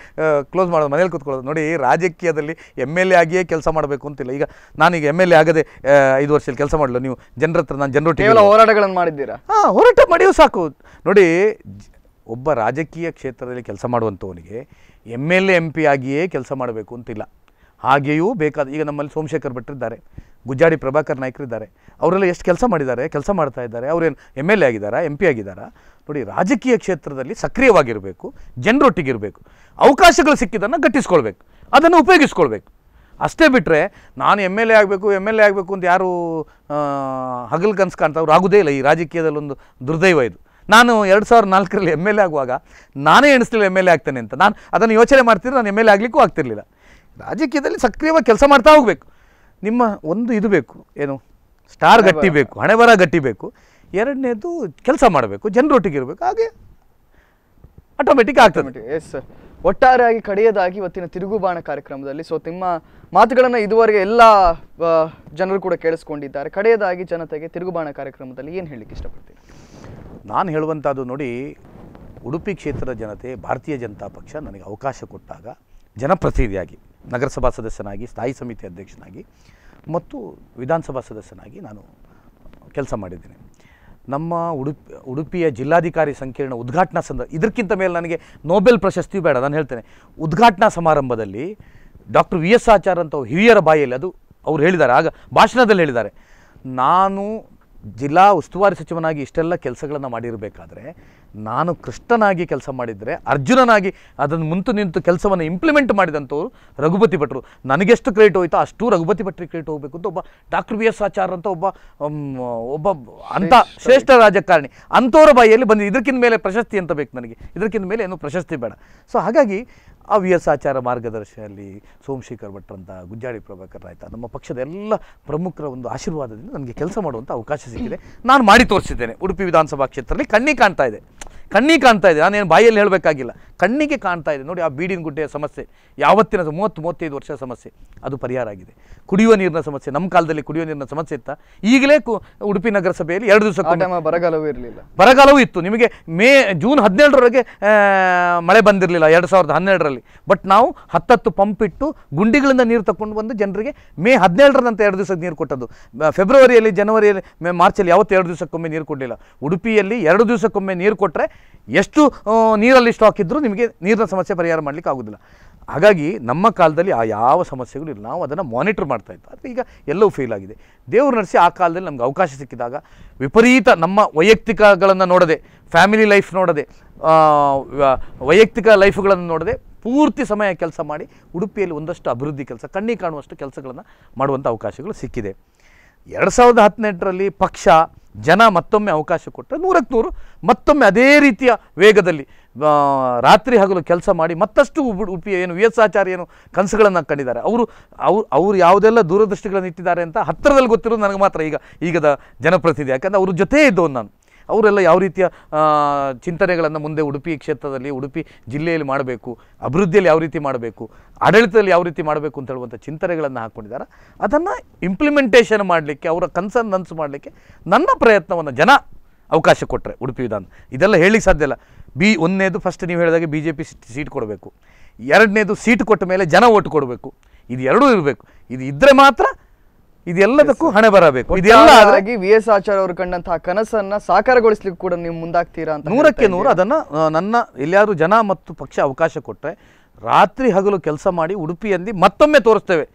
ಕ್ಲೋಸ್ ಮಾಡೋದು ಮನೇಲಿ ಕೂತ್ಕೊಳ್ಳೋದು ನೋಡಿ ರಾಜಕೀಯದಲ್ಲಿ ಎಮ್ ಎಲ್ ಎ ಆಗಿ ಕೆಲಸ ಮಾಡಬೇಕು ಅಂತಿಲ್ಲ ಈಗ ನಾನೀಗ ಎಮ್ ಎಲ್ ಎ ಆಗದೆ ಐದು ವರ್ಷದಲ್ಲಿ ಕೆಲಸ ಮಾಡಲು ನೀವು ಜನರ ಹತ್ರ ನಾನು ಜನರೊಟ್ಟಿಗೆ ಹೋರಾಟಗಳನ್ನು ಮಾಡಿದ್ದೀರಾ ಹಾಂ ಹೋರಾಟ ಮಾಡಿಯೂ ಸಾಕು ನೋಡಿ ಒಬ್ಬ ರಾಜಕೀಯ ಕ್ಷೇತ್ರದಲ್ಲಿ ಕೆಲಸ ಮಾಡುವಂಥವನಿಗೆ M L A M P ಆಗಿಯೇ ಕೆಲಸ ಮಾಡಬೇಕು ಅಂತಿಲ್ಲ ಹಾಗೆಯೂ ಬೇಕಾದ ಈಗ ನಮ್ಮಲ್ಲಿ ಸೋಮಶೇಖರ್ ಇದ್ದಾರೆ ಗುಜ್ಜಾಡಿ ಪ್ರಭಾಕರ್ ನಾಯಕರಿದ್ದಾರೆ ಅವರೆಲ್ಲ ಎಷ್ಟು ಕೆಲಸ ಮಾಡಿದ್ದಾರೆ ಕೆಲಸ ಮಾಡ್ತಾ ಇದ್ದಾರೆ ಅವರೇನು ಎಮ್ ಎಲ್ ಎ ಆಗಿದ್ದಾರಾ ಎಂ ಪಿ ಆಗಿದ್ದಾರಾ ನೋಡಿ ರಾಜಕೀಯ ಕ್ಷೇತ್ರದಲ್ಲಿ ಸಕ್ರಿಯವಾಗಿರಬೇಕು ಜನರೊಟ್ಟಿಗಿರಬೇಕು ಅವಕಾಶಗಳು ಸಿಕ್ಕಿದ್ದನ್ನು ಗಟ್ಟಿಸ್ಕೊಳ್ಬೇಕು ಅದನ್ನು ಉಪಯೋಗಿಸ್ಕೊಳ್ಬೇಕು ಅಷ್ಟೇ ಬಿಟ್ಟರೆ ನಾನು ಎಮ್ ಎಲ್ ಎ ಆಗಬೇಕು ಎಮ್ ಎಲ್ ಎ ಆಗಬೇಕು ಅಂತ ಯಾರು ಹಗಲು ಕನಸು ಕಾಣ್ತಾವ್ರು ಆಗೋದೇ ಇಲ್ಲ ಈ ರಾಜಕೀಯದಲ್ಲೊಂದು ದುರ್ದೈವ ಇದು ನಾನು ಎರಡು ಸಾವಿರದ ನಾಲ್ಕರಲ್ಲಿ ಎಮ್ ಎಲ್ ಎ ಆಗುವಾಗ ನಾನೇ ಎಣಿಸ್ಲಿಲ್ಲ ಎಮ್ ಎಲ್ ಎ ಆಗ್ತೇನೆ ಅಂತ ನಾನು ಅದನ್ನು ಯೋಚನೆ ಮಾಡ್ತಿದ್ರೆ ನಾನು ಎಮ್ ಎಲ್ ಎ ಆಗಲಿಕ್ಕೂ ಆಗ್ತಿರಲಿಲ್ಲ ರಾಜಕೀಯದಲ್ಲಿ ಸಕ್ರಿಯವಾಗಿ ಕೆಲಸ ಮಾಡ್ತಾ ಹೋಗಬೇಕು ನಿಮ್ಮ ಒಂದು ಇದು ಬೇಕು ಏನು ಸ್ಟಾರ್ ಗಟ್ಟಿ ಬೇಕು ಹಣೆ ಬರ ಗಟ್ಟಿ ಬೇಕು ಎರಡನೇದು ಕೆಲಸ ಮಾಡಬೇಕು ಜನರೊಟ್ಟಿಗೆ ಇರಬೇಕು ಹಾಗೆ ಆಟೋಮೆಟಿಕ್ ಆಗ್ತದೆ ಎಸ್ ಸರ್ ಒಟ್ಟಾರೆಯಾಗಿ ಕಡೆಯದಾಗಿ ಇವತ್ತಿನ ತಿರುಗುಬಾಣ ಕಾರ್ಯಕ್ರಮದಲ್ಲಿ ಸೊ ನಿಮ್ಮ ಮಾತುಗಳನ್ನು ಇದುವರೆಗೆ ಎಲ್ಲ ಜನರು ಕೂಡ ಕೇಳಿಸ್ಕೊಂಡಿದ್ದಾರೆ ಕಡೆಯದಾಗಿ ಜನತೆಗೆ ತಿರುಗುಬಾಣ ಕಾರ್ಯಕ್ರಮದಲ್ಲಿ ಏನು ಹೇಳಲಿಕ್ಕೆ ಇಷ್ಟಪಡ್ತೀನಿ ನಾನು ಹೇಳುವಂಥದ್ದು ನೋಡಿ ಉಡುಪಿ ಕ್ಷೇತ್ರದ ಜನತೆ ಭಾರತೀಯ ಜನತಾ ಪಕ್ಷ ನನಗೆ ಅವಕಾಶ ಕೊಟ್ಟಾಗ ಜನಪ್ರತಿನಿಧಿಯಾಗಿ ನಗರಸಭಾ ಸದಸ್ಯನಾಗಿ ಸ್ಥಾಯಿ ಸಮಿತಿ ಅಧ್ಯಕ್ಷನಾಗಿ ಮತ್ತು ವಿಧಾನಸಭಾ ಸದಸ್ಯನಾಗಿ ನಾನು ಕೆಲಸ ಮಾಡಿದ್ದೇನೆ ನಮ್ಮ ಉಡುಪಿ ಉಡುಪಿಯ ಜಿಲ್ಲಾಧಿಕಾರಿ ಸಂಕೀರ್ಣ ಉದ್ಘಾಟನಾ ಸಂದರ್ಭ ಇದಕ್ಕಿಂತ ಮೇಲೆ ನನಗೆ ನೋಬೆಲ್ ಪ್ರಶಸ್ತಿ ಬೇಡ ನಾನು ಹೇಳ್ತೇನೆ ಉದ್ಘಾಟನಾ ಸಮಾರಂಭದಲ್ಲಿ ಡಾಕ್ಟರ್ ವಿ ಎಸ್ ಆಚಾರ್ ಅಂತ ಹಿರಿಯರ ಬಾಯಲ್ಲಿ ಅದು ಅವ್ರು ಹೇಳಿದ್ದಾರೆ ಆಗ ಭಾಷಣದಲ್ಲಿ ಹೇಳಿದ್ದಾರೆ ನಾನು ಜಿಲ್ಲಾ ಉಸ್ತುವಾರಿ ಸಚಿವನಾಗಿ ಇಷ್ಟೆಲ್ಲ ಕೆಲಸಗಳನ್ನು ಮಾಡಿರಬೇಕಾದ್ರೆ ನಾನು ಕೃಷ್ಣನಾಗಿ ಕೆಲಸ ಮಾಡಿದರೆ ಅರ್ಜುನನಾಗಿ ಅದನ್ನು ಮುಂತು ನಿಂತು ಕೆಲಸವನ್ನು ಇಂಪ್ಲಿಮೆಂಟ್ ಮಾಡಿದಂಥವ್ರು ರಘುಪತಿ ಭಟ್ರು ನನಗೆಷ್ಟು ಕ್ರೆಡಿಟ್ ಹೋಯ್ತೋ ಅಷ್ಟು ರಘುಪತಿ ಭಟ್ರಿಗೆ ಕ್ರೆಡಿಟ್ ಹೋಗಬೇಕು ಅಂತ ಒಬ್ಬ ಡಾಕ್ಟರ್ ವಿ ಎಸ್ ಆಚಾರ್ ಅಂತ ಒಬ್ಬ ಒಬ್ಬ ಅಂಥ ಶ್ರೇಷ್ಠ ರಾಜಕಾರಣಿ ಅಂಥವ್ರ ಬಾಯಿಯಲ್ಲಿ ಬಂದು ಇದಕ್ಕಿಂತ ಮೇಲೆ ಪ್ರಶಸ್ತಿ ಅಂತ ಬೇಕು ನನಗೆ ಇದಕ್ಕಿಂತ ಮೇಲೆ ಏನು ಪ್ರಶಸ್ತಿ ಬೇಡ ಸೊ ಹಾಗಾಗಿ ಆ ವಿ ಎಸ್ ಆಚಾರ ಮಾರ್ಗದರ್ಶನಲ್ಲಿ ಸೋಮಶೇಖರ್ ಭಟ್ರಂತ ಗುಜ್ಜಾಡಿ ಪ್ರಭಾಕರ್ ರಾಯ್ತ ನಮ್ಮ ಪಕ್ಷದ ಎಲ್ಲ ಪ್ರಮುಖರ ಒಂದು ಆಶೀರ್ವಾದದಿಂದ ನನಗೆ ಕೆಲಸ ಮಾಡುವಂಥ ಅವಕಾಶ ಸಿಕ್ಕಿದೆ ನಾನು ಮಾಡಿ ತೋರಿಸಿದ್ದೇನೆ ಉಡುಪಿ ವಿಧಾನಸಭಾ ಕ್ಷೇತ್ರದಲ್ಲಿ ಕಣ್ಣಿ ಕಾಣ್ತಾ ಇದೆ ಕಣ್ಣಿಗೆ ಕಾಣ್ತಾ ಇದೆ ನಾನೇನು ಬಾಯಲ್ಲಿ ಹೇಳಬೇಕಾಗಿಲ್ಲ ಕಣ್ಣಿಗೆ ಕಾಣ್ತಾ ಇದೆ ನೋಡಿ ಆ ಬೀಡಿನ ಗುಡ್ಡೆಯ ಸಮಸ್ಯೆ ಯಾವತ್ತಿನ ಮೂವತ್ತು ಮೂವತ್ತೈದು ವರ್ಷದ ಸಮಸ್ಯೆ ಅದು ಪರಿಹಾರ ಆಗಿದೆ ಕುಡಿಯುವ ನೀರಿನ ಸಮಸ್ಯೆ ನಮ್ಮ ಕಾಲದಲ್ಲಿ ಕುಡಿಯುವ ನೀರಿನ ಸಮಸ್ಯೆ ಇತ್ತ ಈಗಲೇ ಉಡುಪಿ ನಗರಸಭೆಯಲ್ಲಿ ಎರಡು ದಿವಸ ಬರಗಾಲವೂ ಇರಲಿಲ್ಲ ಬರಗಾಲವೂ ಇತ್ತು ನಿಮಗೆ ಮೇ ಜೂನ್ ಹದಿನೇಳರೊಳಗೆ ಮಳೆ ಬಂದಿರಲಿಲ್ಲ ಎರಡು ಸಾವಿರದ ಹನ್ನೆರಡರಲ್ಲಿ ಬಟ್ ನಾವು ಹತ್ತತ್ತು ಪಂಪ್ ಇಟ್ಟು ಗುಂಡಿಗಳಿಂದ ನೀರು ತಗೊಂಡು ಬಂದು ಜನರಿಗೆ ಮೇ ಹದಿನೇಳರಂತ ಎರಡು ದಿವಸದ ನೀರು ಕೊಟ್ಟದ್ದು ಫೆಬ್ರವರಿಯಲ್ಲಿ ಜನವರಿಯಲ್ಲಿ ಮೇ ಮಾರ್ಚಲ್ಲಿ ಯಾವತ್ತು ಎರಡು ದಿವಸಕ್ಕೊಮ್ಮೆ ನೀರು ಕೊಡಲಿಲ್ಲ ಉಡುಪಿಯಲ್ಲಿ ಎರಡು ದಿವಸಕ್ಕೊಮ್ಮೆ ನೀರು ಕೊಟ್ಟರೆ ಎಷ್ಟು ನೀರಲ್ಲಿ ಸ್ಟಾಕ್ ಇದ್ದರೂ ನಿಮಗೆ ನೀರಿನ ಸಮಸ್ಯೆ ಪರಿಹಾರ ಮಾಡಲಿಕ್ಕೆ ಆಗೋದಿಲ್ಲ ಹಾಗಾಗಿ ನಮ್ಮ ಕಾಲದಲ್ಲಿ ಆ ಯಾವ ಸಮಸ್ಯೆಗಳು ಇಲ್ಲ ನಾವು ಅದನ್ನು ಮಾನಿಟ್ರ್ ಮಾಡ್ತಾ ಇತ್ತು ಆದರೆ ಈಗ ಎಲ್ಲವೂ ಫೇಲ್ ಆಗಿದೆ ದೇವರು ನಡೆಸಿ ಆ ಕಾಲದಲ್ಲಿ ನಮಗೆ ಅವಕಾಶ ಸಿಕ್ಕಿದಾಗ ವಿಪರೀತ ನಮ್ಮ ವೈಯಕ್ತಿಕಗಳನ್ನು ನೋಡದೆ ಫ್ಯಾಮಿಲಿ ಲೈಫ್ ನೋಡದೆ ವೈಯಕ್ತಿಕ ಲೈಫ್ಗಳನ್ನು ನೋಡದೆ ಪೂರ್ತಿ ಸಮಯ ಕೆಲಸ ಮಾಡಿ ಉಡುಪಿಯಲ್ಲಿ ಒಂದಷ್ಟು ಅಭಿವೃದ್ಧಿ ಕೆಲಸ ಕಣ್ಣಿಗೆ ಕಾಣುವಷ್ಟು ಕೆಲಸಗಳನ್ನು ಮಾಡುವಂಥ ಅವಕಾಶಗಳು ಸಿಕ್ಕಿದೆ ಎರಡು ಸಾವಿರದ ಹದಿನೆಂಟರಲ್ಲಿ ಪಕ್ಷ ಜನ ಮತ್ತೊಮ್ಮೆ ಅವಕಾಶ ಕೊಟ್ಟರೆ ನೂರಕ್ಕೆ ನೂರು ಮತ್ತೊಮ್ಮೆ ಅದೇ ರೀತಿಯ ವೇಗದಲ್ಲಿ ರಾತ್ರಿ ಹಗಲು ಕೆಲಸ ಮಾಡಿ ಮತ್ತಷ್ಟು ಉಪಿ ಏನು ವಿ ಎಸ್ ಆಚಾರ್ಯ ಏನು ಕನಸುಗಳನ್ನು ಕಂಡಿದ್ದಾರೆ ಅವರು ಅವ್ರು ಅವರು ಯಾವುದೆಲ್ಲ ದೂರದೃಷ್ಟಿಗಳನ್ನು ಇಟ್ಟಿದ್ದಾರೆ ಅಂತ ಹತ್ತಿರದಲ್ಲಿ ಗೊತ್ತಿರೋದು ನನಗೆ ಮಾತ್ರ ಈಗ ಈಗದ ಜನಪ್ರತಿನಿಧಿ ಯಾಕಂದರೆ ಅವ್ರ ಜೊತೆ ಇದ್ದವನು ನಾನು ಅವರೆಲ್ಲ ಯಾವ ರೀತಿಯ ಚಿಂತನೆಗಳನ್ನು ಮುಂದೆ ಉಡುಪಿ ಕ್ಷೇತ್ರದಲ್ಲಿ ಉಡುಪಿ ಜಿಲ್ಲೆಯಲ್ಲಿ ಮಾಡಬೇಕು ಅಭಿವೃದ್ಧಿಯಲ್ಲಿ ಯಾವ ರೀತಿ ಮಾಡಬೇಕು ಆಡಳಿತದಲ್ಲಿ ಯಾವ ರೀತಿ ಮಾಡಬೇಕು ಅಂತ ಹೇಳುವಂಥ ಚಿಂತನೆಗಳನ್ನು ಹಾಕ್ಕೊಂಡಿದ್ದಾರೆ ಅದನ್ನು ಇಂಪ್ಲಿಮೆಂಟೇಷನ್ ಮಾಡಲಿಕ್ಕೆ ಅವರ ಕನ್ಸರ್ನ್ ಅನ್ಸು ಮಾಡಲಿಕ್ಕೆ ನನ್ನ ಪ್ರಯತ್ನವನ್ನು ಜನ ಅವಕಾಶ ಕೊಟ್ಟರೆ ಉಡುಪಿ ವಿಧಾನ ಇದೆಲ್ಲ ಹೇಳಿ ಸಾಧ್ಯ ಇಲ್ಲ ಬಿ ಒಂದನೇದು ಫಸ್ಟ್ ನೀವು ಹೇಳಿದಾಗ ಬಿ ಜೆ ಪಿ ಸೀಟ್ ಕೊಡಬೇಕು ಎರಡನೇದು ಸೀಟ್ ಕೊಟ್ಟ ಮೇಲೆ ಜನ ಓಟ್ ಕೊಡಬೇಕು ಇದು ಎರಡೂ ಇರಬೇಕು ಇದು ಇದ್ದರೆ ಮಾತ್ರ ಇದೆಲ್ಲದಕ್ಕೂ ಹಣೆ ಬರಬೇಕು ಇದೆಲ್ಲ ಆಗಿ ವಿ ಎಸ್ ಆಚಾರ್ಯ ಅವರು ಕಂಡಂತಹ ಕನಸನ್ನ ಸಾಕಾರಗೊಳಿಸ್ಲಿಕ್ಕೆ ಕೂಡ ನೀವು ಮುಂದಾಗ್ತೀರಾ ಅಂತ ನೂರಕ್ಕೆ ನೂರು ಅದನ್ನ ನನ್ನ ಎಲ್ಲಿಯಾದ್ರೂ ಜನ ಮತ್ತು ಪಕ್ಷ ಅವಕಾಶ ಕೊಟ್ಟರೆ ರಾತ್ರಿ ಹಗಲು ಕೆಲಸ ಮಾಡಿ ಉಡುಪಿಯಲ್ಲಿ ಮತ್ತೊಮ್ಮೆ ತೋರಿಸ್ತೇವೆ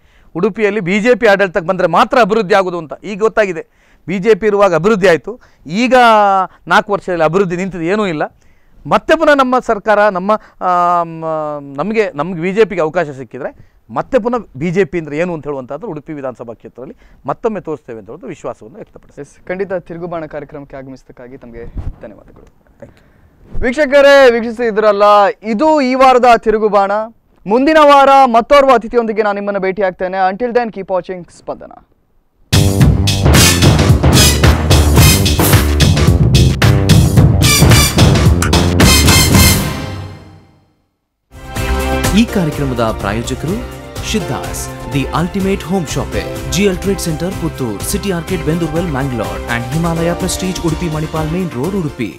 ಉಡುಪಿಯಲ್ಲಿ ಬಿ ಜೆ ಪಿ ಆಡಳಿತಕ್ಕೆ ಬಂದರೆ ಮಾತ್ರ ಅಭಿವೃದ್ಧಿ ಆಗೋದು ಅಂತ ಈಗ ಗೊತ್ತಾಗಿದೆ ಬಿ ಜೆ ಪಿ ಇರುವಾಗ ಅಭಿವೃದ್ಧಿ ಆಯಿತು ಈಗ ನಾಲ್ಕು ವರ್ಷದಲ್ಲಿ ಅಭಿವೃದ್ಧಿ ನಿಂತಿದೆ ಏನೂ ಇಲ್ಲ ಮತ್ತೆ ಪುನಃ ನಮ್ಮ ಸರ್ಕಾರ ನಮ್ಮ ನಮಗೆ ನಮ್ಗೆ ಬಿ ಜೆ ಪಿಗೆ ಅವಕಾಶ ಸಿಕ್ಕಿದರೆ ಮತ್ತೆ ಪುನಃ ಬಿ ಜೆ ಪಿ ಏನು ಅಂತ ಹೇಳುವಂತಾದ್ರೆ ಉಡುಪಿ ವಿಧಾನಸಭಾ ಕ್ಷೇತ್ರದಲ್ಲಿ ಮತ್ತೊಮ್ಮೆ ತೋರಿಸ್ತೇವೆ ಅಂತ ಹೇಳೋದು ವಿಶ್ವಾಸವನ್ನು ವ್ಯಕ್ತಪಡಿಸಿ ಎಸ್ ಖಂಡಿತ ತಿರುಗುಬಾಣ ಕಾರ್ಯಕ್ರಮಕ್ಕೆ ಆಗಮಿಸಿದ್ದಕ್ಕಾಗಿ ತಮಗೆ ಧನ್ಯವಾದಗಳು ಥ್ಯಾಂಕ್ ಯು ವೀಕ್ಷಕರೇ ವೀಕ್ಷಿಸಿದ್ರಲ್ಲ ಇದು ಈ ವಾರದ ತಿರುಗುಬಾಣ ಮುಂದಿನ ವಾರ ಮತ್ತೋರ್ವ ಅತಿಥಿಯೊಂದಿಗೆ ನಾನು ನಿಮ್ಮನ್ನು ಭೇಟಿ ಆಗ್ತೇನೆ until then keep watching Spandana ಈ ಕಾರ್ಯಕ್ರಮದ ಪ್ರಾಯೋಜಕರು Shiddas the ultimate home shopping GL trade centre Puttur city arcade Bendurwell Mangalore and Himalaya prestige Udupi Manipal main road Udupi